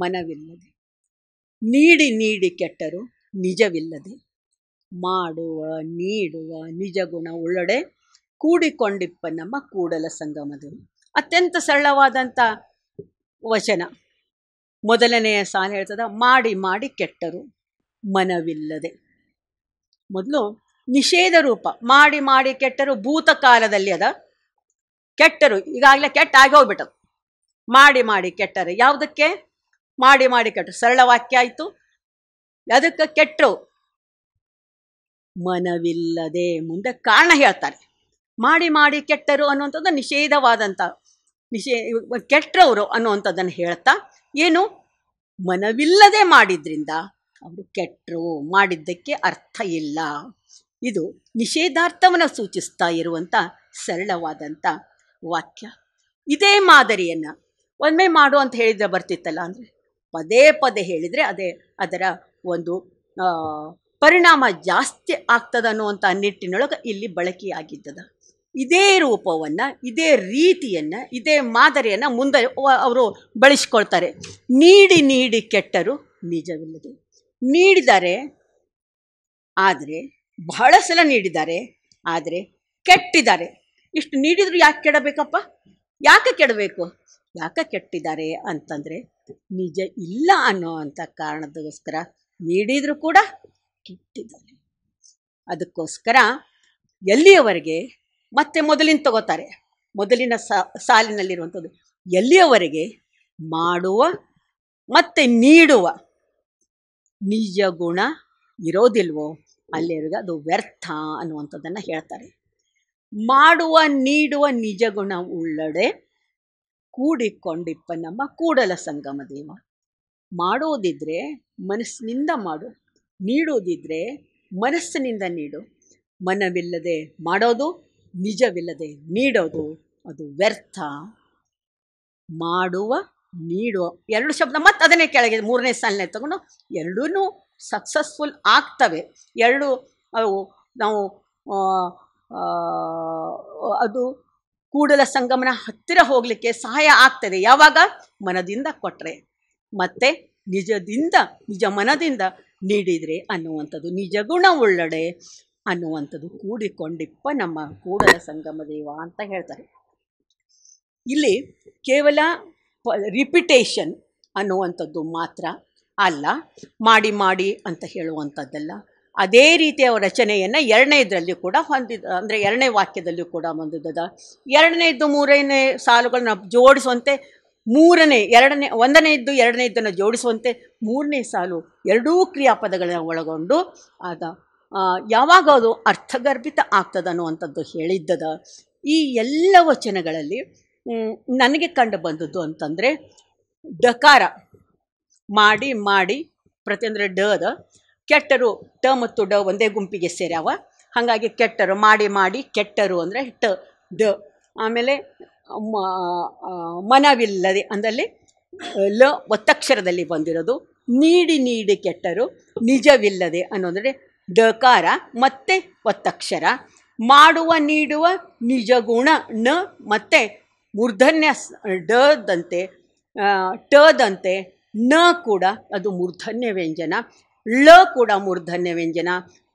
ಮನವಿಲ್ಲದೆ ನೀಡಿ ನೀಡಿ ಕೆಟ್ಟರು ನಿಜವಿಲ್ಲದೆ ಮಾಡುವ ನೀಡುವ ನಿಜ ಗುಣ ಉಳ್ಳಡೆ ಕೂಡಿಕೊಂಡಿಪ್ಪ ನಮ್ಮ ಕೂಡಲ ಸಂಗಮದಲ್ಲಿ ಅತ್ಯಂತ ಸರಳವಾದಂಥ ವಚನ ಮೊದಲನೆಯ ಸಾಲ ಹೇಳ್ತದ ಮಾಡಿ ಮಾಡಿ ಕೆಟ್ಟರು ಮನವಿಲ್ಲದೆ ಮೊದಲು ನಿಷೇಧ ರೂಪ ಮಾಡಿ ಮಾಡಿ ಕೆಟ್ಟರು ಭೂತಕಾಲದಲ್ಲಿ ಅದ ಕೆಟ್ಟರು ಈಗಾಗಲೇ ಕೆಟ್ಟ ಆಗಿ ಹೋಗ್ಬಿಟ್ಟದು ಮಾಡಿ ಮಾಡಿ ಕೆಟ್ಟರೆ ಯಾವುದಕ್ಕೆ ಮಾಡಿ ಮಾಡಿ ಕೆಟ್ಟರು ಸರಳ ವಾಕ್ಯ ಆಯಿತು ಅದಕ್ಕೆ ಕೆಟ್ಟರು ಮನವಿಲ್ಲದೆ ಮುಂದೆ ಕಾರಣ ಹೇಳ್ತಾರೆ ಮಾಡಿ ಮಾಡಿ ಕೆಟ್ಟರು ಅನ್ನುವಂಥದ್ದು ನಿಷೇಧವಾದಂಥ ನಿಷೇ ಕೆಟ್ಟವರು ಅನ್ನುವಂಥದ್ದನ್ನು ಹೇಳ್ತಾ ಏನು ಮನವಿಲ್ಲದೆ ಮಾಡಿದ್ರಿಂದ ಅವರು ಕೆಟ್ಟರು ಮಾಡಿದ್ದಕ್ಕೆ ಅರ್ಥ ಇಲ್ಲ ಇದು ನಿಷೇಧಾರ್ಥವನ್ನು ಸೂಚಿಸ್ತಾ ಇರುವಂಥ ಸರಳವಾದಂಥ ವಾಕ್ಯ ಇದೇ ಮಾದರಿಯನ್ನು ಒಮ್ಮೆ ಮಾಡು ಅಂತ ಹೇಳಿದರೆ ಬರ್ತಿತ್ತಲ್ಲ ಅಂದರೆ ಪದೇ ಪದೇ ಹೇಳಿದರೆ ಅದೇ ಅದರ ಒಂದು ಪರಿಣಾಮ ಜಾಸ್ತಿ ಆಗ್ತದನ್ನುವಂಥ ನಿಟ್ಟಿನೊಳಗೆ ಇಲ್ಲಿ ಬಳಕೆಯಾಗಿದ್ದದ ಇದೇ ರೂಪವನ್ನು ಇದೇ ರೀತಿಯನ್ನು ಇದೇ ಮಾದರಿಯನ್ನು ಮುಂದೆ ಅವರು ಬಳಸ್ಕೊಳ್ತಾರೆ ನೀಡಿ ನೀಡಿ ಕೆಟ್ಟರು ನಿಜವಿಲ್ಲದೆ ನೀಡಿದ್ದಾರೆ ಆದರೆ ಬಹಳ ಸಲ ನೀಡಿದ್ದಾರೆ ಆದರೆ ಕೆಟ್ಟಿದ್ದಾರೆ ಇಷ್ಟು ನೀಡಿದರೂ ಯಾಕೆ ಕೆಡಬೇಕಪ್ಪ ಯಾಕೆ ಕೆಡಬೇಕು ಯಾಕೆ ಕೆಟ್ಟಿದ್ದಾರೆ ಅಂತಂದರೆ ನಿಜ ಇಲ್ಲ ಅನ್ನೋ ಅಂಥ ಕಾರಣದಗೋಸ್ಕರ ನೀಡಿದರೂ ಕೂಡ ಕೆಟ್ಟಿದ್ದಾರೆ ಅದಕ್ಕೋಸ್ಕರ ಎಲ್ಲಿಯವರೆಗೆ ಮತ್ತೆ ಮೊದಲಿನ ತಗೋತಾರೆ ಮೊದಲಿನ ಸಾಲಿನಲ್ಲಿರುವಂಥದ್ದು ಎಲ್ಲಿಯವರೆಗೆ ಮಾಡುವ ಮತ್ತೆ ನೀಡುವ ನಿಜ ಗುಣ ಇರೋದಿಲ್ವೋ ಅಲ್ಲಿವರೆಗೆ ಅದು ವ್ಯರ್ಥ ಅನ್ನುವಂಥದ್ದನ್ನು ಹೇಳ್ತಾರೆ ಮಾಡುವ ನೀಡುವ ನಿಜ ಗುಣ ಉಳ್ಳಡೆ ಕೂಡಿಕೊಂಡಿಪ್ಪ ನಮ್ಮ ಕೂಡಲ ಸಂಗಮ ದೇವ ಮಾಡೋದಿದ್ರೆ ಮನಸ್ಸಿನಿಂದ ಮಾಡು ನೀಡೋದಿದ್ರೆ ಮನಸ್ಸಿನಿಂದ ನೀಡು ಮನವಿಲ್ಲದೆ ಮಾಡೋದು ನಿಜವಿಲ್ಲದೆ ನೀಡೋದು ಅದು ವ್ಯರ್ಥ ಮಾಡುವ ನೀಡುವ ಎರಡು ಶಬ್ದ ಮತ್ತು ಅದನ್ನೇ ಕೆಳಗೆ ಮೂರನೇ ಸಾಲನೇ ತಗೊಂಡು ಎರಡೂ ಸಕ್ಸಸ್ಫುಲ್ ಆಗ್ತವೆ ಎರಡು ಅವು ನಾವು ಅದು ಕೂಡಲ ಸಂಗಮನ ಹತ್ತಿರ ಹೋಗಲಿಕ್ಕೆ ಸಹಾಯ ಆಗ್ತದೆ ಯಾವಾಗ ಮನದಿಂದ ಕೊಟ್ಟರೆ ಮತ್ತೆ ನಿಜದಿಂದ ನಿಜ ಮನದಿಂದ ನೀಡಿದರೆ ಅನ್ನುವಂಥದ್ದು ನಿಜ ಗುಣವುಳ್ಳಡೆ ಅನ್ನುವಂಥದ್ದು ಕೂಡಿಕೊಂಡಿಪ್ಪ ನಮ್ಮ ಕೂಡಲ ಸಂಗಮ ದೇವ ಅಂತ ಹೇಳ್ತಾರೆ ಇಲ್ಲಿ ಕೇವಲ ರಿಪಿಟೇಷನ್ ಅನ್ನುವಂಥದ್ದು ಮಾತ್ರ ಅಲ್ಲ ಮಾಡಿ ಮಾಡಿ ಅಂತ ಹೇಳುವಂಥದ್ದಲ್ಲ ಅದೇ ರೀತಿಯ ರಚನೆಯನ್ನು ಎರಡನೇ ಇದರಲ್ಲಿ ಕೂಡ ಹೊಂದಿದ ಅಂದರೆ ಎರಡನೇ ವಾಕ್ಯದಲ್ಲಿಯೂ ಕೂಡ ಹೊಂದಿದ್ದದ ಎರಡನೇದ್ದು ಮೂರನೇ ಸಾಲುಗಳನ್ನ ಜೋಡಿಸುವಂತೆ ಮೂರನೇ ಎರಡನೇ ಒಂದನೇ ಇದ್ದು ಎರಡನೇ ಇದ್ದನ್ನು ಜೋಡಿಸುವಂತೆ ಮೂರನೇ ಸಾಲು ಎರಡೂ ಕ್ರಿಯಾಪದಗಳನ್ನು ಒಳಗೊಂಡು ಆದ ಯಾವಾಗ ಅದು ಅರ್ಥಗರ್ಭಿತ ಆಗ್ತದನ್ನುವಂಥದ್ದು ಹೇಳಿದ್ದದ ಈ ಎಲ್ಲ ವಚನಗಳಲ್ಲಿ ನನಗೆ ಕಂಡು ಬಂದದ್ದು ಅಂತಂದರೆ ಡಕಾರ ಮಾಡಿ ಮಾಡಿ ಪ್ರತಿಯೊಂದರೆ ಡ ಕೆಟ್ಟರು ಟ ಮತ್ತು ಡ ಒಂದೇ ಗುಂಪಿಗೆ ಸೇರ್ಯಾವ ಹಾಗಾಗಿ ಕೆಟ್ಟರು ಮಾಡಿ ಮಾಡಿ ಕೆಟ್ಟರು ಅಂದರೆ ಟ ದ ಆಮೇಲೆ ಮನವಿಲ್ಲದೆ ಅಂದಲ್ಲಿ ಲ ಒತ್ತಕ್ಷರದಲ್ಲಿ ಬಂದಿರೋದು ನೀಡಿ ನೀಡಿ ಕೆಟ್ಟರು ನಿಜವಿಲ್ಲದೆ ಅನ್ನೋದ್ರೆ ಡಕಾರ ಮತ್ತೆ ಒತ್ತಕ್ಷರ ಮಾಡುವ ನೀಡುವ ನಿಜಗುಣ ನ ಮತ್ತೆ ಮೂರ್ಧನ್ಯ ಡದಂತೆ ಟದಂತೆ ನ ಕೂಡ ಅದು ಮೂರ್ಧನ್ಯ ವ್ಯಂಜನ ಳ ಕೂಡ ಮೂರ್ಧನ್ಯ ವ್ಯಂಜನ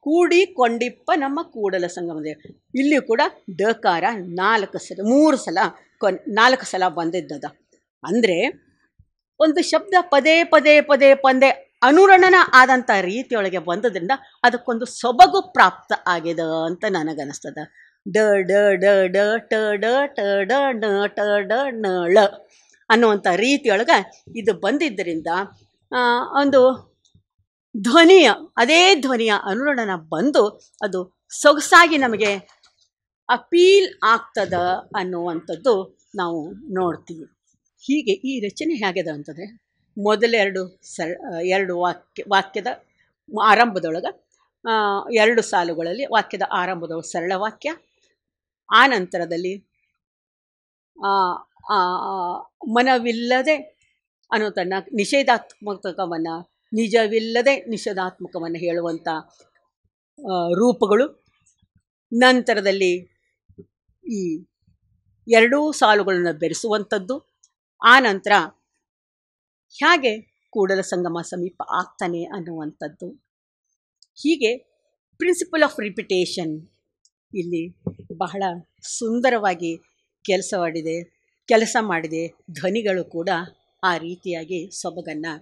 ಕೂಡಿ ಕೊಂಡಿಪ್ಪ ನಮ್ಮ ಕೂಡಲ ಸಂಗಮದ ಇಲ್ಲಿಯೂ ಕೂಡ ಡಕಾರ ನಾಲ್ಕು ಸಲ ಮೂರು ಸಲ ಕೊನ್ ನಾಲ್ಕು ಸಲ ಬಂದಿದ್ದದ ಅಂದರೆ ಒಂದು ಶಬ್ದ ಪದೇ ಪದೇ ಪದೇ ಪದೇ ಅನುರಣನ ಆದಂಥ ರೀತಿಯೊಳಗೆ ಬಂದದ್ರಿಂದ ಅದಕ್ಕೊಂದು ಸೊಬಗು ಪ್ರಾಪ್ತ ಆಗಿದೆ ಅಂತ ನನಗನ್ನಿಸ್ತದ ಡ ಡ ಡ ಡ ಟ ಡ ಟ ಡ ಣ ಟ ಡ ಣ ಳ ಅನ್ನುವಂಥ ರೀತಿಯೊಳಗೆ ಇದು ಬಂದಿದ್ದರಿಂದ ಒಂದು ಧ್ವನಿಯ ಅದೇ ಧ್ವನಿಯ ಅನುರಣನ ಬಂದು ಅದು ಸೊಗಸಾಗಿ ನಮಗೆ ಅಪೀಲ್ ಆಗ್ತದ ಅನ್ನುವಂಥದ್ದು ನಾವು ನೋಡ್ತೀವಿ ಹೀಗೆ ಈ ರಚನೆ ಹೇಗಿದೆ ಅಂತಂದರೆ ಮೊದಲೆರಡು ಸ ಎರಡು ವಾಕ್ಯ ವಾಕ್ಯದ ಆರಂಭದೊಳಗೆ ಎರಡು ಸಾಲುಗಳಲ್ಲಿ ವಾಕ್ಯದ ಆರಂಭದ ಸರಳ ವಾಕ್ಯ ಆ ನಂತರದಲ್ಲಿ ಮನವಿಲ್ಲದೆ ಅನ್ನೋ ತನ್ನ ನಿಷೇಧಾತ್ಮಕವನ್ನು ನಿಜವಿಲ್ಲದೆ ನಿಷೇಧಾತ್ಮಕವನ್ನು ಹೇಳುವಂಥ ರೂಪಗಳು ನಂತರದಲ್ಲಿ ಈ ಎರಡೂ ಸಾಲುಗಳನ್ನು ಬೆರೆಸುವಂಥದ್ದು ಆ ನಂತರ ಹೇಗೆ ಕೂಡಲ ಸಂಗಮ ಸಮೀಪ ಆಗ್ತಾನೆ ಅನ್ನುವಂಥದ್ದು ಹೀಗೆ ಪ್ರಿನ್ಸಿಪಲ್ ಆಫ್ ರಿಪಿಟೇಷನ್ ಇಲ್ಲಿ ಬಹಳ ಸುಂದರವಾಗಿ ಕೆಲಸ ಮಾಡಿದೆ ಕೆಲಸ ಮಾಡಿದೆ ಧ್ವನಿಗಳು ಕೂಡ ಆ ರೀತಿಯಾಗಿ ಸೊಬಗನ್ನು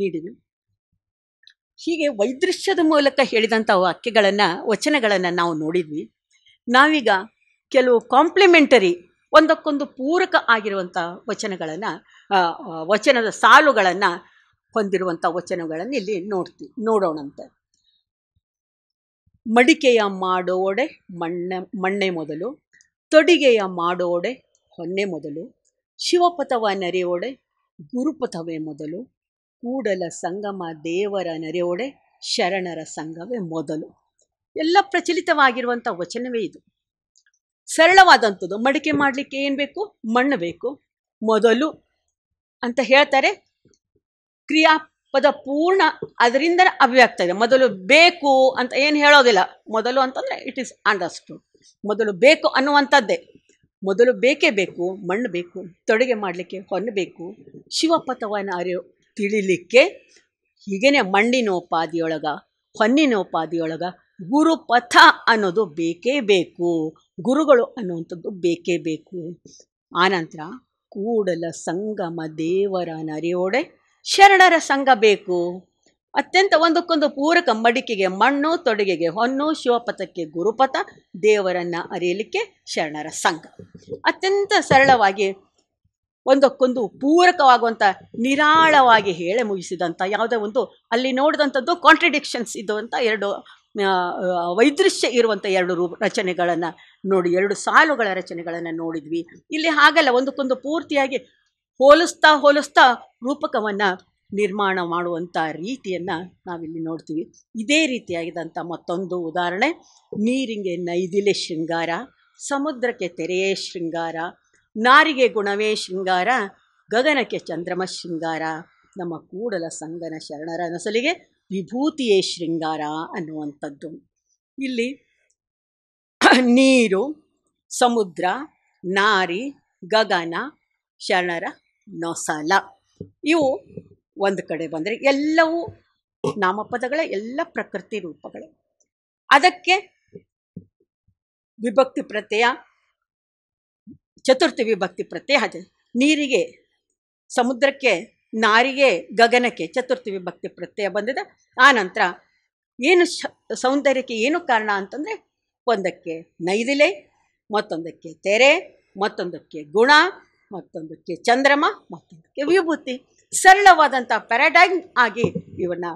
ನೀಡಿದೆ ಹೀಗೆ ವೈದೃಶ್ಯದ ಮೂಲಕ ಹೇಳಿದಂಥ ವಾಕ್ಯಗಳನ್ನು ವಚನಗಳನ್ನು ನಾವು ನೋಡಿದ್ವಿ ನಾವೀಗ ಕೆಲವು ಕಾಂಪ್ಲಿಮೆಂಟರಿ ಒಂದಕ್ಕೊಂದು ಪೂರಕ ಆಗಿರುವಂಥ ವಚನಗಳನ್ನು ವಚನದ ಸಾಲುಗಳನ್ನು ಹೊಂದಿರುವಂಥ ವಚನಗಳನ್ನು ಇಲ್ಲಿ ನೋಡ್ತೀವಿ ನೋಡೋಣಂತೆ ಮಡಿಕೆಯ ಮಾಡೋಡೆ ಮಣ್ಣ ಮಣ್ಣೆ ಮೊದಲು ತೊಡಿಗೆಯ ಮಾಡೋಡೆ ಹೊನ್ನೆ ಮೊದಲು ಶಿವಪಥವ ನರಿಯೋಡೆ ಗುರುಪಥವೇ ಮೊದಲು ಕೂಡಲ ಸಂಗಮ ದೇವರ ನೆರೆಯೊಡೆ ಶರಣರ ಸಂಗವೇ ಮೊದಲು ಎಲ್ಲ ಪ್ರಚಲಿತವಾಗಿರುವಂಥ ವಚನವೇ ಇದು ಸರಳವಾದಂಥದ್ದು ಮಡಿಕೆ ಮಾಡಲಿಕ್ಕೆ ಏನು ಬೇಕು ಮಣ್ಣು ಬೇಕು ಮೊದಲು ಅಂತ ಹೇಳ್ತಾರೆ ಕ್ರಿಯಾಪದ ಪೂರ್ಣ ಅದರಿಂದ ಅವ್ಯಕ್ತ ಇದೆ ಮೊದಲು ಬೇಕು ಅಂತ ಏನು ಹೇಳೋದಿಲ್ಲ ಮೊದಲು ಅಂತಂದರೆ ಇಟ್ ಈಸ್ ಅಂಡರ್ಸ್ಟೂಡ್ ಮೊದಲು ಬೇಕು ಅನ್ನುವಂಥದ್ದೇ ಮೊದಲು ಬೇಕೇ ಬೇಕು ಮಣ್ಣು ಬೇಕು ತೊಡುಗೆ ಮಾಡಲಿಕ್ಕೆ ಹೊನ್ನಬೇಕು ಬೇಕು ಶಿವಪಥವನ್ನು ಅರಿಯೋ ತಿಳಿಲಿಕ್ಕೆ ಹೀಗೇನೆ ಮಣ್ಣಿನೋಪಾದಿಯೊಳಗ ಹೊನ್ನಿನೋಪಾದಿಯೊಳಗ ಗುರುಪಥ ಅನ್ನೋದು ಬೇಕೇ ಬೇಕು ಗುರುಗಳು ಅನ್ನುವಂಥದ್ದು ಬೇಕೇ ಬೇಕು ಆನಂತರ ಕೂಡಲ ಸಂಗಮ ದೇವರ ನರಿಯೋಡೆ ಶರಣರ ಸಂಘ ಬೇಕು ಅತ್ಯಂತ ಒಂದಕ್ಕೊಂದು ಪೂರಕ ಮಡಿಕೆಗೆ ಮಣ್ಣು ತೊಡುಗೆಗೆ ಹೊನ್ನು ಶಿವಪಥಕ್ಕೆ ಗುರುಪಥ ದೇವರನ್ನು ಅರಿಯಲಿಕ್ಕೆ ಶರಣರ ಸಂಘ ಅತ್ಯಂತ ಸರಳವಾಗಿ ಒಂದಕ್ಕೊಂದು ಪೂರಕವಾಗುವಂಥ ನಿರಾಳವಾಗಿ ಹೇಳಿ ಮುಗಿಸಿದಂಥ ಯಾವುದೇ ಒಂದು ಅಲ್ಲಿ ನೋಡಿದಂಥದ್ದು ಕಾಂಟ್ರಡಿಕ್ಷನ್ಸ್ ಇದ್ದುವಂಥ ಎರಡು ವೈದೃಶ್ಯ ಇರುವಂಥ ಎರಡು ರೂ ರಚನೆಗಳನ್ನು ನೋಡಿ ಎರಡು ಸಾಲುಗಳ ರಚನೆಗಳನ್ನು ನೋಡಿದ್ವಿ ಇಲ್ಲಿ ಹಾಗಲ್ಲ ಒಂದಕ್ಕೊಂದು ಪೂರ್ತಿಯಾಗಿ ಹೋಲಿಸ್ತಾ ಹೋಲಿಸ್ತಾ ರೂಪಕವನ್ನು ನಿರ್ಮಾಣ ಮಾಡುವಂಥ ರೀತಿಯನ್ನು ನಾವಿಲ್ಲಿ ನೋಡ್ತೀವಿ ಇದೇ ರೀತಿಯಾಗಿದ್ದಂಥ ಮತ್ತೊಂದು ಉದಾಹರಣೆ ನೀರಿಗೆ ನೈದಿಲೆ ಶೃಂಗಾರ ಸಮುದ್ರಕ್ಕೆ ತೆರೆಯೇ ಶೃಂಗಾರ ನಾರಿಗೆ ಗುಣವೇ ಶೃಂಗಾರ ಗಗನಕ್ಕೆ ಚಂದ್ರಮ ಶೃಂಗಾರ ನಮ್ಮ ಕೂಡಲ ಸಂಗನ ಶರಣರ ನಸಲಿಗೆ ವಿಭೂತಿಯೇ ಶೃಂಗಾರ ಅನ್ನುವಂಥದ್ದು ಇಲ್ಲಿ ನೀರು ಸಮುದ್ರ ನಾರಿ ಗಗನ ಶರಣರ ನೊಸಲ ಇವು ಒಂದು ಕಡೆ ಬಂದರೆ ಎಲ್ಲವೂ ನಾಮಪದಗಳ ಎಲ್ಲ ಪ್ರಕೃತಿ ರೂಪಗಳು ಅದಕ್ಕೆ ವಿಭಕ್ತಿ ಪ್ರತ್ಯಯ ಚತುರ್ಥಿ ವಿಭಕ್ತಿ ಪ್ರತ್ಯಯ ನೀರಿಗೆ ಸಮುದ್ರಕ್ಕೆ ನಾರಿಗೆ ಗಗನಕ್ಕೆ ಚತುರ್ಥಿ ವಿಭಕ್ತಿ ಪ್ರತ್ಯಯ ಬಂದಿದೆ ಆ ನಂತರ ಏನು ಸೌಂದರ್ಯಕ್ಕೆ ಏನು ಕಾರಣ ಅಂತಂದರೆ ಒಂದಕ್ಕೆ ನೈದಿಲೆ ಮತ್ತೊಂದಕ್ಕೆ ತೆರೆ ಮತ್ತೊಂದಕ್ಕೆ ಗುಣ ಮತ್ತೊಂದಕ್ಕೆ ಚಂದ್ರಮ ಮತ್ತೊಂದಕ್ಕೆ ವಿಭೂತಿ ಸರಳವಾದಂಥ ಪ್ಯಾರಾಡೈಮ್ ಆಗಿ ಇವನ್ನ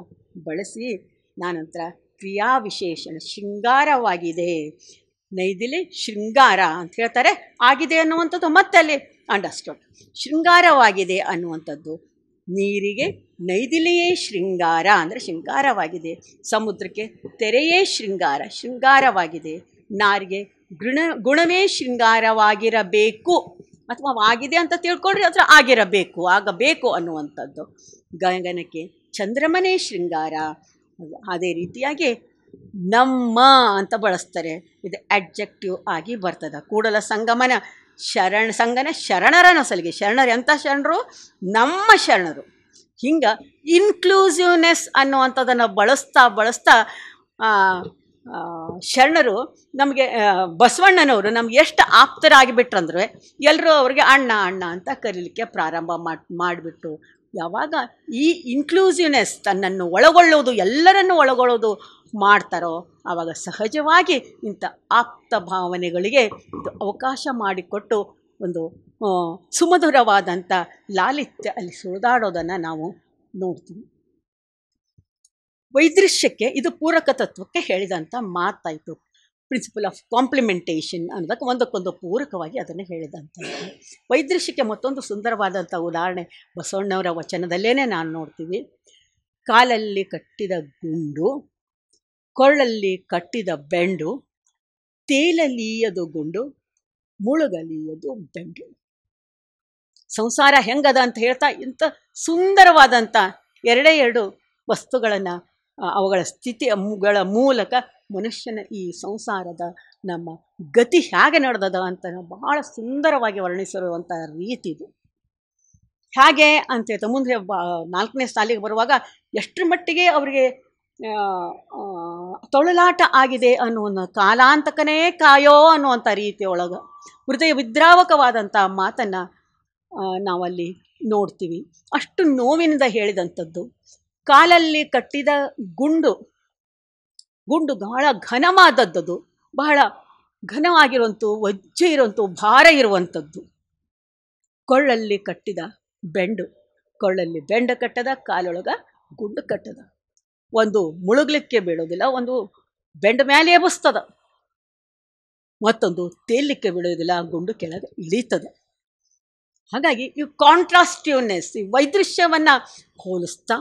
ಬಳಸಿ ನಾನಂತರ ಕ್ರಿಯಾವಿಶೇಷಣ ಶೃಂಗಾರವಾಗಿದೆ ನೈದಿಲಿ ಶೃಂಗಾರ ಅಂತ ಹೇಳ್ತಾರೆ ಆಗಿದೆ ಅನ್ನುವಂಥದ್ದು ಮತ್ತೆ ಅಲ್ಲಿ ಶೃಂಗಾರವಾಗಿದೆ ಅನ್ನುವಂಥದ್ದು ನೀರಿಗೆ ನೈದಿಲೆಯೇ ಶೃಂಗಾರ ಅಂದರೆ ಶೃಂಗಾರವಾಗಿದೆ ಸಮುದ್ರಕ್ಕೆ ತೆರೆಯೇ ಶೃಂಗಾರ ಶೃಂಗಾರವಾಗಿದೆ ನಾರಿಗೆ ಗುಣ ಗುಣವೇ ಶೃಂಗಾರವಾಗಿರಬೇಕು ಅಥವಾ ಆಗಿದೆ ಅಂತ ತಿಳ್ಕೊಂಡ್ರೆ ಅಥವಾ ಆಗಿರಬೇಕು ಆಗಬೇಕು ಅನ್ನುವಂಥದ್ದು ಗಗನಕ್ಕೆ ಚಂದ್ರಮನೇ ಶೃಂಗಾರ ಅದೇ ರೀತಿಯಾಗಿ ನಮ್ಮ ಅಂತ ಬಳಸ್ತಾರೆ ಇದು ಅಡ್ಜೆಕ್ಟಿವ್ ಆಗಿ ಬರ್ತದೆ ಕೂಡಲ ಸಂಗಮನ ಶರಣ ಸಂಗನ ಶರಣರನ ಸಲಿಗೆ ಶರಣರು ಎಂಥ ಶರಣರು ನಮ್ಮ ಶರಣರು ಹಿಂಗೆ ಇನ್ಕ್ಲೂಸಿವ್ನೆಸ್ ಅನ್ನುವಂಥದ್ದನ್ನು ಬಳಸ್ತಾ ಬಳಸ್ತಾ ಶರಣರು ನಮಗೆ ಬಸವಣ್ಣನವರು ನಮ್ಗೆ ಎಷ್ಟು ಆಪ್ತರಾಗಿ ಬಿಟ್ರಂದ್ರೆ ಎಲ್ಲರೂ ಅವ್ರಿಗೆ ಅಣ್ಣ ಅಣ್ಣ ಅಂತ ಕರೀಲಿಕ್ಕೆ ಪ್ರಾರಂಭ ಮಾಡಿ ಮಾಡಿಬಿಟ್ಟು ಯಾವಾಗ ಈ ಇನ್ಕ್ಲೂಸಿವ್ನೆಸ್ ತನ್ನನ್ನು ಒಳಗೊಳ್ಳೋದು ಎಲ್ಲರನ್ನು ಒಳಗೊಳ್ಳೋದು ಮಾಡ್ತಾರೋ ಆವಾಗ ಸಹಜವಾಗಿ ಇಂಥ ಆಪ್ತ ಭಾವನೆಗಳಿಗೆ ಅವಕಾಶ ಮಾಡಿಕೊಟ್ಟು ಒಂದು ಸುಮಧುರವಾದಂಥ ಲಾಲಿತ್ಯ ಅಲ್ಲಿ ಸುಳಿದಾಡೋದನ್ನು ನಾವು ನೋಡ್ತೀವಿ ವೈದೃಶ್ಯಕ್ಕೆ ಇದು ಪೂರಕ ತತ್ವಕ್ಕೆ ಹೇಳಿದಂಥ ಮಾತಾಯಿತು ಪ್ರಿನ್ಸಿಪಲ್ ಆಫ್ ಕಾಂಪ್ಲಿಮೆಂಟೇಷನ್ ಅನ್ನೋದಕ್ಕೆ ಒಂದಕ್ಕೊಂದು ಪೂರಕವಾಗಿ ಅದನ್ನು ಹೇಳಿದಂಥ ವೈದೃಶ್ಯಕ್ಕೆ ಮತ್ತೊಂದು ಸುಂದರವಾದಂಥ ಉದಾಹರಣೆ ಬಸವಣ್ಣವರ ವಚನದಲ್ಲೇ ನಾನು ನೋಡ್ತೀವಿ ಕಾಲಲ್ಲಿ ಕಟ್ಟಿದ ಗುಂಡು ಕೊರಳಲ್ಲಿ ಕಟ್ಟಿದ ಬೆಂಡು ತೇಲಲೀಯದು ಗುಂಡು ಮುಳುಗಲೀಯದು ಬೆಂಡು ಸಂಸಾರ ಹೆಂಗದ ಅಂತ ಹೇಳ್ತಾ ಇಂಥ ಸುಂದರವಾದಂಥ ಎರಡೇ ಎರಡು ವಸ್ತುಗಳನ್ನು ಅವುಗಳ ಸ್ಥಿತಿಗಳ ಮೂಲಕ ಮನುಷ್ಯನ ಈ ಸಂಸಾರದ ನಮ್ಮ ಗತಿ ಹೇಗೆ ನಡೆದದ ಅಂತ ಬಹಳ ಸುಂದರವಾಗಿ ವರ್ಣಿಸಿರುವಂಥ ರೀತಿ ಇದು ಹೇಗೆ ಅಂತ ಹೇಳ್ತಾ ಮುಂದೆ ನಾಲ್ಕನೇ ಸಾಲಿಗೆ ಬರುವಾಗ ಎಷ್ಟರ ಮಟ್ಟಿಗೆ ಅವರಿಗೆ ತೊಳಲಾಟ ಆಗಿದೆ ಅನ್ನುವ ಕಾಲಾಂತಕನೇ ಕಾಯೋ ಅನ್ನುವಂಥ ರೀತಿಯೊಳಗೆ ಹೃದಯ ವಿದ್ರಾವಕವಾದಂಥ ಮಾತನ್ನು ನಾವಲ್ಲಿ ನೋಡ್ತೀವಿ ಅಷ್ಟು ನೋವಿನಿಂದ ಹೇಳಿದಂಥದ್ದು ಕಾಲಲ್ಲಿ ಕಟ್ಟಿದ ಗುಂಡು ಗುಂಡು ಬಹಳ ಘನವಾದದ್ದು ಬಹಳ ಘನವಾಗಿರುವಂಥ ವಜ್ಜೆ ಇರುವಂಥ ಭಾರ ಇರುವಂಥದ್ದು ಕೊಳ್ಳಲ್ಲಿ ಕಟ್ಟಿದ ಬೆಂಡು ಕೊಳ್ಳಲ್ಲಿ ಬೆಂಡ ಕಟ್ಟದ ಕಾಲೊಳಗ ಗುಂಡು ಕಟ್ಟದ ಒಂದು ಮುಳುಗ್ಲಿಕ್ಕೆ ಬೀಳೋದಿಲ್ಲ ಒಂದು ಬೆಂಡ ಮೇಲೆ ಎಬ್ಬಿಸ್ತದ ಮತ್ತೊಂದು ತೇಲಿಕ್ಕೆ ಬೀಳೋದಿಲ್ಲ ಗುಂಡು ಕೆಳಗೆ ಇಳೀತದೆ ಹಾಗಾಗಿ ಈ ಕಾಂಟ್ರಾಸ್ಟಿವ್ನೆಸ್ ಈ ವೈದೃಶ್ಯವನ್ನು ಹೋಲಿಸ್ತಾ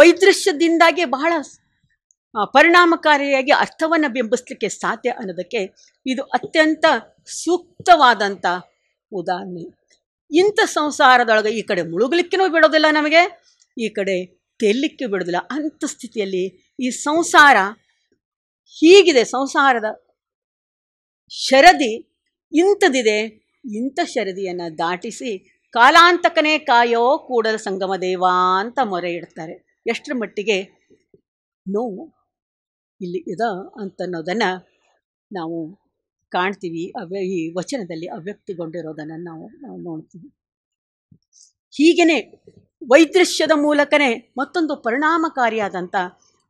ವೈದೃಶ್ಯದಿಂದಾಗಿ ಬಹಳ ಪರಿಣಾಮಕಾರಿಯಾಗಿ ಅರ್ಥವನ್ನು ಬಿಂಬಿಸಲಿಕ್ಕೆ ಸಾಧ್ಯ ಅನ್ನೋದಕ್ಕೆ ಇದು ಅತ್ಯಂತ ಸೂಕ್ತವಾದಂಥ ಉದಾಹರಣೆ ಇಂಥ ಸಂಸಾರದೊಳಗೆ ಈ ಕಡೆ ಮುಳುಗಲಿಕ್ಕೂ ಬಿಡೋದಿಲ್ಲ ನಮಗೆ ಈ ಕಡೆ ತೆಲ್ಲಿಕ್ಕೆ ಬಿಡೋದಿಲ್ಲ ಅಂಥ ಸ್ಥಿತಿಯಲ್ಲಿ ಈ ಸಂಸಾರ ಹೀಗಿದೆ ಸಂಸಾರದ ಶರದಿ ಇಂಥದಿದೆ ಇಂಥ ಶರದಿಯನ್ನು ದಾಟಿಸಿ ಕಾಲಾಂತಕನೇ ಕಾಯೋ ಕೂಡಲ ಸಂಗಮ ದೇವ ಅಂತ ಮೊರೆ ಇಡ್ತಾರೆ ಎಷ್ಟರ ಮಟ್ಟಿಗೆ ನೋವು ಇಲ್ಲಿ ಇದ ಅಂತನ್ನೋದನ್ನು ನಾವು ಕಾಣ್ತೀವಿ ಅವ್ಯ ಈ ವಚನದಲ್ಲಿ ಅವ್ಯಕ್ತಿಗೊಂಡಿರೋದನ್ನು ನಾವು ನಾವು ನೋಡ್ತೀವಿ ಹೀಗೇ ವೈದೃಶ್ಯದ ಮೂಲಕನೇ ಮತ್ತೊಂದು ಪರಿಣಾಮಕಾರಿಯಾದಂಥ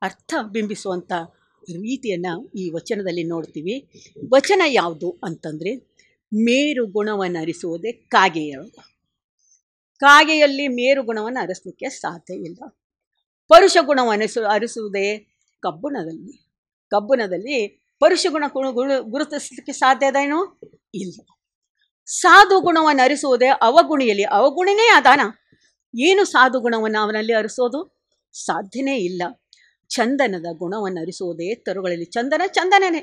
ಅರ್ಥ ಬಿಂಬಿಸುವಂಥ ರೀತಿಯನ್ನು ಈ ವಚನದಲ್ಲಿ ನೋಡ್ತೀವಿ ವಚನ ಯಾವುದು ಅಂತಂದರೆ ಮೇರು ಅರಿಸುವುದೇ ಕಾಗೆಯ ಕಾಗೆಯಲ್ಲಿ ಮೇರು ಗುಣವನ್ನು ಅರಸಲಿಕ್ಕೆ ಸಾಧ್ಯ ಇಲ್ಲ ಪರುಷ ಗುಣವನ್ನು ಅರಿಸುವುದೇ ಕಬ್ಬುಣದಲ್ಲಿ ಕಬ್ಬುಣದಲ್ಲಿ ಪರುಷ ಗುಣ ಗುಣ ಗುರುತಿಸಲಿಕ್ಕೆ ಸಾಧ್ಯ ಅದೇನೋ ಇಲ್ಲ ಸಾಧು ಗುಣವನ್ನು ಅರಿಸುವುದೇ ಅವಗುಣಿಯಲ್ಲಿ ಅವಗುಣನೇ ಅದಾನ ಏನು ಸಾಧು ಗುಣವನ್ನು ಅವನಲ್ಲಿ ಅರಿಸೋದು ಸಾಧ್ಯನೇ ಇಲ್ಲ ಚಂದನದ ಗುಣವನ್ನು ಅರಿಸೋದೇ ತರುಗಳಲ್ಲಿ ಚಂದನ ಚಂದನನೇ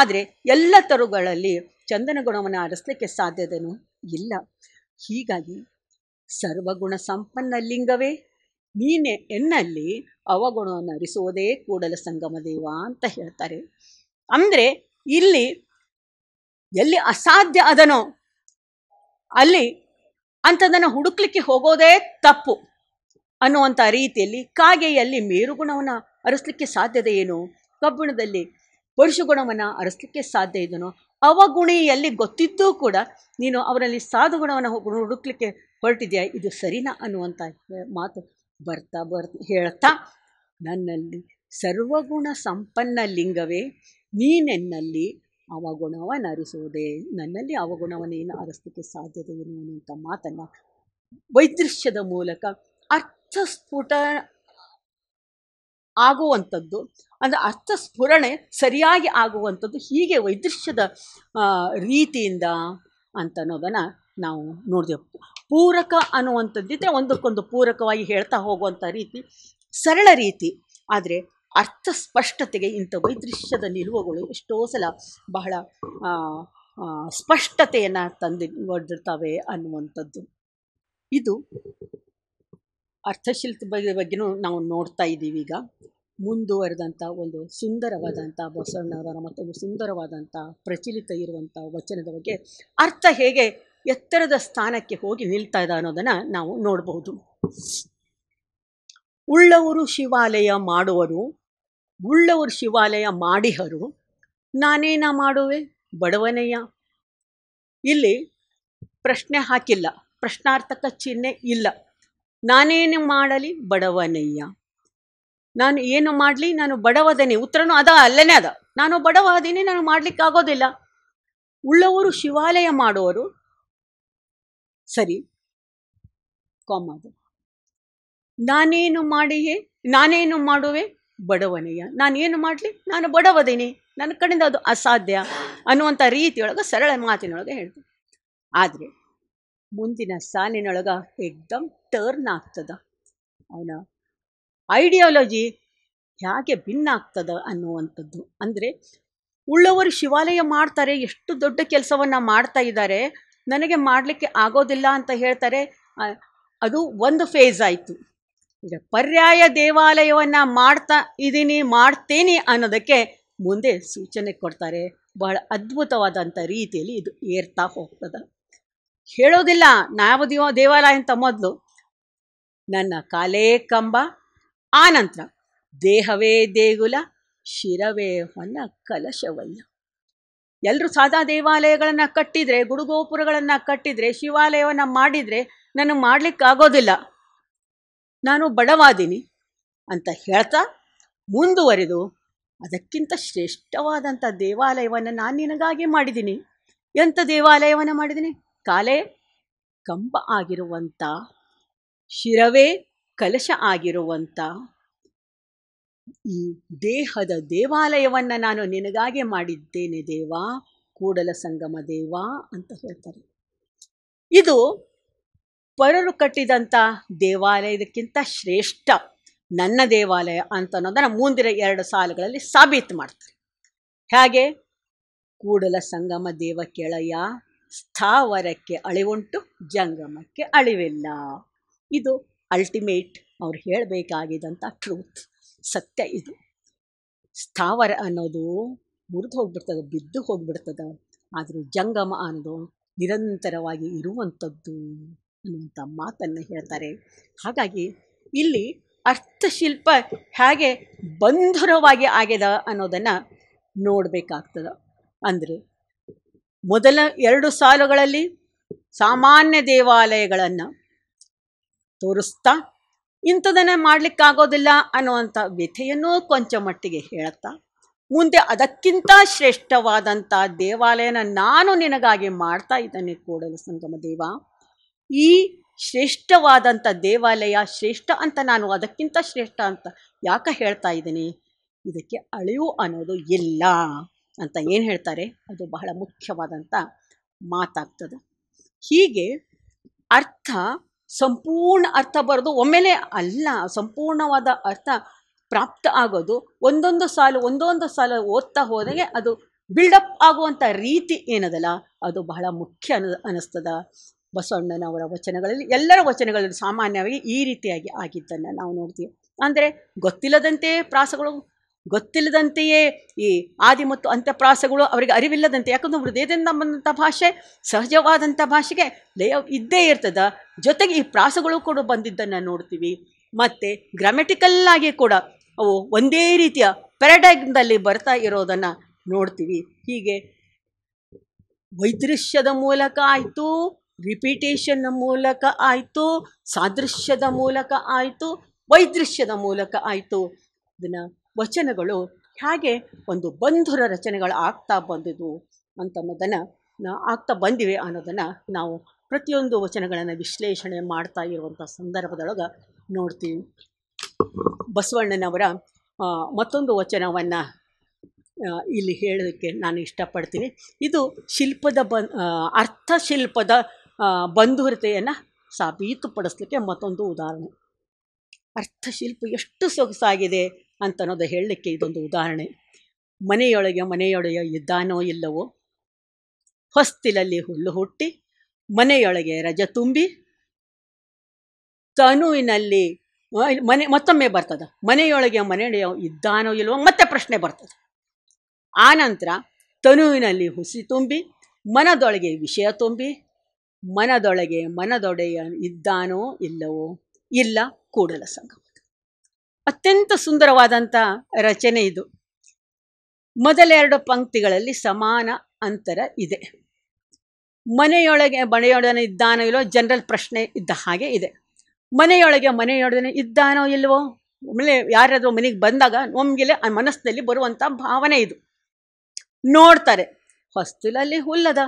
ಆದರೆ ಎಲ್ಲ ತರುಗಳಲ್ಲಿ ಚಂದನ ಗುಣವನ್ನು ಅರಿಸಲಿಕ್ಕೆ ಸಾಧ್ಯತೆಯೂ ಇಲ್ಲ ಹೀಗಾಗಿ ಸರ್ವಗುಣ ಸಂಪನ್ನ ಲಿಂಗವೇ ನೀನೆ ಎನ್ನಲ್ಲಿ ಅವಗುಣವನ್ನು ಅರಿಸೋದೇ ಕೂಡಲ ದೇವ ಅಂತ ಹೇಳ್ತಾರೆ ಅಂದರೆ ಇಲ್ಲಿ ಎಲ್ಲಿ ಅಸಾಧ್ಯ ಅದನೋ ಅಲ್ಲಿ ಅಂಥದನ್ನು ಹುಡುಕ್ಲಿಕ್ಕೆ ಹೋಗೋದೇ ತಪ್ಪು ಅನ್ನುವಂಥ ರೀತಿಯಲ್ಲಿ ಕಾಗೆಯಲ್ಲಿ ಮೇರುಗುಣವನ್ನು ಅರಸಲಿಕ್ಕೆ ಸಾಧ್ಯತೆ ಏನು ಕಬ್ಬಿಣದಲ್ಲಿ ಗುಣವನ್ನು ಅರಸಲಿಕ್ಕೆ ಸಾಧ್ಯ ಇದನು ಅವಗುಣಿಯಲ್ಲಿ ಗೊತ್ತಿದ್ದೂ ಕೂಡ ನೀನು ಅವರಲ್ಲಿ ಸಾಧುಗುಣವನ್ನು ಹುಡುಕ್ಲಿಕ್ಕೆ ಹೊರಟಿದೆಯಾ ಇದು ಸರಿನಾ ಅನ್ನುವಂಥ ಮಾತು ಬರ್ತಾ ಬರ್ತಾ ಹೇಳ್ತಾ ನನ್ನಲ್ಲಿ ಸರ್ವಗುಣ ಸಂಪನ್ನ ಲಿಂಗವೇ ನೀನೆನ್ನಲ್ಲಿ ಅವಗುಣವನ್ನ ಅರಿಸುವುದೇ ನನ್ನಲ್ಲಿ ಏನು ಅರಸಲಿಕ್ಕೆ ಸಾಧ್ಯತೆ ಏನು ಅನ್ನುವಂಥ ಮಾತನ್ನು ವೈದೃಶ್ಯದ ಮೂಲಕ ಅರ್ಥಸ್ಫುಟ ಆಗುವಂಥದ್ದು ಅಂದರೆ ಅರ್ಥಸ್ಫುರಣೆ ಸರಿಯಾಗಿ ಆಗುವಂಥದ್ದು ಹೀಗೆ ವೈದೃಶ್ಯದ ರೀತಿಯಿಂದ ಅಂತ ಅನ್ನೋದನ್ನು ನಾವು ನೋಡಿದೆವು ಪೂರಕ ಅನ್ನುವಂಥದ್ದಿದ್ದರೆ ಒಂದಕ್ಕೊಂದು ಪೂರಕವಾಗಿ ಹೇಳ್ತಾ ಹೋಗುವಂಥ ರೀತಿ ಸರಳ ರೀತಿ ಆದರೆ ಅರ್ಥ ಸ್ಪಷ್ಟತೆಗೆ ಇಂಥ ವೈದೃಶ್ಯದ ನಿಲುವುಗಳು ಎಷ್ಟೋ ಸಲ ಬಹಳ ಸ್ಪಷ್ಟತೆಯನ್ನು ತಂದು ಒಡ್ಡಿರ್ತಾವೆ ಅನ್ನುವಂಥದ್ದು ಇದು ಅರ್ಥಶಿಲ್ಪ ಬಗ್ಗೆ ನಾವು ನೋಡ್ತಾ ಇದ್ದೀವಿ ಈಗ ಮುಂದುವರೆದಂಥ ಒಂದು ಸುಂದರವಾದಂಥ ಬಸವಣ್ಣವರ ಮತ್ತೊಂದು ಸುಂದರವಾದಂಥ ಪ್ರಚಲಿತ ಇರುವಂಥ ವಚನದ ಬಗ್ಗೆ ಅರ್ಥ ಹೇಗೆ ಎತ್ತರದ ಸ್ಥಾನಕ್ಕೆ ಹೋಗಿ ನಿಲ್ತಾ ಇದೆ ಅನ್ನೋದನ್ನು ನಾವು ನೋಡಬಹುದು ಉಳ್ಳವರು ಶಿವಾಲಯ ಮಾಡುವರು ಉಳ್ಳವರು ಶಿವಾಲಯ ಮಾಡಿಹರು ನಾನೇನ ಮಾಡುವೆ ಬಡವನೆಯ ಇಲ್ಲಿ ಪ್ರಶ್ನೆ ಹಾಕಿಲ್ಲ ಪ್ರಶ್ನಾರ್ಥಕ ಚಿಹ್ನೆ ಇಲ್ಲ ನಾನೇನು ಮಾಡಲಿ ಬಡವನಯ್ಯ ನಾನು ಏನು ಮಾಡಲಿ ನಾನು ಬಡವದನಿ ಉತ್ತರನೂ ಅದ ಅಲ್ಲನೇ ಅದ ನಾನು ಬಡವ ಅದೀನಿ ನಾನು ಮಾಡ್ಲಿಕ್ಕೆ ಆಗೋದಿಲ್ಲ ಉಳ್ಳವರು ಶಿವಾಲಯ ಮಾಡುವರು ಸರಿ ಅದು ನಾನೇನು ಮಾಡಿಯೇ ನಾನೇನು ಮಾಡುವೆ ಬಡವನೆಯ ಏನು ಮಾಡಲಿ ನಾನು ಬಡವದೇನೆ ನನ್ನ ಕಡೆಯಿಂದ ಅದು ಅಸಾಧ್ಯ ಅನ್ನುವಂಥ ರೀತಿಯೊಳಗೆ ಸರಳ ಮಾತಿನೊಳಗೆ ಹೇಳ್ತೀನಿ ಆದರೆ ಮುಂದಿನ ಸಾಲಿನೊಳಗೆ ಎಕ್ದಮ್ ಟರ್ನ್ ಆಗ್ತದ ಅವನ ಐಡಿಯಾಲಜಿ ಹೇಗೆ ಭಿನ್ನ ಆಗ್ತದ ಅನ್ನುವಂಥದ್ದು ಅಂದರೆ ಉಳ್ಳವರು ಶಿವಾಲಯ ಮಾಡ್ತಾರೆ ಎಷ್ಟು ದೊಡ್ಡ ಕೆಲಸವನ್ನು ಮಾಡ್ತಾ ಇದ್ದಾರೆ ನನಗೆ ಮಾಡಲಿಕ್ಕೆ ಆಗೋದಿಲ್ಲ ಅಂತ ಹೇಳ್ತಾರೆ ಅದು ಒಂದು ಫೇಸ್ ಆಯಿತು ಪರ್ಯಾಯ ದೇವಾಲಯವನ್ನು ಮಾಡ್ತಾ ಇದ್ದೀನಿ ಮಾಡ್ತೇನೆ ಅನ್ನೋದಕ್ಕೆ ಮುಂದೆ ಸೂಚನೆ ಕೊಡ್ತಾರೆ ಬಹಳ ಅದ್ಭುತವಾದಂಥ ರೀತಿಯಲ್ಲಿ ಇದು ಏರ್ತಾ ಹೋಗ್ತದೆ ಹೇಳೋದಿಲ್ಲ ನಾವು ದಿವ ದೇವಾಲಯ ಅಂತ ಮೊದಲು ನನ್ನ ಕಾಲೇ ಕಂಬ ಆನಂತರ ದೇಹವೇ ದೇಗುಲ ಶಿರವೇ ಹೊನ್ನ ಕಲಶವಲ್ಲ ಎಲ್ಲರೂ ಸಾದಾ ದೇವಾಲಯಗಳನ್ನು ಕಟ್ಟಿದರೆ ಗುಡುಗೋಪುರಗಳನ್ನು ಕಟ್ಟಿದರೆ ಶಿವಾಲಯವನ್ನು ಮಾಡಿದರೆ ನನಗೆ ಮಾಡಲಿಕ್ಕಾಗೋದಿಲ್ಲ ನಾನು ಬಡವಾದಿನಿ ಅಂತ ಹೇಳ್ತಾ ಮುಂದುವರೆದು ಅದಕ್ಕಿಂತ ಶ್ರೇಷ್ಠವಾದಂಥ ದೇವಾಲಯವನ್ನು ನಾನು ನಿನಗಾಗಿ ಮಾಡಿದ್ದೀನಿ ಎಂಥ ದೇವಾಲಯವನ್ನು ಮಾಡಿದ್ದೀನಿ ಕಾಲೇ ಕಂಬ ಆಗಿರುವಂಥ ಶಿರವೇ ಕಲಶ ಆಗಿರುವಂಥ ಈ ದೇಹದ ದೇವಾಲಯವನ್ನು ನಾನು ನಿನಗಾಗಿ ಮಾಡಿದ್ದೇನೆ ದೇವಾ ಕೂಡಲ ಸಂಗಮ ದೇವ ಅಂತ ಹೇಳ್ತಾರೆ ಇದು ಪರರು ಕಟ್ಟಿದಂಥ ದೇವಾಲಯದಕ್ಕಿಂತ ಶ್ರೇಷ್ಠ ನನ್ನ ದೇವಾಲಯ ಅಂತ ಅನ್ನೋದನ್ನು ಮುಂದಿನ ಎರಡು ಸಾಲುಗಳಲ್ಲಿ ಸಾಬೀತು ಮಾಡ್ತಾರೆ ಹಾಗೆ ಕೂಡಲ ಸಂಗಮ ದೇವ ಕೆಳಯ ಸ್ಥಾವರಕ್ಕೆ ಅಳಿವುಂಟು ಜಂಗಮಕ್ಕೆ ಅಳಿವಿಲ್ಲ ಇದು ಅಲ್ಟಿಮೇಟ್ ಅವ್ರು ಹೇಳಬೇಕಾಗಿದ್ದಂಥ ಟ್ರೂತ್ ಸತ್ಯ ಇದು ಸ್ಥಾವರ ಅನ್ನೋದು ಮುರಿದು ಹೋಗ್ಬಿಡ್ತದೆ ಬಿದ್ದು ಹೋಗ್ಬಿಡ್ತದೆ ಆದರೆ ಜಂಗಮ ಅನ್ನೋದು ನಿರಂತರವಾಗಿ ಇರುವಂಥದ್ದು ಅನ್ನುವಂಥ ಮಾತನ್ನು ಹೇಳ್ತಾರೆ ಹಾಗಾಗಿ ಇಲ್ಲಿ ಅರ್ಥಶಿಲ್ಪ ಹೇಗೆ ಬಂಧುರವಾಗಿ ಆಗ್ಯದ ಅನ್ನೋದನ್ನು ನೋಡಬೇಕಾಗ್ತದ ಅಂದರೆ ಮೊದಲ ಎರಡು ಸಾಲುಗಳಲ್ಲಿ ಸಾಮಾನ್ಯ ದೇವಾಲಯಗಳನ್ನು ತೋರಿಸ್ತಾ ಇಂಥದನ್ನು ಮಾಡಲಿಕ್ಕಾಗೋದಿಲ್ಲ ಅನ್ನುವಂಥ ವ್ಯಥೆಯನ್ನು ಕೊಂಚ ಮಟ್ಟಿಗೆ ಹೇಳುತ್ತಾ ಮುಂದೆ ಅದಕ್ಕಿಂತ ಶ್ರೇಷ್ಠವಾದಂಥ ದೇವಾಲಯನ ನಾನು ನಿನಗಾಗಿ ಮಾಡ್ತಾ ಇದ್ದಾನೆ ಕೂಡಲು ಸಂಗಮ ದೇವ ಈ ಶ್ರೇಷ್ಠವಾದಂಥ ದೇವಾಲಯ ಶ್ರೇಷ್ಠ ಅಂತ ನಾನು ಅದಕ್ಕಿಂತ ಶ್ರೇಷ್ಠ ಅಂತ ಯಾಕೆ ಹೇಳ್ತಾ ಇದ್ದೀನಿ ಇದಕ್ಕೆ ಅಳಿವು ಅನ್ನೋದು ಇಲ್ಲ ಅಂತ ಏನು ಹೇಳ್ತಾರೆ ಅದು ಬಹಳ ಮುಖ್ಯವಾದಂಥ ಮಾತಾಗ್ತದೆ ಹೀಗೆ ಅರ್ಥ ಸಂಪೂರ್ಣ ಅರ್ಥ ಬರೋದು ಒಮ್ಮೆಲೇ ಅಲ್ಲ ಸಂಪೂರ್ಣವಾದ ಅರ್ಥ ಪ್ರಾಪ್ತ ಆಗೋದು ಒಂದೊಂದು ಸಾಲು ಒಂದೊಂದು ಸಾಲು ಓದ್ತಾ ಹೋದಾಗೆ ಅದು ಬಿಲ್ಡಪ್ ಆಗುವಂಥ ರೀತಿ ಏನದಲ್ಲ ಅದು ಬಹಳ ಮುಖ್ಯ ಅನ್ನ ಅನ್ನಿಸ್ತದ ಬಸವಣ್ಣನವರ ವಚನಗಳಲ್ಲಿ ಎಲ್ಲರ ವಚನಗಳಲ್ಲಿ ಸಾಮಾನ್ಯವಾಗಿ ಈ ರೀತಿಯಾಗಿ ಆಗಿದ್ದನ್ನು ನಾವು ನೋಡ್ತೀವಿ ಅಂದರೆ ಗೊತ್ತಿಲ್ಲದಂತೆಯೇ ಪ್ರಾಸಗಳು ಗೊತ್ತಿಲ್ಲದಂತೆಯೇ ಈ ಆದಿ ಮತ್ತು ಅಂತ್ಯಪ್ರಾಸಗಳು ಅವರಿಗೆ ಅರಿವಿಲ್ಲದಂತೆ ಯಾಕಂದ್ರೆ ಹೃದಯದಿಂದ ಬಂದಂಥ ಭಾಷೆ ಸಹಜವಾದಂಥ ಭಾಷೆಗೆ ಲಯ ಇದ್ದೇ ಇರ್ತದೆ ಜೊತೆಗೆ ಈ ಪ್ರಾಸಗಳು ಕೂಡ ಬಂದಿದ್ದನ್ನು ನೋಡ್ತೀವಿ ಮತ್ತು ಗ್ರಾಮೆಟಿಕಲ್ಲಾಗಿ ಕೂಡ ಅವು ಒಂದೇ ರೀತಿಯ ಪ್ಯಾರಡೈಮ್ದಲ್ಲಿ ಬರ್ತಾ ಇರೋದನ್ನು ನೋಡ್ತೀವಿ ಹೀಗೆ ವೈದೃಶ್ಯದ ಮೂಲಕ ಆಯಿತು ರಿಪೀಟೇಷನ್ನ ಮೂಲಕ ಆಯಿತು ಸಾದೃಶ್ಯದ ಮೂಲಕ ಆಯಿತು ವೈದೃಶ್ಯದ ಮೂಲಕ ಆಯಿತು ಇದನ್ನು ವಚನಗಳು ಹೇಗೆ ಒಂದು ಬಂಧುರ ರಚನೆಗಳು ಆಗ್ತಾ ಬಂದಿದ್ವು ಅಂತನ್ನೋದನ್ನು ನಾ ಆಗ್ತಾ ಬಂದಿವೆ ಅನ್ನೋದನ್ನು ನಾವು ಪ್ರತಿಯೊಂದು ವಚನಗಳನ್ನು ವಿಶ್ಲೇಷಣೆ ಮಾಡ್ತಾ ಇರುವಂಥ ಸಂದರ್ಭದೊಳಗೆ ನೋಡ್ತೀವಿ ಬಸವಣ್ಣನವರ ಮತ್ತೊಂದು ವಚನವನ್ನು ಇಲ್ಲಿ ಹೇಳೋದಕ್ಕೆ ನಾನು ಇಷ್ಟಪಡ್ತೀನಿ ಇದು ಶಿಲ್ಪದ ಬ ಅರ್ಥಶಿಲ್ಪದ ಬಂಧುರತೆಯನ್ನು ಸಾಬೀತುಪಡಿಸ್ಲಿಕ್ಕೆ ಮತ್ತೊಂದು ಉದಾಹರಣೆ ಅರ್ಥಶಿಲ್ಪ ಎಷ್ಟು ಸೊಗಸಾಗಿದೆ ಅಂತನ್ನೋದು ಹೇಳಲಿಕ್ಕೆ ಇದೊಂದು ಉದಾಹರಣೆ ಮನೆಯೊಳಗೆ ಮನೆಯೊಳಗೆ ಇದ್ದಾನೋ ಇಲ್ಲವೋ ಹೊಸ್ತಿಲಲ್ಲಿ ಹುಲ್ಲು ಹುಟ್ಟಿ ಮನೆಯೊಳಗೆ ರಜ ತುಂಬಿ ತನುವಿನಲ್ಲಿ ಮನೆ ಮತ್ತೊಮ್ಮೆ ಬರ್ತದೆ ಮನೆಯೊಳಗೆ ಮನೆಯೊಳೆಯೋ ಇದ್ದಾನೋ ಇಲ್ಲವೋ ಮತ್ತೆ ಪ್ರಶ್ನೆ ಬರ್ತದೆ ಆನಂತರ ತನುವಿನಲ್ಲಿ ಹುಸಿ ತುಂಬಿ ಮನದೊಳಗೆ ವಿಷಯ ತುಂಬಿ ಮನದೊಳಗೆ ಮನದೊಡೆಯ ಇದ್ದಾನೋ ಇಲ್ಲವೋ ಇಲ್ಲ ಕೂಡಲ ಸಂಗಮ ಅತ್ಯಂತ ಸುಂದರವಾದಂಥ ರಚನೆ ಇದು ಮೊದಲೆರಡು ಪಂಕ್ತಿಗಳಲ್ಲಿ ಸಮಾನ ಅಂತರ ಇದೆ ಮನೆಯೊಳಗೆ ಮನೆಯೊಡನೆ ಇದ್ದಾನೋ ಇಲ್ಲೋ ಜನರಲ್ ಪ್ರಶ್ನೆ ಇದ್ದ ಹಾಗೆ ಇದೆ ಮನೆಯೊಳಗೆ ಮನೆಯೊಡನೆ ಇದ್ದಾನೋ ಇಲ್ವೋ ಆಮೇಲೆ ಯಾರಾದರೂ ಮನೆಗೆ ಬಂದಾಗ ನಮಗೆಲ್ಲೇ ಆ ಮನಸ್ಸಿನಲ್ಲಿ ಬರುವಂಥ ಭಾವನೆ ಇದು ನೋಡ್ತಾರೆ ಹೊಸ್ತಿಲಲ್ಲಿ ಹುಲ್ಲದ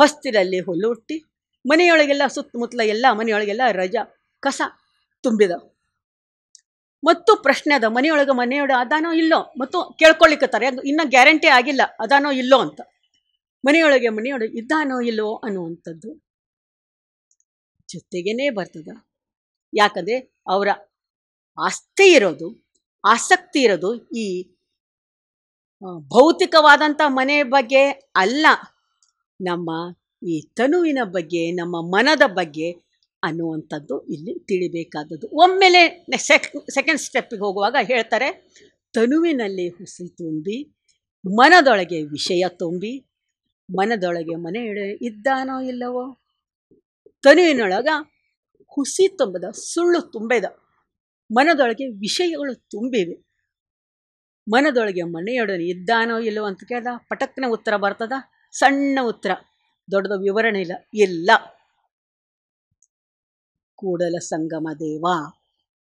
ಹೊಸ್ತಿಲಲ್ಲಿ ಹುಟ್ಟಿ ಮನೆಯೊಳಗೆಲ್ಲ ಸುತ್ತಮುತ್ತಲ ಎಲ್ಲ ಮನೆಯೊಳಗೆಲ್ಲ ರಜ ಕಸ ತುಂಬಿದ ಮತ್ತು ಪ್ರಶ್ನೆ ಅದ ಮನೆಯೊಳಗೆ ಮನೆಯೊಳಗೆ ಅದಾನೋ ಇಲ್ಲೋ ಮತ್ತು ಕೇಳ್ಕೊಳ್ಳಿಕ್ಕತ್ತಾರೆ ಅದು ಇನ್ನೂ ಗ್ಯಾರಂಟಿ ಆಗಿಲ್ಲ ಅದಾನೋ ಇಲ್ಲೋ ಅಂತ ಮನೆಯೊಳಗೆ ಮನೆಯೊಳಗೆ ಇದ್ದಾನೋ ಇಲ್ಲೋ ಅನ್ನುವಂಥದ್ದು ಜೊತೆಗೇನೆ ಬರ್ತದ ಯಾಕಂದರೆ ಅವರ ಆಸ್ತಿ ಇರೋದು ಆಸಕ್ತಿ ಇರೋದು ಈ ಭೌತಿಕವಾದಂಥ ಮನೆ ಬಗ್ಗೆ ಅಲ್ಲ ನಮ್ಮ ಈ ತನುವಿನ ಬಗ್ಗೆ ನಮ್ಮ ಮನದ ಬಗ್ಗೆ ಅನ್ನುವಂಥದ್ದು ಇಲ್ಲಿ ತಿಳಿಬೇಕಾದದ್ದು ಒಮ್ಮೆಲೆ ಸೆಕ್ ಸೆಕೆಂಡ್ ಸ್ಟೆಪ್ಪಿಗೆ ಹೋಗುವಾಗ ಹೇಳ್ತಾರೆ ತನುವಿನಲ್ಲಿ ಹುಸಿ ತುಂಬಿ ಮನದೊಳಗೆ ವಿಷಯ ತುಂಬಿ ಮನದೊಳಗೆ ಮನೆ ಇದ್ದಾನೋ ಇಲ್ಲವೋ ತನುವಿನೊಳಗೆ ಹುಸಿ ತುಂಬದ ಸುಳ್ಳು ತುಂಬಿದ ಮನದೊಳಗೆ ವಿಷಯಗಳು ತುಂಬಿವೆ ಮನದೊಳಗೆ ಮನೆಯೊಡನೆ ಇದ್ದಾನೋ ಇಲ್ಲವೋ ಅಂತ ಕೇಳ್ದ ಪಟಕ್ನ ಉತ್ತರ ಬರ್ತದ ಸಣ್ಣ ಉತ್ತರ ದೊಡ್ಡದ ವಿವರಣೆ ಇಲ್ಲ ಇಲ್ಲ ಕೂಡಲ ಸಂಗಮ ದೇವ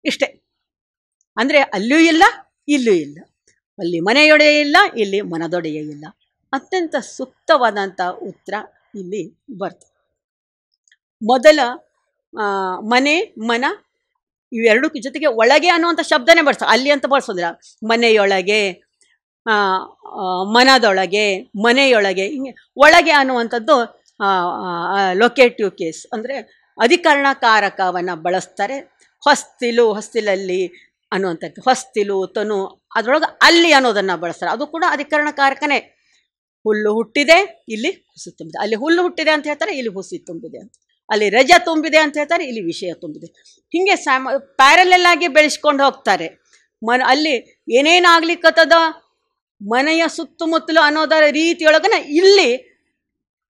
ಇಷ್ಟೆ ಅಂದರೆ ಅಲ್ಲೂ ಇಲ್ಲ ಇಲ್ಲೂ ಇಲ್ಲ ಅಲ್ಲಿ ಮನೆಯೊಡೆಯ ಇಲ್ಲ ಇಲ್ಲಿ ಮನದೊಡೆಯ ಇಲ್ಲ ಅತ್ಯಂತ ಸೂಕ್ತವಾದಂಥ ಉತ್ತರ ಇಲ್ಲಿ ಬರ್ತದೆ ಮೊದಲ ಮನೆ ಮನ ಇವೆರಡಕ್ಕೂ ಜೊತೆಗೆ ಒಳಗೆ ಅನ್ನುವಂಥ ಶಬ್ದನೇ ಬಳಸ ಅಲ್ಲಿ ಅಂತ ಬಳಸೋದಿಲ್ಲ ಮನೆಯೊಳಗೆ ಮನದೊಳಗೆ ಮನೆಯೊಳಗೆ ಹಿಂಗೆ ಒಳಗೆ ಅನ್ನುವಂಥದ್ದು ಲೊಕೇಟಿವ್ ಕೇಸ್ ಅಂದರೆ ಅಧಿಕರಣಕಾರಕವನ್ನು ಬಳಸ್ತಾರೆ ಹೊಸ್ತಿಲು ಹೊಸ್ತಿಲಲ್ಲಿ ಅನ್ನುವಂಥದ್ದು ಹೊಸ್ತಿಲು ತನು ಅದರೊಳಗೆ ಅಲ್ಲಿ ಅನ್ನೋದನ್ನು ಬಳಸ್ತಾರೆ ಅದು ಕೂಡ ಅಧಿಕರಣಕಾರಕನೇ ಹುಲ್ಲು ಹುಟ್ಟಿದೆ ಇಲ್ಲಿ ಹುಸಿ ತುಂಬಿದೆ ಅಲ್ಲಿ ಹುಲ್ಲು ಹುಟ್ಟಿದೆ ಅಂತ ಹೇಳ್ತಾರೆ ಇಲ್ಲಿ ಹುಸಿ ತುಂಬಿದೆ ಅಂತ ಅಲ್ಲಿ ರಜ ತುಂಬಿದೆ ಅಂತ ಹೇಳ್ತಾರೆ ಇಲ್ಲಿ ವಿಷಯ ತುಂಬಿದೆ ಹೀಗೆ ಸ್ಯಾಮ್ ಪ್ಯಾರಲೆಲ್ಲಾಗಿ ಬೆಳೆಸ್ಕೊಂಡು ಹೋಗ್ತಾರೆ ಮನ ಅಲ್ಲಿ ಏನೇನಾಗ್ಲಿಕ್ಕತ್ತದ ಮನೆಯ ಸುತ್ತಮುತ್ತಲು ಅನ್ನೋದರ ರೀತಿಯೊಳಗನ ಇಲ್ಲಿ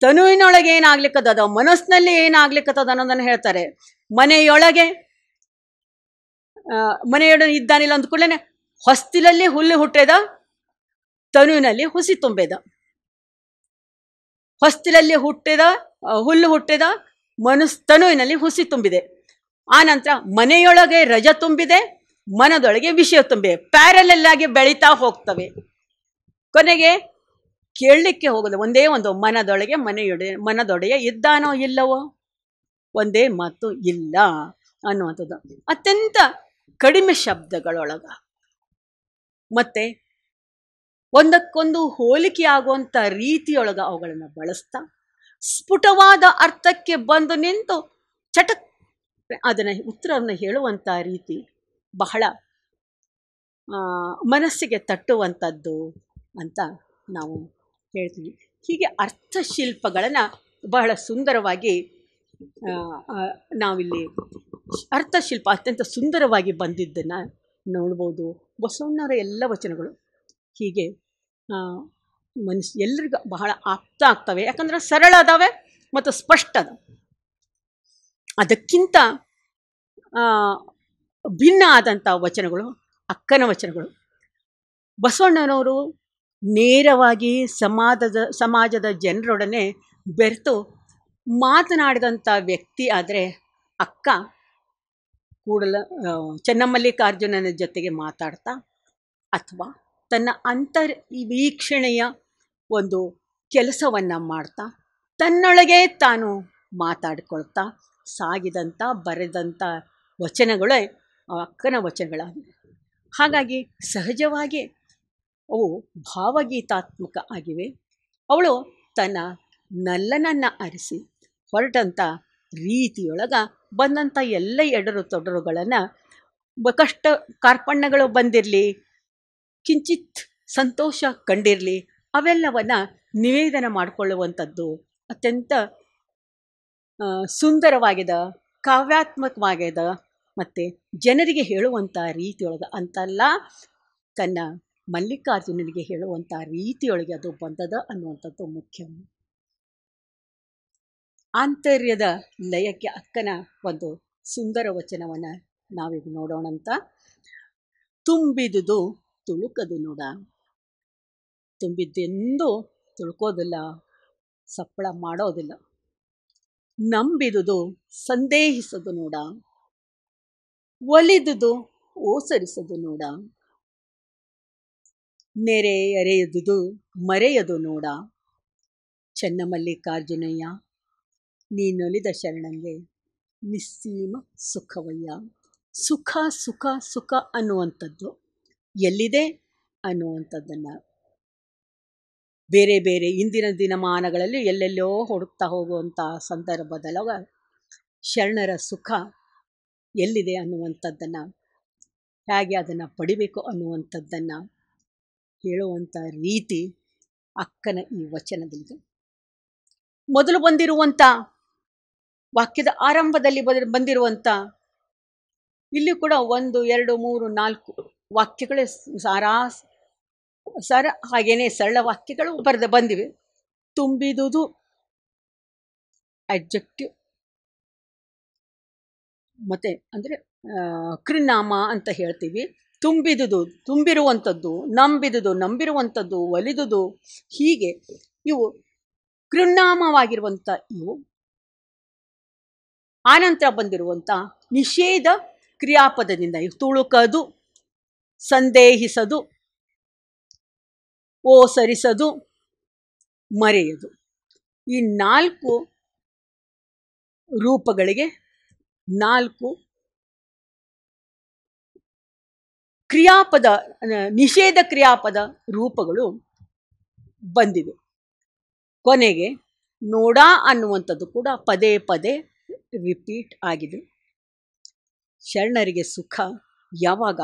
ತನುವಿನೊಳಗೆ ಏನಾಗ್ಲಿಕ್ಕದ ಮನಸ್ಸಿನಲ್ಲಿ ಏನಾಗ್ಲಿಕ್ಕದ ಅನ್ನೋದನ್ನು ಹೇಳ್ತಾರೆ ಮನೆಯೊಳಗೆ ಮನೆಯೊಳಗೆ ಇದ್ದಾನಿಲ್ಲ ಅಂದ ಕೂಡಲೇ ಹೊಸ್ತಿಲಲ್ಲಿ ಹುಲ್ಲು ಹುಟ್ಟೆದ ತನುವಿನಲ್ಲಿ ಹುಸಿ ತುಂಬೆದ ಹೊಸ್ತಿಲಲ್ಲಿ ಹುಟ್ಟಿದ ಹುಲ್ಲು ಹುಟ್ಟಿದ ಮನಸ್ ತನುವಿನಲ್ಲಿ ಹುಸಿ ತುಂಬಿದೆ ಆ ನಂತರ ಮನೆಯೊಳಗೆ ರಜ ತುಂಬಿದೆ ಮನದೊಳಗೆ ವಿಷಯ ತುಂಬಿದೆ ಪ್ಯಾರಲಲ್ಲಾಗಿ ಬೆಳೀತಾ ಹೋಗ್ತವೆ ಕೊನೆಗೆ ಕೇಳಲಿಕ್ಕೆ ಹೋಗಲು ಒಂದೇ ಒಂದು ಮನದೊಳಗೆ ಮನೆಯೊಡೆ ಮನದೊಡೆಯ ಇದ್ದಾನೋ ಇಲ್ಲವೋ ಒಂದೇ ಮಾತು ಇಲ್ಲ ಅನ್ನುವಂಥದ್ದು ಅತ್ಯಂತ ಕಡಿಮೆ ಶಬ್ದಗಳೊಳಗ ಮತ್ತೆ ಒಂದಕ್ಕೊಂದು ಹೋಲಿಕೆ ಆಗುವಂಥ ರೀತಿಯೊಳಗ ಅವುಗಳನ್ನು ಬಳಸ್ತಾ ಸ್ಫುಟವಾದ ಅರ್ಥಕ್ಕೆ ಬಂದು ನಿಂತು ಚಟಕ್ ಅದನ್ನು ಉತ್ತರವನ್ನು ಹೇಳುವಂಥ ರೀತಿ ಬಹಳ ಮನಸ್ಸಿಗೆ ತಟ್ಟುವಂಥದ್ದು ಅಂತ ನಾವು ಹೇಳ್ತೀವಿ ಹೀಗೆ ಅರ್ಥಶಿಲ್ಪಗಳನ್ನು ಬಹಳ ಸುಂದರವಾಗಿ ನಾವಿಲ್ಲಿ ಅರ್ಥಶಿಲ್ಪ ಅತ್ಯಂತ ಸುಂದರವಾಗಿ ಬಂದಿದ್ದನ್ನು ನೋಡ್ಬೋದು ಬಸವಣ್ಣವರ ಎಲ್ಲ ವಚನಗಳು ಹೀಗೆ ಮನುಷ್ಯ ಎಲ್ರಿಗೂ ಬಹಳ ಆಪ್ತ ಆಗ್ತವೆ ಯಾಕಂದರೆ ಸರಳ ಅದಾವೆ ಮತ್ತು ಸ್ಪಷ್ಟ ಅದಾವೆ ಅದಕ್ಕಿಂತ ಭಿನ್ನ ಆದಂಥ ವಚನಗಳು ಅಕ್ಕನ ವಚನಗಳು ಬಸವಣ್ಣನವರು ನೇರವಾಗಿ ಸಮಾಜದ ಸಮಾಜದ ಜನರೊಡನೆ ಬೆರೆತು ಮಾತನಾಡಿದಂಥ ವ್ಯಕ್ತಿ ಆದರೆ ಅಕ್ಕ ಕೂಡಲ ಚನ್ನಮಲ್ಲಿಕಾರ್ಜುನನ ಜೊತೆಗೆ ಮಾತಾಡ್ತಾ ಅಥವಾ ತನ್ನ ಅಂತರ್ ವೀಕ್ಷಣೆಯ ಒಂದು ಕೆಲಸವನ್ನು ಮಾಡ್ತಾ ತನ್ನೊಳಗೆ ತಾನು ಮಾತಾಡ್ಕೊಳ್ತಾ ಸಾಗಿದಂಥ ಬರೆದಂಥ ವಚನಗಳೇ ಅಕ್ಕನ ವಚನಗಳಾಗಿವೆ ಹಾಗಾಗಿ ಸಹಜವಾಗಿ ಅವು ಭಾವಗೀತಾತ್ಮಕ ಆಗಿವೆ ಅವಳು ತನ್ನ ನಲ್ಲನನ್ನು ಅರಿಸಿ ಹೊರಟಂಥ ರೀತಿಯೊಳಗೆ ಬಂದಂಥ ಎಲ್ಲ ಎಡರು ತೊಡರುಗಳನ್ನು ಕಷ್ಟ ಕಾರ್ಪಣ್ಯಗಳು ಬಂದಿರಲಿ ಕಿಂಚಿತ್ ಸಂತೋಷ ಕಂಡಿರಲಿ ಅವೆಲ್ಲವನ್ನು ನಿವೇದನ ಮಾಡಿಕೊಳ್ಳುವಂಥದ್ದು ಅತ್ಯಂತ ಸುಂದರವಾಗಿದೆ ಕಾವ್ಯಾತ್ಮಕವಾಗಿದೆ ಮತ್ತು ಜನರಿಗೆ ಹೇಳುವಂಥ ರೀತಿಯೊಳಗೆ ಅಂತಲ್ಲ ತನ್ನ ಮಲ್ಲಿಕಾರ್ಜುನನಿಗೆ ಹೇಳುವಂಥ ರೀತಿಯೊಳಗೆ ಅದು ಬಂದದ ಅನ್ನುವಂಥದ್ದು ಮುಖ್ಯ ಆಂತರ್ಯದ ಲಯಕ್ಕೆ ಅಕ್ಕನ ಒಂದು ಸುಂದರ ವಚನವನ್ನು ನಾವೀಗ ಅಂತ ತುಂಬಿದುದು ತುಳುಕದು ನೋಡ ತುಂಬಿದ್ದೆಂದು ತುಳುಕೋದಿಲ್ಲ ಸಪ್ಪಳ ಮಾಡೋದಿಲ್ಲ ನಂಬಿದುದು ಸಂದೇಹಿಸದು ನೋಡ ಒಲಿದುದು ಓಸರಿಸದು ನೋಡ ನೆರೆ ಅರೆಯದುದು ಮರೆಯದು ನೋಡ ಚೆನ್ನಮಲ್ಲಿಕಾರ್ಜುನಯ್ಯ ನೀನೊಲಿದ ಶರಣಂಗೆ ನಿಸ್ಸೀಮ ಸುಖವಯ್ಯ ಸುಖ ಸುಖ ಸುಖ ಅನ್ನುವಂಥದ್ದು ಎಲ್ಲಿದೆ ಅನ್ನುವಂಥದ್ದನ್ನು ಬೇರೆ ಬೇರೆ ಇಂದಿನ ದಿನಮಾನಗಳಲ್ಲಿ ಎಲ್ಲೆಲ್ಲೋ ಹುಡುಕ್ತಾ ಹೋಗುವಂಥ ಸಂದರ್ಭದಲ್ಲವ ಶರಣರ ಸುಖ ಎಲ್ಲಿದೆ ಅನ್ನುವಂಥದ್ದನ್ನು ಹೇಗೆ ಅದನ್ನು ಪಡಿಬೇಕು ಅನ್ನುವಂಥದ್ದನ್ನು ಹೇಳುವಂಥ ರೀತಿ ಅಕ್ಕನ ಈ ವಚನದಲ್ಲಿದೆ ಮೊದಲು ಬಂದಿರುವಂಥ ವಾಕ್ಯದ ಆರಂಭದಲ್ಲಿ ಬಂದಿರುವಂಥ ಇಲ್ಲಿ ಕೂಡ ಒಂದು ಎರಡು ಮೂರು ನಾಲ್ಕು ವಾಕ್ಯಗಳೇ ಸಾರಾ ಸರ ಹಾಗೇನೆ ಸರಳ ವಾಕ್ಯಗಳು ಬರೆದ ಬಂದಿವೆ ತುಂಬಿದುದು ಅಡ್ಜೆಕ್ಟಿವ್ ಮತ್ತೆ ಅಂದರೆ ಕ್ರಿನಾಮ ಅಂತ ಹೇಳ್ತೀವಿ ತುಂಬಿದುದು ತುಂಬಿರುವಂಥದ್ದು ನಂಬಿದುದು ನಂಬಿರುವಂಥದ್ದು ಒಲಿದುದು ಹೀಗೆ ಇವು ಕೃಣಾಮವಾಗಿರುವಂಥ ಇವು ಆನಂತರ ಬಂದಿರುವಂಥ ನಿಷೇಧ ಕ್ರಿಯಾಪದದಿಂದ ತುಳುಕದು ಸಂದೇಹಿಸದು ಓಸರಿಸದು ಮರೆಯದು ಈ ನಾಲ್ಕು ರೂಪಗಳಿಗೆ ನಾಲ್ಕು ಕ್ರಿಯಾಪದ ನಿಷೇಧ ಕ್ರಿಯಾಪದ ರೂಪಗಳು ಬಂದಿವೆ ಕೊನೆಗೆ ನೋಡ ಅನ್ನುವಂಥದ್ದು ಕೂಡ ಪದೇ ಪದೇ ರಿಪೀಟ್ ಆಗಿದೆ ಶರಣರಿಗೆ ಸುಖ ಯಾವಾಗ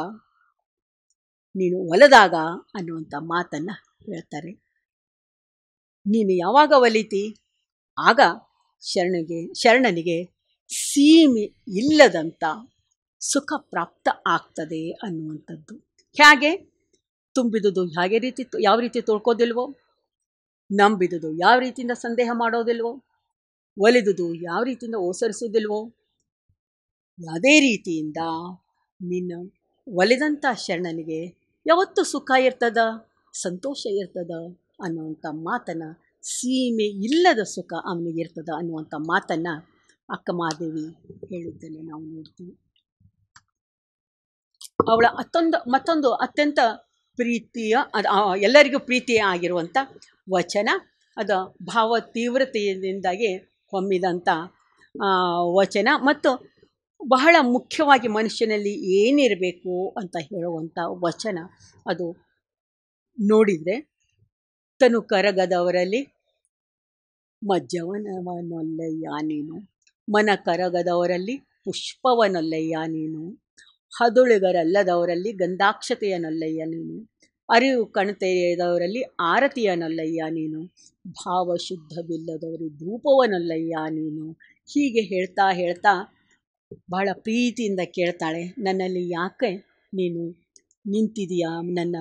ನೀನು ಒಲದಾಗ ಅನ್ನುವಂಥ ಮಾತನ್ನು ಹೇಳ್ತಾರೆ ನೀನು ಯಾವಾಗ ಒಲಿತಿ ಆಗ ಶರಣಿಗೆ ಶರಣನಿಗೆ ಸೀಮಿ ಇಲ್ಲದಂಥ ಸುಖ ಪ್ರಾಪ್ತ ಆಗ್ತದೆ ಅನ್ನುವಂಥದ್ದು ಹೇಗೆ ತುಂಬಿದುದು ಹೇಗೆ ರೀತಿ ಯಾವ ರೀತಿ ತೊಳ್ಕೋದಿಲ್ವೋ ನಂಬಿದುದು ಯಾವ ರೀತಿಯಿಂದ ಸಂದೇಹ ಮಾಡೋದಿಲ್ವೋ ಒಲಿದುದು ಯಾವ ರೀತಿಯಿಂದ ಓಸರಿಸೋದಿಲ್ವೋ ಅದೇ ರೀತಿಯಿಂದ ನಿನ್ನ ಒಲಿದಂಥ ಶರಣನಿಗೆ ಯಾವತ್ತು ಸುಖ ಇರ್ತದ ಸಂತೋಷ ಇರ್ತದ ಅನ್ನುವಂಥ ಮಾತನ್ನು ಸೀಮೆ ಇಲ್ಲದ ಸುಖ ಅವನಿಗೆ ಇರ್ತದ ಅನ್ನುವಂಥ ಮಾತನ್ನು ಅಕ್ಕಮಾದೇವಿ ಹೇಳಿದ್ದನ್ನು ನಾವು ನೋಡ್ತೀವಿ ಅವಳ ಅತ್ತೊಂದು ಮತ್ತೊಂದು ಅತ್ಯಂತ ಪ್ರೀತಿಯ ಅದು ಎಲ್ಲರಿಗೂ ಪ್ರೀತಿಯ ಆಗಿರುವಂಥ ವಚನ ಅದು ಭಾವ ತೀವ್ರತೆಯಿಂದಾಗಿ ಹೊಮ್ಮಿದಂಥ ವಚನ ಮತ್ತು ಬಹಳ ಮುಖ್ಯವಾಗಿ ಮನುಷ್ಯನಲ್ಲಿ ಏನಿರಬೇಕು ಅಂತ ಹೇಳುವಂಥ ವಚನ ಅದು ನೋಡಿದರೆ ತನು ಕರಗದವರಲ್ಲಿ ಮಜ್ಜವನವನೊಲ್ಲಯ್ಯ ನೀನು ಮನ ಕರಗದವರಲ್ಲಿ ಪುಷ್ಪವನೊಲ್ಲಯ್ಯ ನೀನು ಹದುಳಿಗರಲ್ಲದವರಲ್ಲಿ ಗಂಧಾಕ್ಷತೆಯ ನಲ್ಲಯ್ಯ ನೀನು ಅರಿವು ಕಣತೆಯದವರಲ್ಲಿ ಆರತಿಯ ನಲ್ಲಯ್ಯ ನೀನು ಭಾವಶುದ್ಧವಿಲ್ಲದವರು ಧೂಪವನಲ್ಲಯ್ಯ ನೀನು ಹೀಗೆ ಹೇಳ್ತಾ ಹೇಳ್ತಾ ಬಹಳ ಪ್ರೀತಿಯಿಂದ ಕೇಳ್ತಾಳೆ ನನ್ನಲ್ಲಿ ಯಾಕೆ ನೀನು ನಿಂತಿದೀಯಾ ನನ್ನ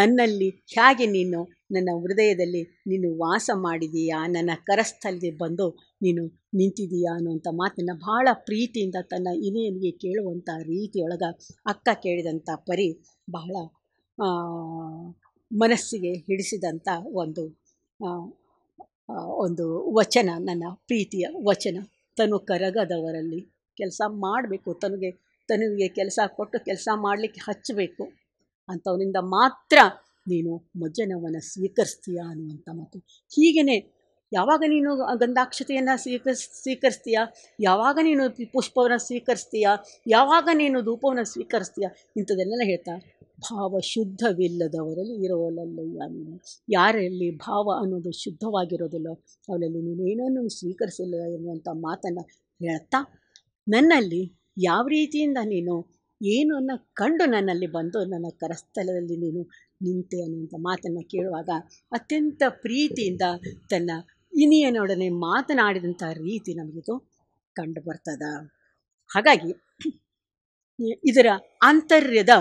ನನ್ನಲ್ಲಿ ಹೇಗೆ ನೀನು ನನ್ನ ಹೃದಯದಲ್ಲಿ ನೀನು ವಾಸ ಮಾಡಿದೀಯಾ ನನ್ನ ಕರಸ್ಥಲದಲ್ಲಿ ಬಂದು ನೀನು ನಿಂತಿದೀಯಾ ಅನ್ನುವಂಥ ಮಾತನ್ನು ಬಹಳ ಪ್ರೀತಿಯಿಂದ ತನ್ನ ಇನೆಯನಿಗೆ ಕೇಳುವಂಥ ರೀತಿಯೊಳಗೆ ಅಕ್ಕ ಕೇಳಿದಂಥ ಪರಿ ಬಹಳ ಮನಸ್ಸಿಗೆ ಹಿಡಿಸಿದಂಥ ಒಂದು ಒಂದು ವಚನ ನನ್ನ ಪ್ರೀತಿಯ ವಚನ ತನು ಕರಗದವರಲ್ಲಿ ಕೆಲಸ ಮಾಡಬೇಕು ತನಗೆ ತನಗೆ ಕೆಲಸ ಕೊಟ್ಟು ಕೆಲಸ ಮಾಡಲಿಕ್ಕೆ ಹಚ್ಚಬೇಕು ಅಂಥವನಿಂದ ಮಾತ್ರ ನೀನು ಮಜ್ಜನವನ್ನು ಸ್ವೀಕರಿಸ್ತೀಯಾ ಅನ್ನುವಂಥ ಮಾತು ಹೀಗೆ ಯಾವಾಗ ನೀನು ಗಂಧಾಕ್ಷತೆಯನ್ನು ಸ್ವೀಕರಿಸ್ ಸ್ವೀಕರಿಸ್ತೀಯ ಯಾವಾಗ ನೀನು ಪುಷ್ಪವನ್ನು ಸ್ವೀಕರಿಸ್ತೀಯ ಯಾವಾಗ ನೀನು ಧೂಪವನ್ನು ಸ್ವೀಕರಿಸ್ತೀಯ ಇಂಥದ್ದೆಲ್ಲ ಹೇಳ್ತಾ ಭಾವ ಶುದ್ಧವಿಲ್ಲದವರಲ್ಲಿ ಇರೋಲ್ಲಯ್ಯ ನೀನು ಯಾರಲ್ಲಿ ಭಾವ ಅನ್ನೋದು ಶುದ್ಧವಾಗಿರೋದಿಲ್ಲ ಅವರಲ್ಲಿ ನೀನೇನನ್ನು ಸ್ವೀಕರಿಸಿಲ್ಲ ಎನ್ನುವಂಥ ಮಾತನ್ನು ಹೇಳ್ತಾ ನನ್ನಲ್ಲಿ ಯಾವ ರೀತಿಯಿಂದ ನೀನು ಏನನ್ನ ಕಂಡು ನನ್ನಲ್ಲಿ ಬಂದು ನನ್ನ ಕರಸ್ಥಲದಲ್ಲಿ ನೀನು ನಿಂತೆ ಅನ್ನುವಂಥ ಮಾತನ್ನು ಕೇಳುವಾಗ ಅತ್ಯಂತ ಪ್ರೀತಿಯಿಂದ ತನ್ನ ಇನಿಯನೊಡನೆ ಮಾತನಾಡಿದಂಥ ರೀತಿ ನಮಗಿದು ಕಂಡು ಬರ್ತದ ಹಾಗಾಗಿ ಇದರ ಆಂತರ್ಯದ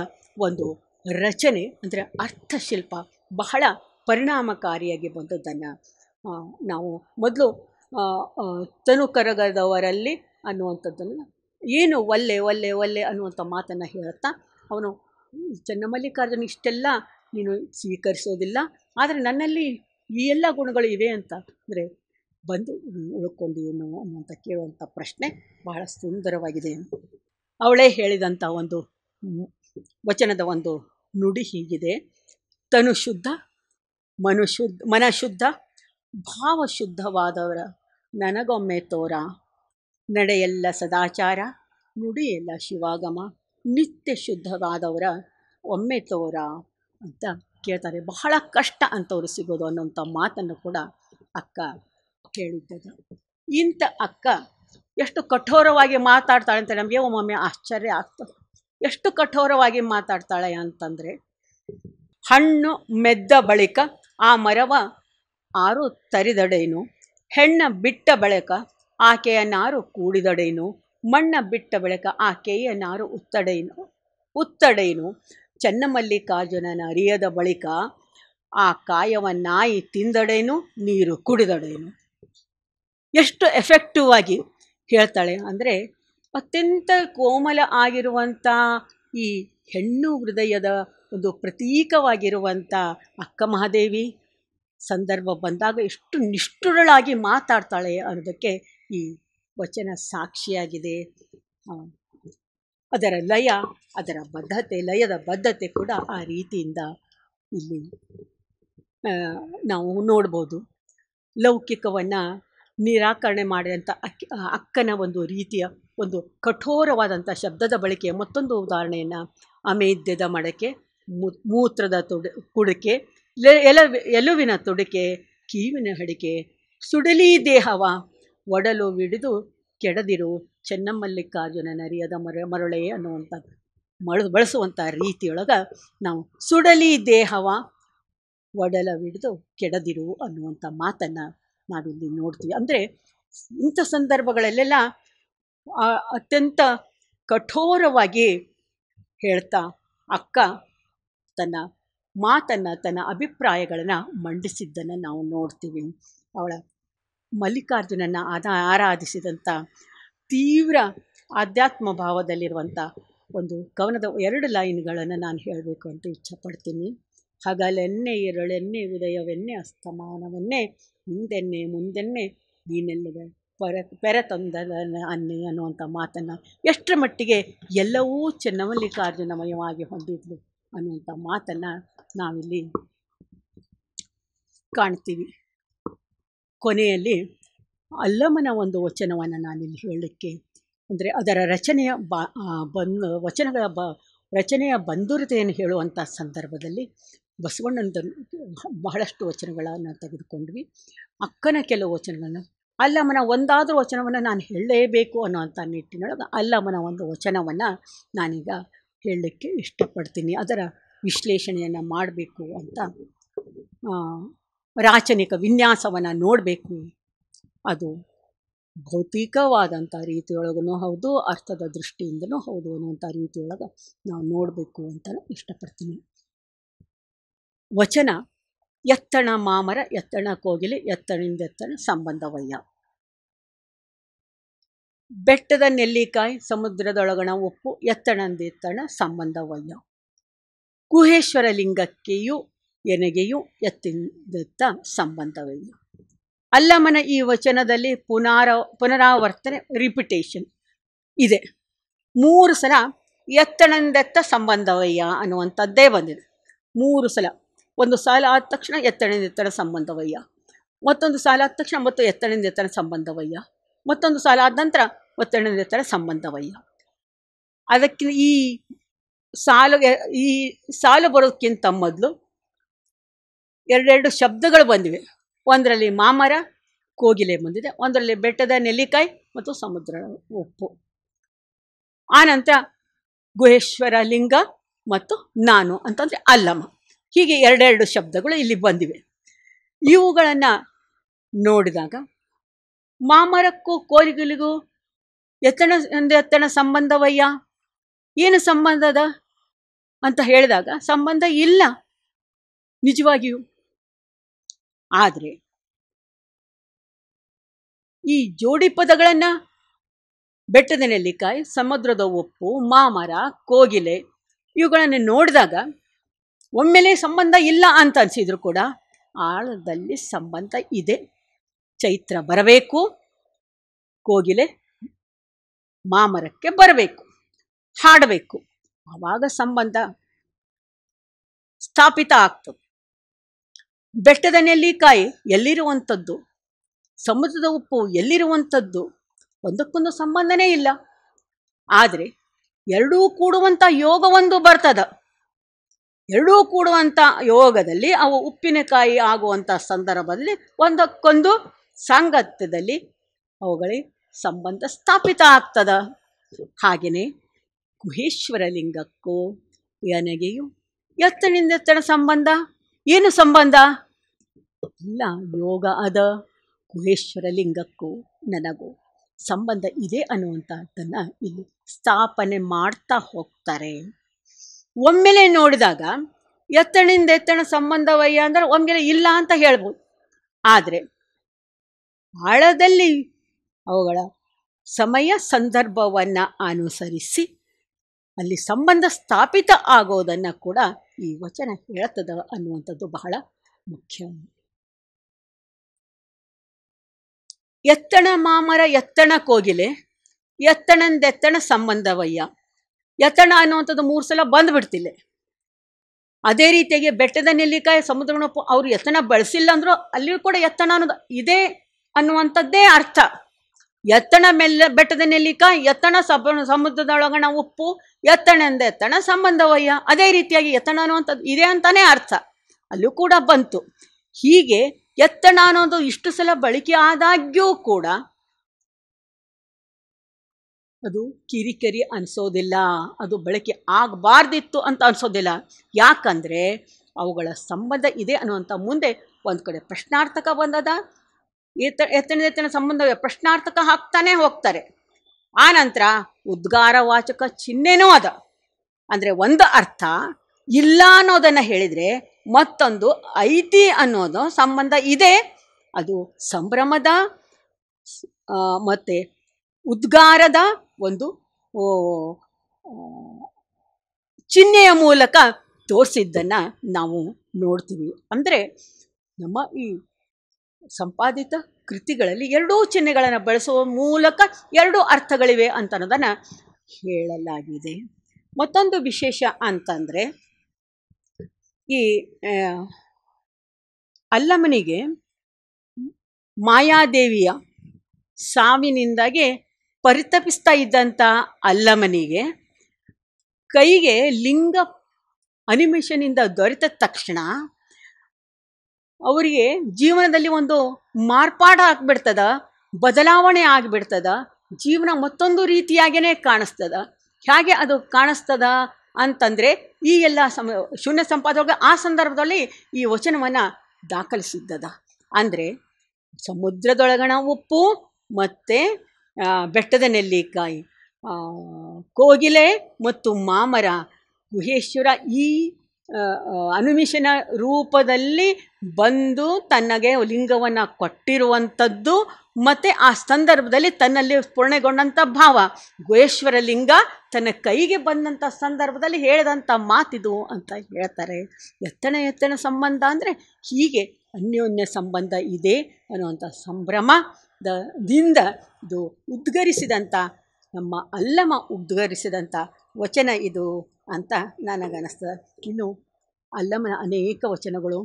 ಒಂದು ರಚನೆ ಅಂದರೆ ಅರ್ಥಶಿಲ್ಪ ಬಹಳ ಪರಿಣಾಮಕಾರಿಯಾಗಿ ಬಂದದ್ದನ್ನು ನಾವು ಮೊದಲು ತನುಕರಗದವರಲ್ಲಿ ಅನ್ನುವಂಥದ್ದನ್ನು ಏನು ಒಲ್ಲೆ ಒಲ್ಲೆ ಒಲ್ಲೆ ಅನ್ನುವಂಥ ಮಾತನ್ನು ಹೇಳುತ್ತಾ ಅವನು ಚನ್ನಮಲ್ಲಿಕಾರ್ಜುನ ಇಷ್ಟೆಲ್ಲ ನೀನು ಸ್ವೀಕರಿಸೋದಿಲ್ಲ ಆದರೆ ನನ್ನಲ್ಲಿ ಈ ಎಲ್ಲ ಗುಣಗಳು ಇವೆ ಅಂತ ಅಂದರೆ ಬಂದು ಉಳ್ಕೊಂಡು ಏನು ಅನ್ನುವಂಥ ಕೇಳುವಂಥ ಪ್ರಶ್ನೆ ಬಹಳ ಸುಂದರವಾಗಿದೆ ಅವಳೇ ಹೇಳಿದಂಥ ಒಂದು ವಚನದ ಒಂದು ನುಡಿ ಹೀಗಿದೆ ತನು ಶುದ್ಧ ಮನುಶುದ್ಧ ಮನಶುದ್ಧ ಭಾವಶುದ್ಧವಾದವರ ನನಗೊಮ್ಮೆ ತೋರ ನಡೆಯೆಲ್ಲ ಸದಾಚಾರ ನುಡಿಯೆಲ್ಲ ಶಿವಾಗಮ ನಿತ್ಯ ಶುದ್ಧವಾದವರ ಒಮ್ಮೆ ತೋರ ಅಂತ ಕೇಳ್ತಾರೆ ಬಹಳ ಕಷ್ಟ ಅಂಥವ್ರು ಸಿಗೋದು ಅನ್ನೋಂಥ ಮಾತನ್ನು ಕೂಡ ಅಕ್ಕ ಕೇಳಿದ್ದದು ಇಂಥ ಅಕ್ಕ ಎಷ್ಟು ಕಠೋರವಾಗಿ ಮಾತಾಡ್ತಾಳೆ ಅಂತ ನಮಗೆ ಒಮ್ಮೊಮ್ಮೆ ಆಶ್ಚರ್ಯ ಆಗ್ತದೆ ಎಷ್ಟು ಕಠೋರವಾಗಿ ಮಾತಾಡ್ತಾಳೆ ಅಂತಂದರೆ ಹಣ್ಣು ಮೆದ್ದ ಬಳಿಕ ಆ ಮರವ ಆರು ತರಿದಡೇನು ಹೆಣ್ಣ ಬಿಟ್ಟ ಬಳಿಕ ಆಕೆಯ ನಾರು ಕೂಡಿದಡೇನು ಮಣ್ಣ ಬಿಟ್ಟ ಬಳಿಕ ಆಕೆಯ ನಾರು ಉತ್ತಡೇನು ಉತ್ತಡೇನು ಚೆನ್ನಮಲ್ಲಿಕಾರ್ಜುನನ ಅರಿಯದ ಬಳಿಕ ಆ ಕಾಯವ ನಾಯಿ ತಿಂದಡೇನು ನೀರು ಕುಡಿದಡೇನು ಎಷ್ಟು ಎಫೆಕ್ಟಿವ್ ಆಗಿ ಹೇಳ್ತಾಳೆ ಅಂದರೆ ಅತ್ಯಂತ ಕೋಮಲ ಆಗಿರುವಂಥ ಈ ಹೆಣ್ಣು ಹೃದಯದ ಒಂದು ಪ್ರತೀಕವಾಗಿರುವಂಥ ಅಕ್ಕ ಮಹಾದೇವಿ ಸಂದರ್ಭ ಬಂದಾಗ ಎಷ್ಟು ನಿಷ್ಠುರಳಾಗಿ ಮಾತಾಡ್ತಾಳೆ ಅನ್ನೋದಕ್ಕೆ ಈ ವಚನ ಸಾಕ್ಷಿಯಾಗಿದೆ ಅದರ ಲಯ ಅದರ ಬದ್ಧತೆ ಲಯದ ಬದ್ಧತೆ ಕೂಡ ಆ ರೀತಿಯಿಂದ ಇಲ್ಲಿ ನಾವು ನೋಡ್ಬೋದು ಲೌಕಿಕವನ್ನು ನಿರಾಕರಣೆ ಮಾಡಿದಂಥ ಅಕ್ಕಿ ಅಕ್ಕನ ಒಂದು ರೀತಿಯ ಒಂದು ಕಠೋರವಾದಂಥ ಶಬ್ದದ ಬಳಕೆಯ ಮತ್ತೊಂದು ಉದಾಹರಣೆಯನ್ನು ಅಮೇದ್ಯದ ಮಡಕೆ ಮೂತ್ರದ ತೊಡು ಕುಡಿಕೆ ಎಲ ಎಲುವಿನ ತೊಡಕೆ ಕೀವಿನ ಹಡಿಕೆ ಸುಡಲಿ ದೇಹವ ಒಡಲು ಹಿಡಿದು ಕೆಡದಿರು ಚೆನ್ನಮ್ಮಲ್ಲಿಕಾರ್ಜುನ ನರಿಯದ ಮರ ಮರಳೆ ಅನ್ನುವಂಥ ಮರ ಬಳಸುವಂಥ ರೀತಿಯೊಳಗೆ ನಾವು ಸುಡಲಿ ದೇಹವ ಒಡಲ ಹಿಡಿದು ಕೆಡದಿರು ಅನ್ನುವಂಥ ಮಾತನ್ನು ನಾವಿಲ್ಲಿ ನೋಡ್ತೀವಿ ಅಂದರೆ ಇಂಥ ಸಂದರ್ಭಗಳಲ್ಲೆಲ್ಲ ಅತ್ಯಂತ ಕಠೋರವಾಗಿ ಹೇಳ್ತಾ ಅಕ್ಕ ತನ್ನ ಮಾತನ್ನು ತನ್ನ ಅಭಿಪ್ರಾಯಗಳನ್ನು ಮಂಡಿಸಿದ್ದನ್ನು ನಾವು ನೋಡ್ತೀವಿ ಅವಳ ಮಲ್ಲಿಕಾರ್ಜುನನ್ನು ಆದ ಆರಾಧಿಸಿದಂಥ ತೀವ್ರ ಆಧ್ಯಾತ್ಮ ಭಾವದಲ್ಲಿರುವಂಥ ಒಂದು ಕವನದ ಎರಡು ಲೈನ್ಗಳನ್ನು ನಾನು ಹೇಳಬೇಕು ಅಂತ ಇಚ್ಛಪಡ್ತೀನಿ ಹಗಲೆನ್ನೆ ಎರಳೆನ್ನೆ ಉದಯವೆನ್ನೆ ಅಸ್ತಮಾನವನ್ನೇ ಹಿಂದೆನ್ನೆ ಮುಂದೆನ್ನೆ ನೀನೆಲ್ಲದ ಪರ ತಂದ ಅನ್ನೆ ಅನ್ನುವಂಥ ಮಾತನ್ನು ಎಷ್ಟರ ಮಟ್ಟಿಗೆ ಎಲ್ಲವೂ ಚನ್ನಮಲ್ಲಿಕಾರ್ಜುನಮಯವಾಗಿ ಹೊಂದಿದ್ಲು ಅನ್ನುವಂಥ ಮಾತನ್ನು ನಾವಿಲ್ಲಿ ಕಾಣ್ತೀವಿ ಕೊನೆಯಲ್ಲಿ ಅಲ್ಲಮನ ಒಂದು ವಚನವನ್ನು ನಾನಿಲ್ಲಿ ಹೇಳಲಿಕ್ಕೆ ಅಂದರೆ ಅದರ ರಚನೆಯ ಬಾ ವಚನಗಳ ಬ ರಚನೆಯ ಬಂದೂರತೆಯನ್ನು ಹೇಳುವಂಥ ಸಂದರ್ಭದಲ್ಲಿ ಬಸವಣ್ಣನ ಬಹಳಷ್ಟು ವಚನಗಳನ್ನು ತೆಗೆದುಕೊಂಡ್ವಿ ಅಕ್ಕನ ಕೆಲವು ವಚನಗಳನ್ನು ಅಲ್ಲಮನ ಒಂದಾದರೂ ವಚನವನ್ನು ನಾನು ಹೇಳಲೇಬೇಕು ಅನ್ನೋವಂಥ ನಿಟ್ಟಿನೊಳಗೆ ಅಲ್ಲಮನ ಒಂದು ವಚನವನ್ನು ನಾನೀಗ ಹೇಳಲಿಕ್ಕೆ ಇಷ್ಟಪಡ್ತೀನಿ ಅದರ ವಿಶ್ಲೇಷಣೆಯನ್ನು ಮಾಡಬೇಕು ಅಂತ ರಾಚನಿಕ ವಿನ್ಯಾಸವನ್ನು ನೋಡಬೇಕು ಅದು ಭೌತಿಕವಾದಂಥ ರೀತಿಯೊಳಗೂ ಹೌದು ಅರ್ಥದ ದೃಷ್ಟಿಯಿಂದಲೂ ಹೌದು ಅನ್ನುವಂಥ ರೀತಿಯೊಳಗೆ ನಾವು ನೋಡಬೇಕು ಅಂತ ಇಷ್ಟಪಡ್ತೀನಿ ವಚನ ಎತ್ತಣ ಮಾಮರ ಎತ್ತಣ ಕೋಗಿಲೆ ಎತ್ತಣ ಸಂಬಂಧವಯ್ಯ ಬೆಟ್ಟದ ನೆಲ್ಲಿಕಾಯಿ ಸಮುದ್ರದೊಳಗಣ ಉಪ್ಪು ಎತ್ತಣಂದೆತ್ತಣ ಸಂಬಂಧವಯ್ಯ ಕುಹೇಶ್ವರ ಲಿಂಗಕ್ಕೆಯೂ ಎನಗೆಯೂ ಎತ್ತಿದ್ದ ಸಂಬಂಧವಿಲ್ಲ ಅಲ್ಲಮನ ಈ ವಚನದಲ್ಲಿ ಪುನಾರ ಪುನರಾವರ್ತನೆ ರಿಪಿಟೇಷನ್ ಇದೆ ಮೂರು ಸಲ ಎತ್ತಣಂದೆತ್ತ ಸಂಬಂಧವಯ್ಯ ಅನ್ನುವಂಥದ್ದೇ ಬಂದಿದೆ ಮೂರು ಸಲ ಒಂದು ಸಾಲ ಆದ ತಕ್ಷಣ ಎತ್ತಣೆಂದೆತ್ತಣ ಸಂಬಂಧವಯ್ಯ ಮತ್ತೊಂದು ಸಾಲ ಆದ ತಕ್ಷಣ ಮತ್ತು ಎತ್ತಣೆಂದೆತ್ತಣ ಸಂಬಂಧವಯ್ಯ ಮತ್ತೊಂದು ಸಾಲ ಆದ ನಂತರ ಒತ್ತಣೆಂದೆತ್ತಣ ಸಂಬಂಧವಯ್ಯ ಅದಕ್ಕಿಂತ ಈ ಸಾಲು ಈ ಸಾಲು ಬರೋದಕ್ಕಿಂತ ಮೊದಲು ಎರಡೆರಡು ಶಬ್ದಗಳು ಬಂದಿವೆ ಒಂದರಲ್ಲಿ ಮಾಮರ ಕೋಗಿಲೆ ಬಂದಿದೆ ಒಂದರಲ್ಲಿ ಬೆಟ್ಟದ ನೆಲ್ಲಿಕಾಯಿ ಮತ್ತು ಸಮುದ್ರ ಉಪ್ಪು ಆನಂತರ ಗುಹೇಶ್ವರ ಲಿಂಗ ಮತ್ತು ನಾನು ಅಂತಂದರೆ ಅಲ್ಲಮ್ಮ ಹೀಗೆ ಎರಡೆರಡು ಶಬ್ದಗಳು ಇಲ್ಲಿ ಬಂದಿವೆ ಇವುಗಳನ್ನು ನೋಡಿದಾಗ ಮಾಮರಕ್ಕೂ ಕೋರಿಗಳಿಗೂ ಎತ್ತಣ ಎತ್ತಣ ಸಂಬಂಧವಯ್ಯ ಏನು ಸಂಬಂಧದ ಅಂತ ಹೇಳಿದಾಗ ಸಂಬಂಧ ಇಲ್ಲ ನಿಜವಾಗಿಯೂ ಆದರೆ ಈ ಜೋಡಿ ಪದಗಳನ್ನ ಬೆಟ್ಟದ ನೆಲ್ಲಿಕಾಯಿ ಸಮುದ್ರದ ಉಪ್ಪು ಮಾಮರ ಕೋಗಿಲೆ ಇವುಗಳನ್ನು ನೋಡಿದಾಗ ಒಮ್ಮೆಲೆ ಸಂಬಂಧ ಇಲ್ಲ ಅಂತ ಅನಿಸಿದ್ರು ಕೂಡ ಆಳದಲ್ಲಿ ಸಂಬಂಧ ಇದೆ ಚೈತ್ರ ಬರಬೇಕು ಕೋಗಿಲೆ ಮಾಮರಕ್ಕೆ ಬರಬೇಕು ಹಾಡಬೇಕು ಆವಾಗ ಸಂಬಂಧ ಸ್ಥಾಪಿತ ಆಗ್ತದೆ ಬೆಟ್ಟದ ನೆಲ್ಲಿಕಾಯಿ ಎಲ್ಲಿರುವಂಥದ್ದು ಸಮುದ್ರದ ಉಪ್ಪು ಎಲ್ಲಿರುವಂಥದ್ದು ಒಂದಕ್ಕೊಂದು ಸಂಬಂಧನೇ ಇಲ್ಲ ಆದರೆ ಎರಡೂ ಕೂಡುವಂಥ ಯೋಗವೊಂದು ಬರ್ತದ ಎರಡೂ ಕೂಡುವಂಥ ಯೋಗದಲ್ಲಿ ಅವು ಉಪ್ಪಿನಕಾಯಿ ಆಗುವಂಥ ಸಂದರ್ಭದಲ್ಲಿ ಒಂದಕ್ಕೊಂದು ಸಾಂಗತ್ಯದಲ್ಲಿ ಅವುಗಳಿಗೆ ಸಂಬಂಧ ಸ್ಥಾಪಿತ ಆಗ್ತದ ಹಾಗೆಯೇ ಗುಹೇಶ್ವರಲಿಂಗಕ್ಕೂ ಎನಗೆಯು ಎತ್ತನಿಂದ ಎತ್ತನ ಸಂಬಂಧ ಏನು ಸಂಬಂಧ ಇಲ್ಲ ಯೋಗ ಅದ ಗುಹೇಶ್ವರ ಲಿಂಗಕ್ಕೂ ನನಗೂ ಸಂಬಂಧ ಇದೆ ಅನ್ನುವಂಥದ್ದನ್ನು ಇಲ್ಲಿ ಸ್ಥಾಪನೆ ಮಾಡ್ತಾ ಹೋಗ್ತಾರೆ ಒಮ್ಮೆಲೆ ನೋಡಿದಾಗ ಎತ್ತಣಿಂದ ಎತ್ತಣ ಸಂಬಂಧವಯ್ಯ ಅಂದ್ರೆ ಒಮ್ಮೆಲೆ ಇಲ್ಲ ಅಂತ ಹೇಳ್ಬೋದು ಆದರೆ ಆಳದಲ್ಲಿ ಅವುಗಳ ಸಮಯ ಸಂದರ್ಭವನ್ನು ಅನುಸರಿಸಿ ಅಲ್ಲಿ ಸಂಬಂಧ ಸ್ಥಾಪಿತ ಆಗೋದನ್ನು ಕೂಡ ಈ ವಚನ ಹೇಳ್ತದ ಅನ್ನುವಂಥದ್ದು ಬಹಳ ಮುಖ್ಯ ಎತ್ತಣ ಮಾಮರ ಎತ್ತಣ ಕೋಗಿಲೆ ಎತ್ತಣಂದೆತ್ತಣ ಸಂಬಂಧವಯ್ಯ ಎತ್ತಣ ಅನ್ನುವಂಥದ್ದು ಮೂರು ಸಲ ಬಂದ್ಬಿಡ್ತಿಲ್ಲ ಅದೇ ರೀತಿಯಾಗಿ ಬೆಟ್ಟದ ನೆಲ್ಲಿಕಾಯಿ ಸಮುದ್ರನೊಪ್ಪು ಅವರು ಎತ್ತಣ ಬಳಸಿಲ್ಲ ಅಂದರೂ ಅಲ್ಲಿಯೂ ಕೂಡ ಎತ್ತಣ ಅನ್ನೋದು ಇದೆ ಅನ್ನುವಂಥದ್ದೇ ಅರ್ಥ ಎತ್ತಣ ಮೆಲ್ಲ ಬೆಟ್ಟದ ನೆಲ್ಲಿಕ ಎತ್ತಣ ಸಬ ಸಮುದ್ರದೊಳಗಣ ಉಪ್ಪು ಎತ್ತಣ ಎಂದ ಎತ್ತಣ ಸಂಬಂಧವಯ್ಯ ಅದೇ ರೀತಿಯಾಗಿ ಎತ್ತಣ ಅನ್ನುವಂಥದ್ದು ಇದೆ ಅಂತಾನೆ ಅರ್ಥ ಅಲ್ಲೂ ಕೂಡ ಬಂತು ಹೀಗೆ ಎತ್ತಣ ಅನ್ನೋದು ಇಷ್ಟು ಸಲ ಬಳಕೆ ಆದಾಗ್ಯೂ ಕೂಡ ಅದು ಕಿರಿಕಿರಿ ಅನಿಸೋದಿಲ್ಲ ಅದು ಬಳಕೆ ಆಗಬಾರ್ದಿತ್ತು ಅಂತ ಅನಿಸೋದಿಲ್ಲ ಯಾಕಂದರೆ ಅವುಗಳ ಸಂಬಂಧ ಇದೆ ಅನ್ನುವಂಥ ಮುಂದೆ ಒಂದು ಕಡೆ ಪ್ರಶ್ನಾರ್ಥಕ ಬಂದದ ಎತ್ತ ಎತ್ತಿನ ಸಂಬಂಧ ಪ್ರಶ್ನಾರ್ಥಕ ಹಾಕ್ತಾನೆ ಹೋಗ್ತಾರೆ ಆ ನಂತರ ಉದ್ಗಾರ ವಾಚಕ ಚಿಹ್ನೆನೂ ಅದ ಅಂದರೆ ಒಂದು ಅರ್ಥ ಇಲ್ಲ ಅನ್ನೋದನ್ನು ಹೇಳಿದರೆ ಮತ್ತೊಂದು ಐತಿ ಅನ್ನೋದು ಸಂಬಂಧ ಇದೆ ಅದು ಸಂಭ್ರಮದ ಮತ್ತು ಉದ್ಗಾರದ ಒಂದು ಚಿಹ್ನೆಯ ಮೂಲಕ ತೋರಿಸಿದ್ದನ್ನು ನಾವು ನೋಡ್ತೀವಿ ಅಂದರೆ ನಮ್ಮ ಈ ಸಂಪಾದಿತ ಕೃತಿಗಳಲ್ಲಿ ಎರಡೂ ಚಿಹ್ನೆಗಳನ್ನು ಬಳಸುವ ಮೂಲಕ ಎರಡೂ ಅರ್ಥಗಳಿವೆ ಅಂತ ಅನ್ನೋದನ್ನು ಹೇಳಲಾಗಿದೆ ಮತ್ತೊಂದು ವಿಶೇಷ ಅಂತಂದರೆ ಈ ಅಲ್ಲಮನಿಗೆ ಮಾಯಾದೇವಿಯ ಸಾವಿನಿಂದಾಗಿ ಪರಿತಪಿಸ್ತಾ ಇದ್ದಂಥ ಅಲ್ಲಮನಿಗೆ ಕೈಗೆ ಲಿಂಗ ಅನಿಮೇಷನಿಂದ ದೊರೆತ ತಕ್ಷಣ ಅವರಿಗೆ ಜೀವನದಲ್ಲಿ ಒಂದು ಮಾರ್ಪಾಡು ಆಗ್ಬಿಡ್ತದ ಬದಲಾವಣೆ ಆಗ್ಬಿಡ್ತದ ಜೀವನ ಮತ್ತೊಂದು ರೀತಿಯಾಗೇನೆ ಕಾಣಿಸ್ತದ ಹೇಗೆ ಅದು ಕಾಣಿಸ್ತದ ಅಂತಂದರೆ ಈ ಎಲ್ಲ ಸಮ ಶೂನ್ಯ ಸಂಪಾದಕ ಆ ಸಂದರ್ಭದಲ್ಲಿ ಈ ವಚನವನ್ನು ದಾಖಲಿಸಿದ್ದದ ಅಂದರೆ ಸಮುದ್ರದೊಳಗಣ ಉಪ್ಪು ಮತ್ತು ಬೆಟ್ಟದ ನೆಲ್ಲಿಕಾಯಿ ಕೋಗಿಲೆ ಮತ್ತು ಮಾಮರ ಗುಹೇಶ್ವರ ಈ ಅನುಮಿಷನ ರೂಪದಲ್ಲಿ ಬಂದು ತನಗೆ ಲಿಂಗವನ್ನು ಕೊಟ್ಟಿರುವಂಥದ್ದು ಮತ್ತು ಆ ಸಂದರ್ಭದಲ್ಲಿ ತನ್ನಲ್ಲಿ ಸ್ಫುರಣೆಗೊಂಡಂಥ ಭಾವ ಗುಹೇಶ್ವರ ಲಿಂಗ ತನ್ನ ಕೈಗೆ ಬಂದಂಥ ಸಂದರ್ಭದಲ್ಲಿ ಹೇಳಿದಂಥ ಮಾತಿದು ಅಂತ ಹೇಳ್ತಾರೆ ಎತ್ತಣ ಎತ್ತಣ ಸಂಬಂಧ ಅಂದರೆ ಹೀಗೆ ಅನ್ಯೋನ್ಯ ಸಂಬಂಧ ಇದೆ ಅನ್ನುವಂಥ ಸಂಭ್ರಮದಿಂದ ಇದು ಉದ್ಗರಿಸಿದಂಥ ನಮ್ಮ ಅಲ್ಲಮ ಉದ್ಗರಿಸಿದಂಥ ವಚನ ಇದು ಅಂತ ನನಗನ್ನಿಸ್ತದೆ ಇನ್ನು ಅಲ್ಲಮ್ಮನ ಅನೇಕ ವಚನಗಳು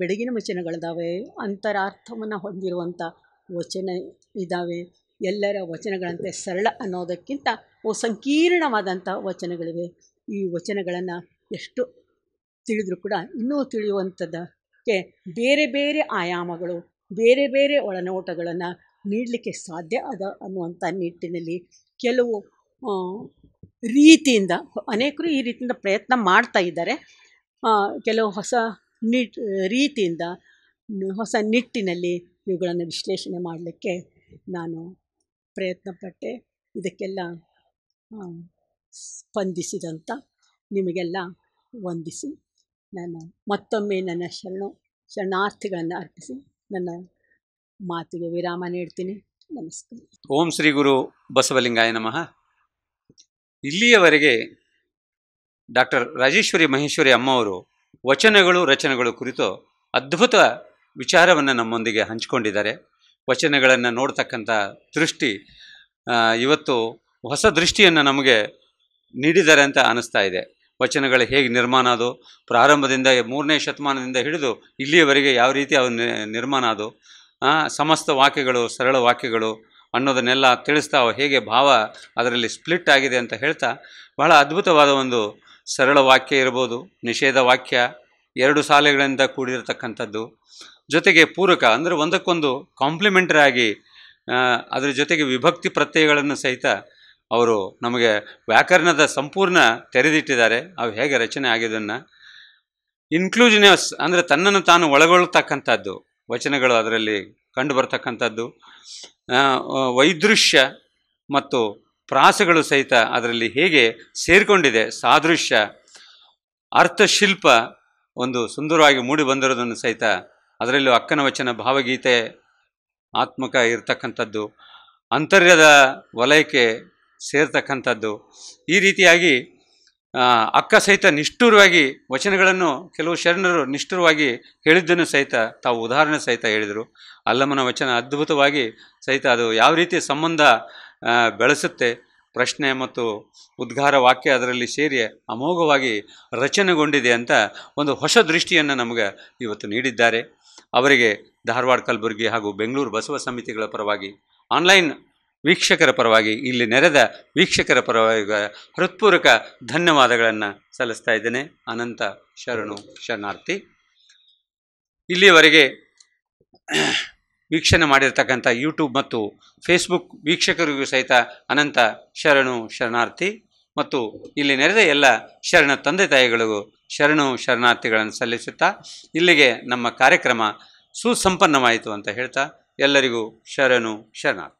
ಬೆಡಗಿನ ವಚನಗಳಿದ್ದಾವೆ ಅಂತರಾರ್ಥವನ್ನು ಹೊಂದಿರುವಂಥ ವಚನ ಇದ್ದಾವೆ ಎಲ್ಲರ ವಚನಗಳಂತೆ ಸರಳ ಅನ್ನೋದಕ್ಕಿಂತ ಸಂಕೀರ್ಣವಾದಂಥ ವಚನಗಳಿವೆ ಈ ವಚನಗಳನ್ನು ಎಷ್ಟು ತಿಳಿದರೂ ಕೂಡ ಇನ್ನೂ ತಿಳಿಯುವಂಥದ್ದಕ್ಕೆ ಬೇರೆ ಬೇರೆ ಆಯಾಮಗಳು ಬೇರೆ ಬೇರೆ ಒಳನೋಟಗಳನ್ನು ನೀಡಲಿಕ್ಕೆ ಸಾಧ್ಯ ಅದ ಅನ್ನುವಂಥ ನಿಟ್ಟಿನಲ್ಲಿ ಕೆಲವು ರೀತಿಯಿಂದ ಅನೇಕರು ಈ ರೀತಿಯಿಂದ ಪ್ರಯತ್ನ ಮಾಡ್ತಾ ಇದ್ದಾರೆ ಕೆಲವು ಹೊಸ ನಿ ರೀತಿಯಿಂದ ಹೊಸ ನಿಟ್ಟಿನಲ್ಲಿ ಇವುಗಳನ್ನು ವಿಶ್ಲೇಷಣೆ ಮಾಡಲಿಕ್ಕೆ ನಾನು ಪ್ರಯತ್ನಪಟ್ಟೆ ಇದಕ್ಕೆಲ್ಲ ಸ್ಪಂದಿಸಿದಂಥ ನಿಮಗೆಲ್ಲ ವಂದಿಸಿ ನಾನು ಮತ್ತೊಮ್ಮೆ ನನ್ನ ಶರಣ ಶರಣಾರ್ಥಿಗಳನ್ನು ಅರ್ಪಿಸಿ ನನ್ನ ಮಾತಿಗೆ ವಿರಾಮ ನೀಡ್ತೀನಿ ನಮಸ್ಕಾರ ಓಂ ಶ್ರೀ ಗುರು ಬಸವಲಿಂಗಾಯ ನಮಃ ಇಲ್ಲಿಯವರೆಗೆ ಡಾಕ್ಟರ್ ರಾಜೇಶ್ವರಿ ಮಹೇಶ್ವರಿ ಅಮ್ಮವರು ವಚನಗಳು ರಚನೆಗಳು ಕುರಿತು ಅದ್ಭುತ ವಿಚಾರವನ್ನು ನಮ್ಮೊಂದಿಗೆ ಹಂಚಿಕೊಂಡಿದ್ದಾರೆ ವಚನಗಳನ್ನು ನೋಡ್ತಕ್ಕಂಥ ದೃಷ್ಟಿ ಇವತ್ತು ಹೊಸ ದೃಷ್ಟಿಯನ್ನು ನಮಗೆ ನೀಡಿದ್ದಾರೆ ಅಂತ ಅನ್ನಿಸ್ತಾ ಇದೆ ವಚನಗಳು ಹೇಗೆ ನಿರ್ಮಾಣ ಅದು ಪ್ರಾರಂಭದಿಂದ ಮೂರನೇ ಶತಮಾನದಿಂದ ಹಿಡಿದು ಇಲ್ಲಿಯವರೆಗೆ ಯಾವ ರೀತಿ ಅವು ನಿರ್ಮಾಣ ಅದು ಸಮಸ್ತ ವಾಕ್ಯಗಳು ಸರಳ ವಾಕ್ಯಗಳು ಅನ್ನೋದನ್ನೆಲ್ಲ ತಿಳಿಸ್ತಾ ಹೇಗೆ ಭಾವ ಅದರಲ್ಲಿ ಸ್ಪ್ಲಿಟ್ ಆಗಿದೆ ಅಂತ ಹೇಳ್ತಾ ಬಹಳ ಅದ್ಭುತವಾದ ಒಂದು ಸರಳ ವಾಕ್ಯ ಇರ್ಬೋದು ನಿಷೇಧ ವಾಕ್ಯ ಎರಡು ಸಾಲೆಗಳಿಂದ ಕೂಡಿರತಕ್ಕಂಥದ್ದು ಜೊತೆಗೆ ಪೂರಕ ಅಂದರೆ ಒಂದಕ್ಕೊಂದು ಕಾಂಪ್ಲಿಮೆಂಟರಿ ಆಗಿ ಅದರ ಜೊತೆಗೆ ವಿಭಕ್ತಿ ಪ್ರತ್ಯಯಗಳನ್ನು ಸಹಿತ ಅವರು ನಮಗೆ ವ್ಯಾಕರಣದ ಸಂಪೂರ್ಣ ತೆರೆದಿಟ್ಟಿದ್ದಾರೆ ಅವು ಹೇಗೆ ರಚನೆ ಆಗಿದ್ದನ್ನು ಇನ್ಕ್ಲೂಜಿನಸ್ ಅಂದರೆ ತನ್ನನ್ನು ತಾನು ಒಳಗೊಳ್ಳತಕ್ಕಂಥದ್ದು ವಚನಗಳು ಅದರಲ್ಲಿ ಕಂಡು ಬರ್ತಕ್ಕಂಥದ್ದು ವೈದೃಶ್ಯ ಮತ್ತು ಪ್ರಾಸಗಳು ಸಹಿತ ಅದರಲ್ಲಿ ಹೇಗೆ ಸೇರಿಕೊಂಡಿದೆ ಸಾದೃಶ್ಯ ಅರ್ಥಶಿಲ್ಪ ಒಂದು ಸುಂದರವಾಗಿ ಮೂಡಿ ಬಂದಿರೋದನ್ನು ಸಹಿತ ಅದರಲ್ಲೂ ಅಕ್ಕನ ವಚನ ಭಾವಗೀತೆ ಆತ್ಮಕ ಇರತಕ್ಕಂಥದ್ದು ಅಂತರ್ಯದ ವಲಯಕ್ಕೆ ಸೇರ್ತಕ್ಕಂಥದ್ದು ಈ ರೀತಿಯಾಗಿ ಅಕ್ಕ ಸಹಿತ ನಿಷ್ಠುರವಾಗಿ ವಚನಗಳನ್ನು ಕೆಲವು ಶರಣರು ನಿಷ್ಠುರವಾಗಿ ಹೇಳಿದ್ದನ್ನು ಸಹಿತ ತಾವು ಉದಾಹರಣೆ ಸಹಿತ ಹೇಳಿದರು ಅಲ್ಲಮನ ವಚನ ಅದ್ಭುತವಾಗಿ ಸಹಿತ ಅದು ಯಾವ ರೀತಿ ಸಂಬಂಧ ಬೆಳೆಸುತ್ತೆ ಪ್ರಶ್ನೆ ಮತ್ತು ಉದ್ಗಾರ ವಾಕ್ಯ ಅದರಲ್ಲಿ ಸೇರಿ ಅಮೋಘವಾಗಿ ರಚನೆಗೊಂಡಿದೆ ಅಂತ ಒಂದು ಹೊಸ ದೃಷ್ಟಿಯನ್ನು ನಮಗೆ ಇವತ್ತು ನೀಡಿದ್ದಾರೆ ಅವರಿಗೆ ಧಾರವಾಡ ಕಲಬುರಗಿ ಹಾಗೂ ಬೆಂಗಳೂರು ಬಸವ ಸಮಿತಿಗಳ ಪರವಾಗಿ ಆನ್ಲೈನ್ ವೀಕ್ಷಕರ ಪರವಾಗಿ ಇಲ್ಲಿ ನೆರೆದ ವೀಕ್ಷಕರ ಪರವಾಗಿ ಹೃತ್ಪೂರ್ವಕ ಧನ್ಯವಾದಗಳನ್ನು ಸಲ್ಲಿಸ್ತಾ ಇದ್ದೇನೆ ಅನಂತ ಶರಣು ಶರಣಾರ್ಥಿ ಇಲ್ಲಿಯವರೆಗೆ ವೀಕ್ಷಣೆ ಮಾಡಿರ್ತಕ್ಕಂಥ ಯೂಟ್ಯೂಬ್ ಮತ್ತು ಫೇಸ್ಬುಕ್ ವೀಕ್ಷಕರಿಗೂ ಸಹಿತ ಅನಂತ ಶರಣು ಶರಣಾರ್ಥಿ ಮತ್ತು ಇಲ್ಲಿ ನೆರೆದ ಎಲ್ಲ ಶರಣ ತಂದೆ ತಾಯಿಗಳಿಗೂ ಶರಣು ಶರಣಾರ್ಥಿಗಳನ್ನು ಸಲ್ಲಿಸುತ್ತಾ ಇಲ್ಲಿಗೆ ನಮ್ಮ ಕಾರ್ಯಕ್ರಮ ಸುಸಂಪನ್ನವಾಯಿತು ಅಂತ ಹೇಳ್ತಾ ಎಲ್ಲರಿಗೂ ಶರಣು ಶರಣಾರ್ಥಿ